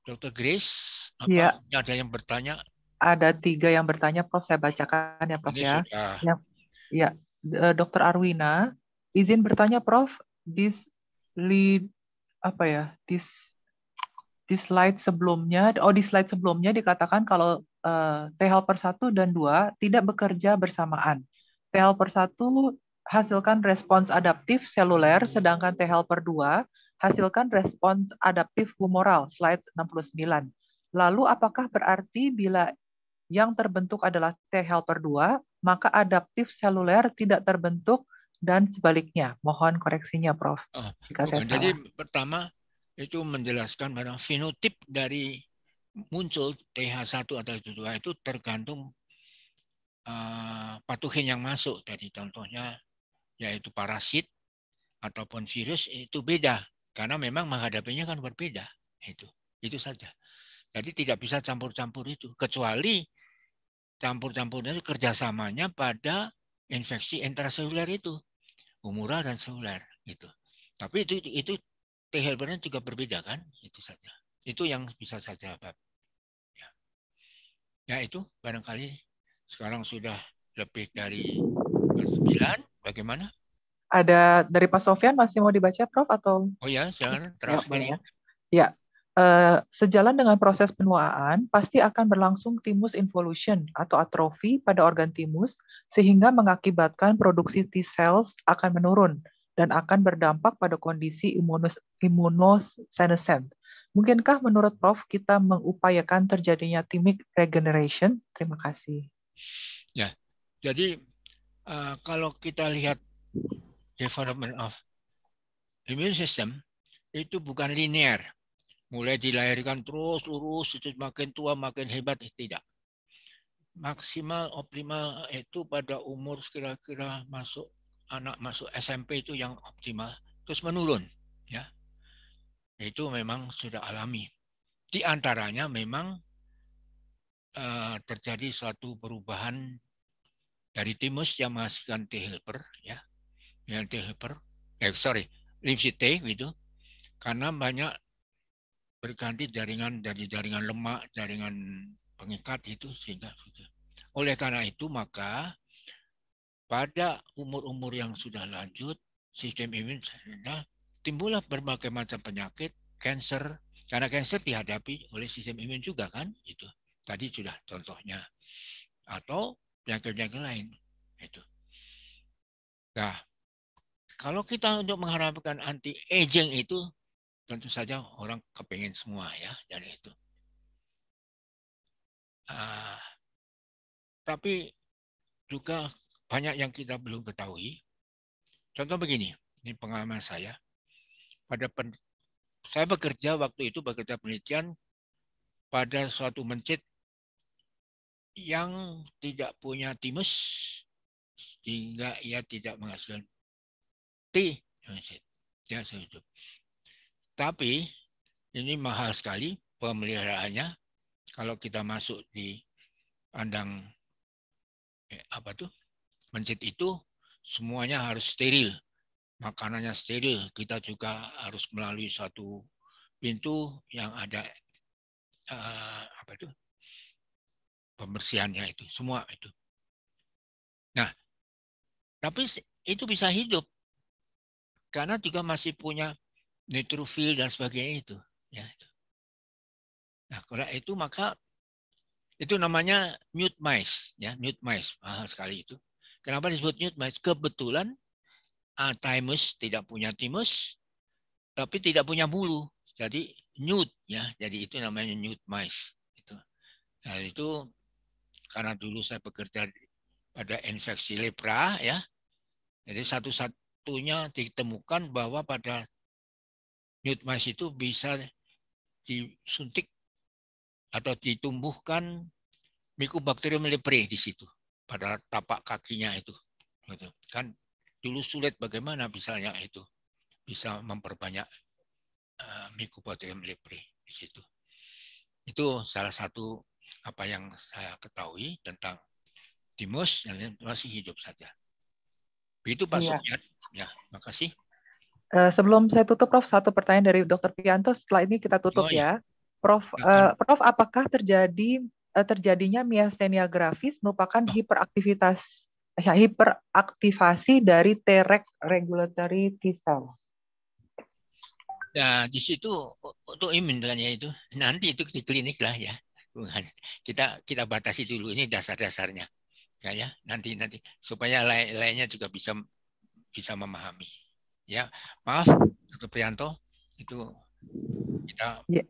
Speaker 4: Dr. Grace, apa ya. ada yang bertanya?
Speaker 1: ada tiga yang bertanya, Prof. Saya bacakan ya, Prof. ya. Sudah. ya. Ya, Dr. Eh, Arwina, izin bertanya, Prof. This lead apa ya? This di slide sebelumnya, oh di slide sebelumnya dikatakan kalau uh, T helper 1 dan dua tidak bekerja bersamaan. T helper 1 hasilkan respons adaptif seluler, sedangkan T helper dua hasilkan respons adaptif humoral, slide 69. Lalu apakah berarti bila yang terbentuk adalah T helper 2, maka adaptif seluler tidak terbentuk dan sebaliknya. Mohon koreksinya, Prof. Oh, jika saya salah. Jadi
Speaker 4: pertama itu menjelaskan bahwa fenotip dari muncul TH1 atau t 2 itu tergantung uh, patogen yang masuk. Jadi contohnya yaitu parasit ataupun virus itu beda karena memang menghadapinya kan berbeda itu itu saja. Jadi tidak bisa campur-campur itu kecuali campur-campurnya itu kerjasamanya pada infeksi intraseluler itu humoral dan seluler gitu. Tapi itu itu T helpernya juga berbeda kan? Itu saja. Itu yang bisa saya jawab. Ya. ya itu barangkali sekarang sudah lebih dari sembilan. Bagaimana?
Speaker 1: Ada dari Pak Sofian masih mau dibaca Prof atau? Oh ya,
Speaker 3: jangan ya, terakhir.
Speaker 1: Ya, ya. Eh, sejalan dengan proses penuaan, pasti akan berlangsung timus involution atau atrofi pada organ timus, sehingga mengakibatkan produksi T cells akan menurun dan akan berdampak pada kondisi imunos, imunosenescent. Mungkinkah menurut Prof kita mengupayakan terjadinya timic regeneration? Terima kasih.
Speaker 3: Ya,
Speaker 4: jadi uh, kalau kita lihat development of immune system itu bukan linear mulai dilahirkan terus lurus itu makin tua makin hebat eh, tidak maksimal optimal eh, itu pada umur kira-kira masuk anak masuk SMP itu yang optimal terus menurun ya itu memang sudah alami di antaranya memang uh, terjadi suatu perubahan dari timus yang menghasilkan T helper ya yang T helper eh sorry limfit T gitu karena banyak berganti jaringan dari jaringan lemak, jaringan pengikat itu sehingga oleh karena itu maka pada umur-umur yang sudah lanjut sistem imun sudah timbullah berbagai macam penyakit, kanker karena kanker dihadapi oleh sistem imun juga kan itu tadi sudah contohnya atau penyakit-penyakit lain itu. Nah, kalau kita untuk mengharapkan anti aging itu tentu saja orang kepengen semua ya dari itu. Uh, tapi juga banyak yang kita belum ketahui. Contoh begini, ini pengalaman saya. Pada pen, saya bekerja waktu itu bekerja penelitian pada suatu mencit yang tidak punya timus sehingga ia tidak menghasilkan t mencit. Dia hidup. Tapi ini mahal sekali pemeliharaannya. Kalau kita masuk di kandang eh, apa tuh mencit itu semuanya harus steril. Makanannya steril. Kita juga harus melalui satu pintu yang ada eh, apa tuh pembersihannya itu semua itu. Nah, tapi itu bisa hidup karena juga masih punya neutrofil dan sebagainya itu. Ya. Nah, kalau itu maka itu namanya mute mice, ya mute mice mahal sekali itu. Kenapa disebut mute mice? Kebetulan ah, thymus tidak punya timus, tapi tidak punya bulu, jadi nude ya, jadi itu namanya nude mice. Itu. Nah itu karena dulu saya bekerja pada infeksi lepra ya, jadi satu-satunya ditemukan bahwa pada newt mice itu bisa disuntik atau ditumbuhkan Mycobacterium lepre di situ pada tapak kakinya itu. Gitu. Kan dulu sulit bagaimana misalnya itu bisa memperbanyak uh, Mycobacterium leprae di situ. Itu salah satu apa yang saya ketahui tentang timus yang masih hidup saja. itu Pak ya. Ya, makasih.
Speaker 1: Eh, sebelum saya tutup, Prof, satu pertanyaan dari Dr. Pianto. Setelah ini kita tutup oh, iya. ya. Prof, uh, Prof, apakah terjadi uh, terjadinya miastenia gravis merupakan hiperaktivitas ya, hiperaktivasi dari T-reg regulatory T cell?
Speaker 4: Nah, ya, di situ untuk imun kan ya itu. Nanti itu di klinik lah ya. Tuhan. Kita kita batasi dulu ini dasar-dasarnya. Ya, ya, nanti nanti supaya lain-lainnya juga bisa bisa memahami ya maaf Dr. Prianto itu kita yeah.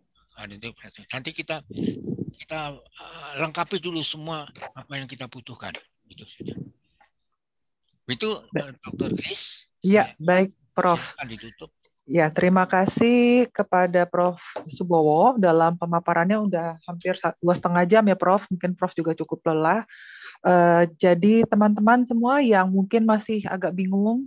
Speaker 4: nanti kita kita eh, lengkapi dulu semua apa yang kita butuhkan
Speaker 3: itu saja
Speaker 1: itu eh, Dr. Chris ya yeah, baik Prof ditutup Ya, terima kasih kepada Prof. Subowo dalam pemaparannya udah hampir dua setengah jam ya Prof. Mungkin Prof juga cukup lelah. Uh, jadi teman-teman semua yang mungkin masih agak bingung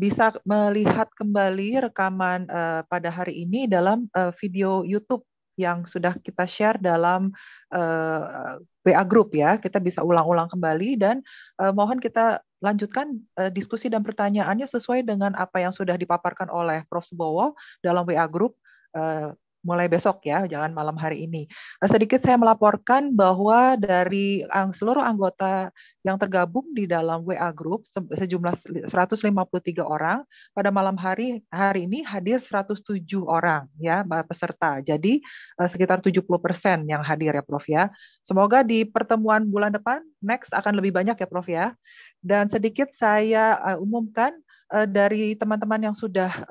Speaker 1: bisa melihat kembali rekaman uh, pada hari ini dalam uh, video YouTube yang sudah kita share dalam uh, eh, WA group ya. Kita bisa ulang-ulang kembali dan uh, mohon kita lanjutkan uh, diskusi dan pertanyaannya sesuai dengan apa yang sudah dipaparkan oleh Prof Sebowo dalam WA group uh, mulai besok ya, jangan malam hari ini. Nah, sedikit saya melaporkan bahwa dari seluruh anggota yang tergabung di dalam WA Group sejumlah 153 orang, pada malam hari hari ini hadir 107 orang ya peserta. Jadi eh, sekitar 70% persen yang hadir ya Prof ya. Semoga di pertemuan bulan depan next akan lebih banyak ya Prof ya. Dan sedikit saya eh, umumkan eh, dari teman-teman yang sudah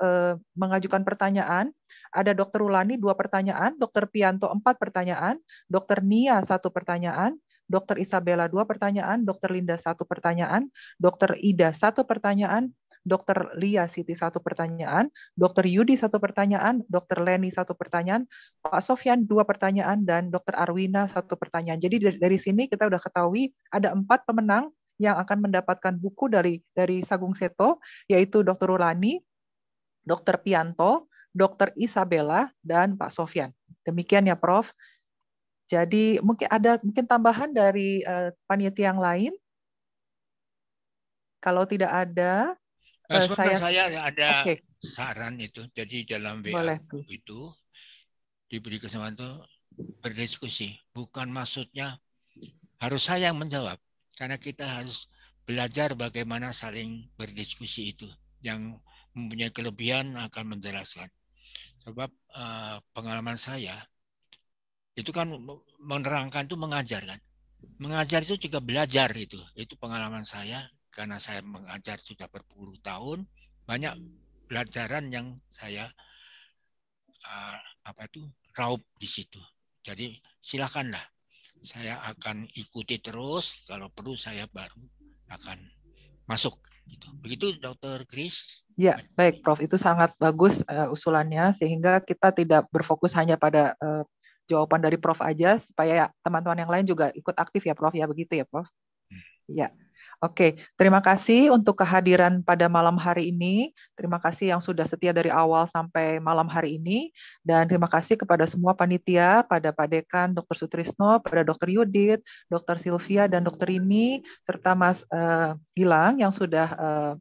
Speaker 1: mengajukan pertanyaan ada Dr. Ulani dua pertanyaan, Dr. Pianto empat pertanyaan, Dr. Nia satu pertanyaan, Dr. Isabella dua pertanyaan, Dr. Linda satu pertanyaan, Dr. Ida satu pertanyaan, Dr. Lia Siti satu pertanyaan, Dr. Yudi satu pertanyaan, Dr. Leni satu pertanyaan, Pak Sofyan dua pertanyaan, dan Dr. Arwina satu pertanyaan. Jadi dari, dari sini kita sudah ketahui ada empat pemenang yang akan mendapatkan buku dari dari Sagung Seto, yaitu Dr. Rulani, Dr. Pianto, Dr. Isabella dan Pak Sofian. Demikian ya Prof. Jadi mungkin ada mungkin tambahan dari uh, panitia yang lain. Kalau tidak ada, uh, saya... saya
Speaker 4: ada okay. saran itu. Jadi dalam WA Boleh. itu diberi kesempatan itu berdiskusi. Bukan maksudnya harus saya yang menjawab, karena kita harus belajar bagaimana saling berdiskusi itu. Yang mempunyai kelebihan akan menjelaskan Sebab uh, pengalaman saya itu kan menerangkan itu mengajar kan. Mengajar itu juga belajar itu. Itu pengalaman saya karena saya mengajar sudah berpuluh tahun, banyak pelajaran yang saya uh, apa itu raup di situ. Jadi silakanlah saya akan ikuti terus kalau perlu saya baru akan masuk. Gitu. Begitu Dr. Chris.
Speaker 1: Ya, baik Prof. Itu sangat bagus uh, usulannya sehingga kita tidak berfokus hanya pada uh, jawaban dari Prof aja supaya teman-teman yang lain juga ikut aktif ya Prof ya begitu ya Prof. Hmm. Ya. Oke, terima kasih untuk kehadiran pada malam hari ini. Terima kasih yang sudah setia dari awal sampai malam hari ini. Dan terima kasih kepada semua panitia, pada Pak Dekan, Dr. Sutrisno, pada Dr. Yudit, Dr. Sylvia dan Dr. Rini, serta Mas uh, Gilang yang sudah uh,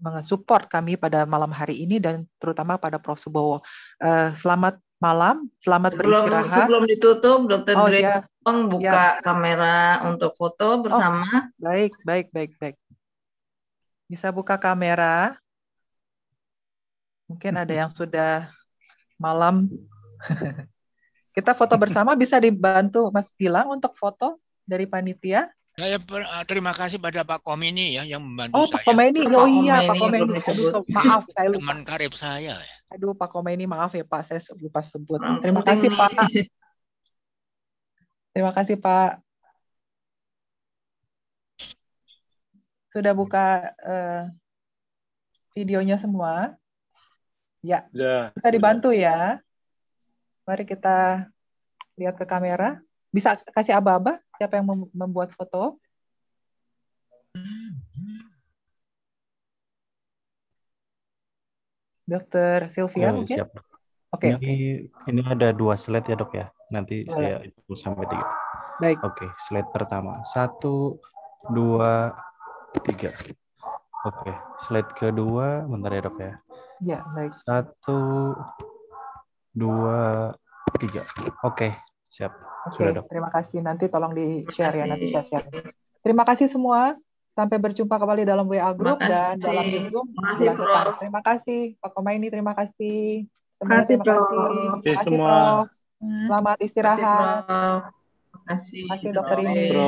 Speaker 1: mensupport kami pada malam hari ini dan terutama pada Prof. Subowo. Eh, selamat malam. Selamat sebelum, beristirahat. Sebelum ditutup, Dokter oh, Dre ya. buka ya. kamera untuk foto oh, bersama. Oh, baik, baik, baik, baik. Bisa buka kamera. Mungkin ada yang sudah malam. [LAUGHS] Kita foto bersama bisa dibantu Mas Gilang untuk foto dari panitia.
Speaker 4: Saya eh, terima kasih pada Pak Komini ya yang membantu oh, saya. Oh Pak Komini, oh iya Pak Komini. maaf
Speaker 1: saya lupa. Teman karib saya. Ya. Aduh, Pak ini maaf ya Pak, saya lupa sebut. Terima kasih Pak. Terima kasih Pak. Sudah buka uh, videonya semua? Ya. ya kita dibantu ya. Mari kita lihat ke kamera. Bisa kasih aba-aba siapa yang membuat foto? Dokter Sylvia oh, mungkin? Siap. Oke. Okay. Ini, ini ada dua slide ya dok ya. Nanti saya itu sampai tiga. Baik. Oke, okay, slide pertama. Satu, dua, tiga. Oke, okay, slide kedua. Bentar ya dok ya. Ya, baik. Satu, dua,
Speaker 3: tiga. Oke, okay, siap. Okay, Sudah, dok. terima
Speaker 1: kasih. Nanti tolong di-share ya. Nanti saya share. Terima kasih semua. Sampai berjumpa kembali dalam WA Group makasih. dan dalam Zoom. Makasih, Prof. Terima kasih, Pak Komaini. Terima kasih. Terima kasih, Prof. Terima kasih, terima Terima kasih. kasih, semua. Prof. Selamat istirahat. Terima kasih, terima kasih, Terima kasih, Dokter Imi.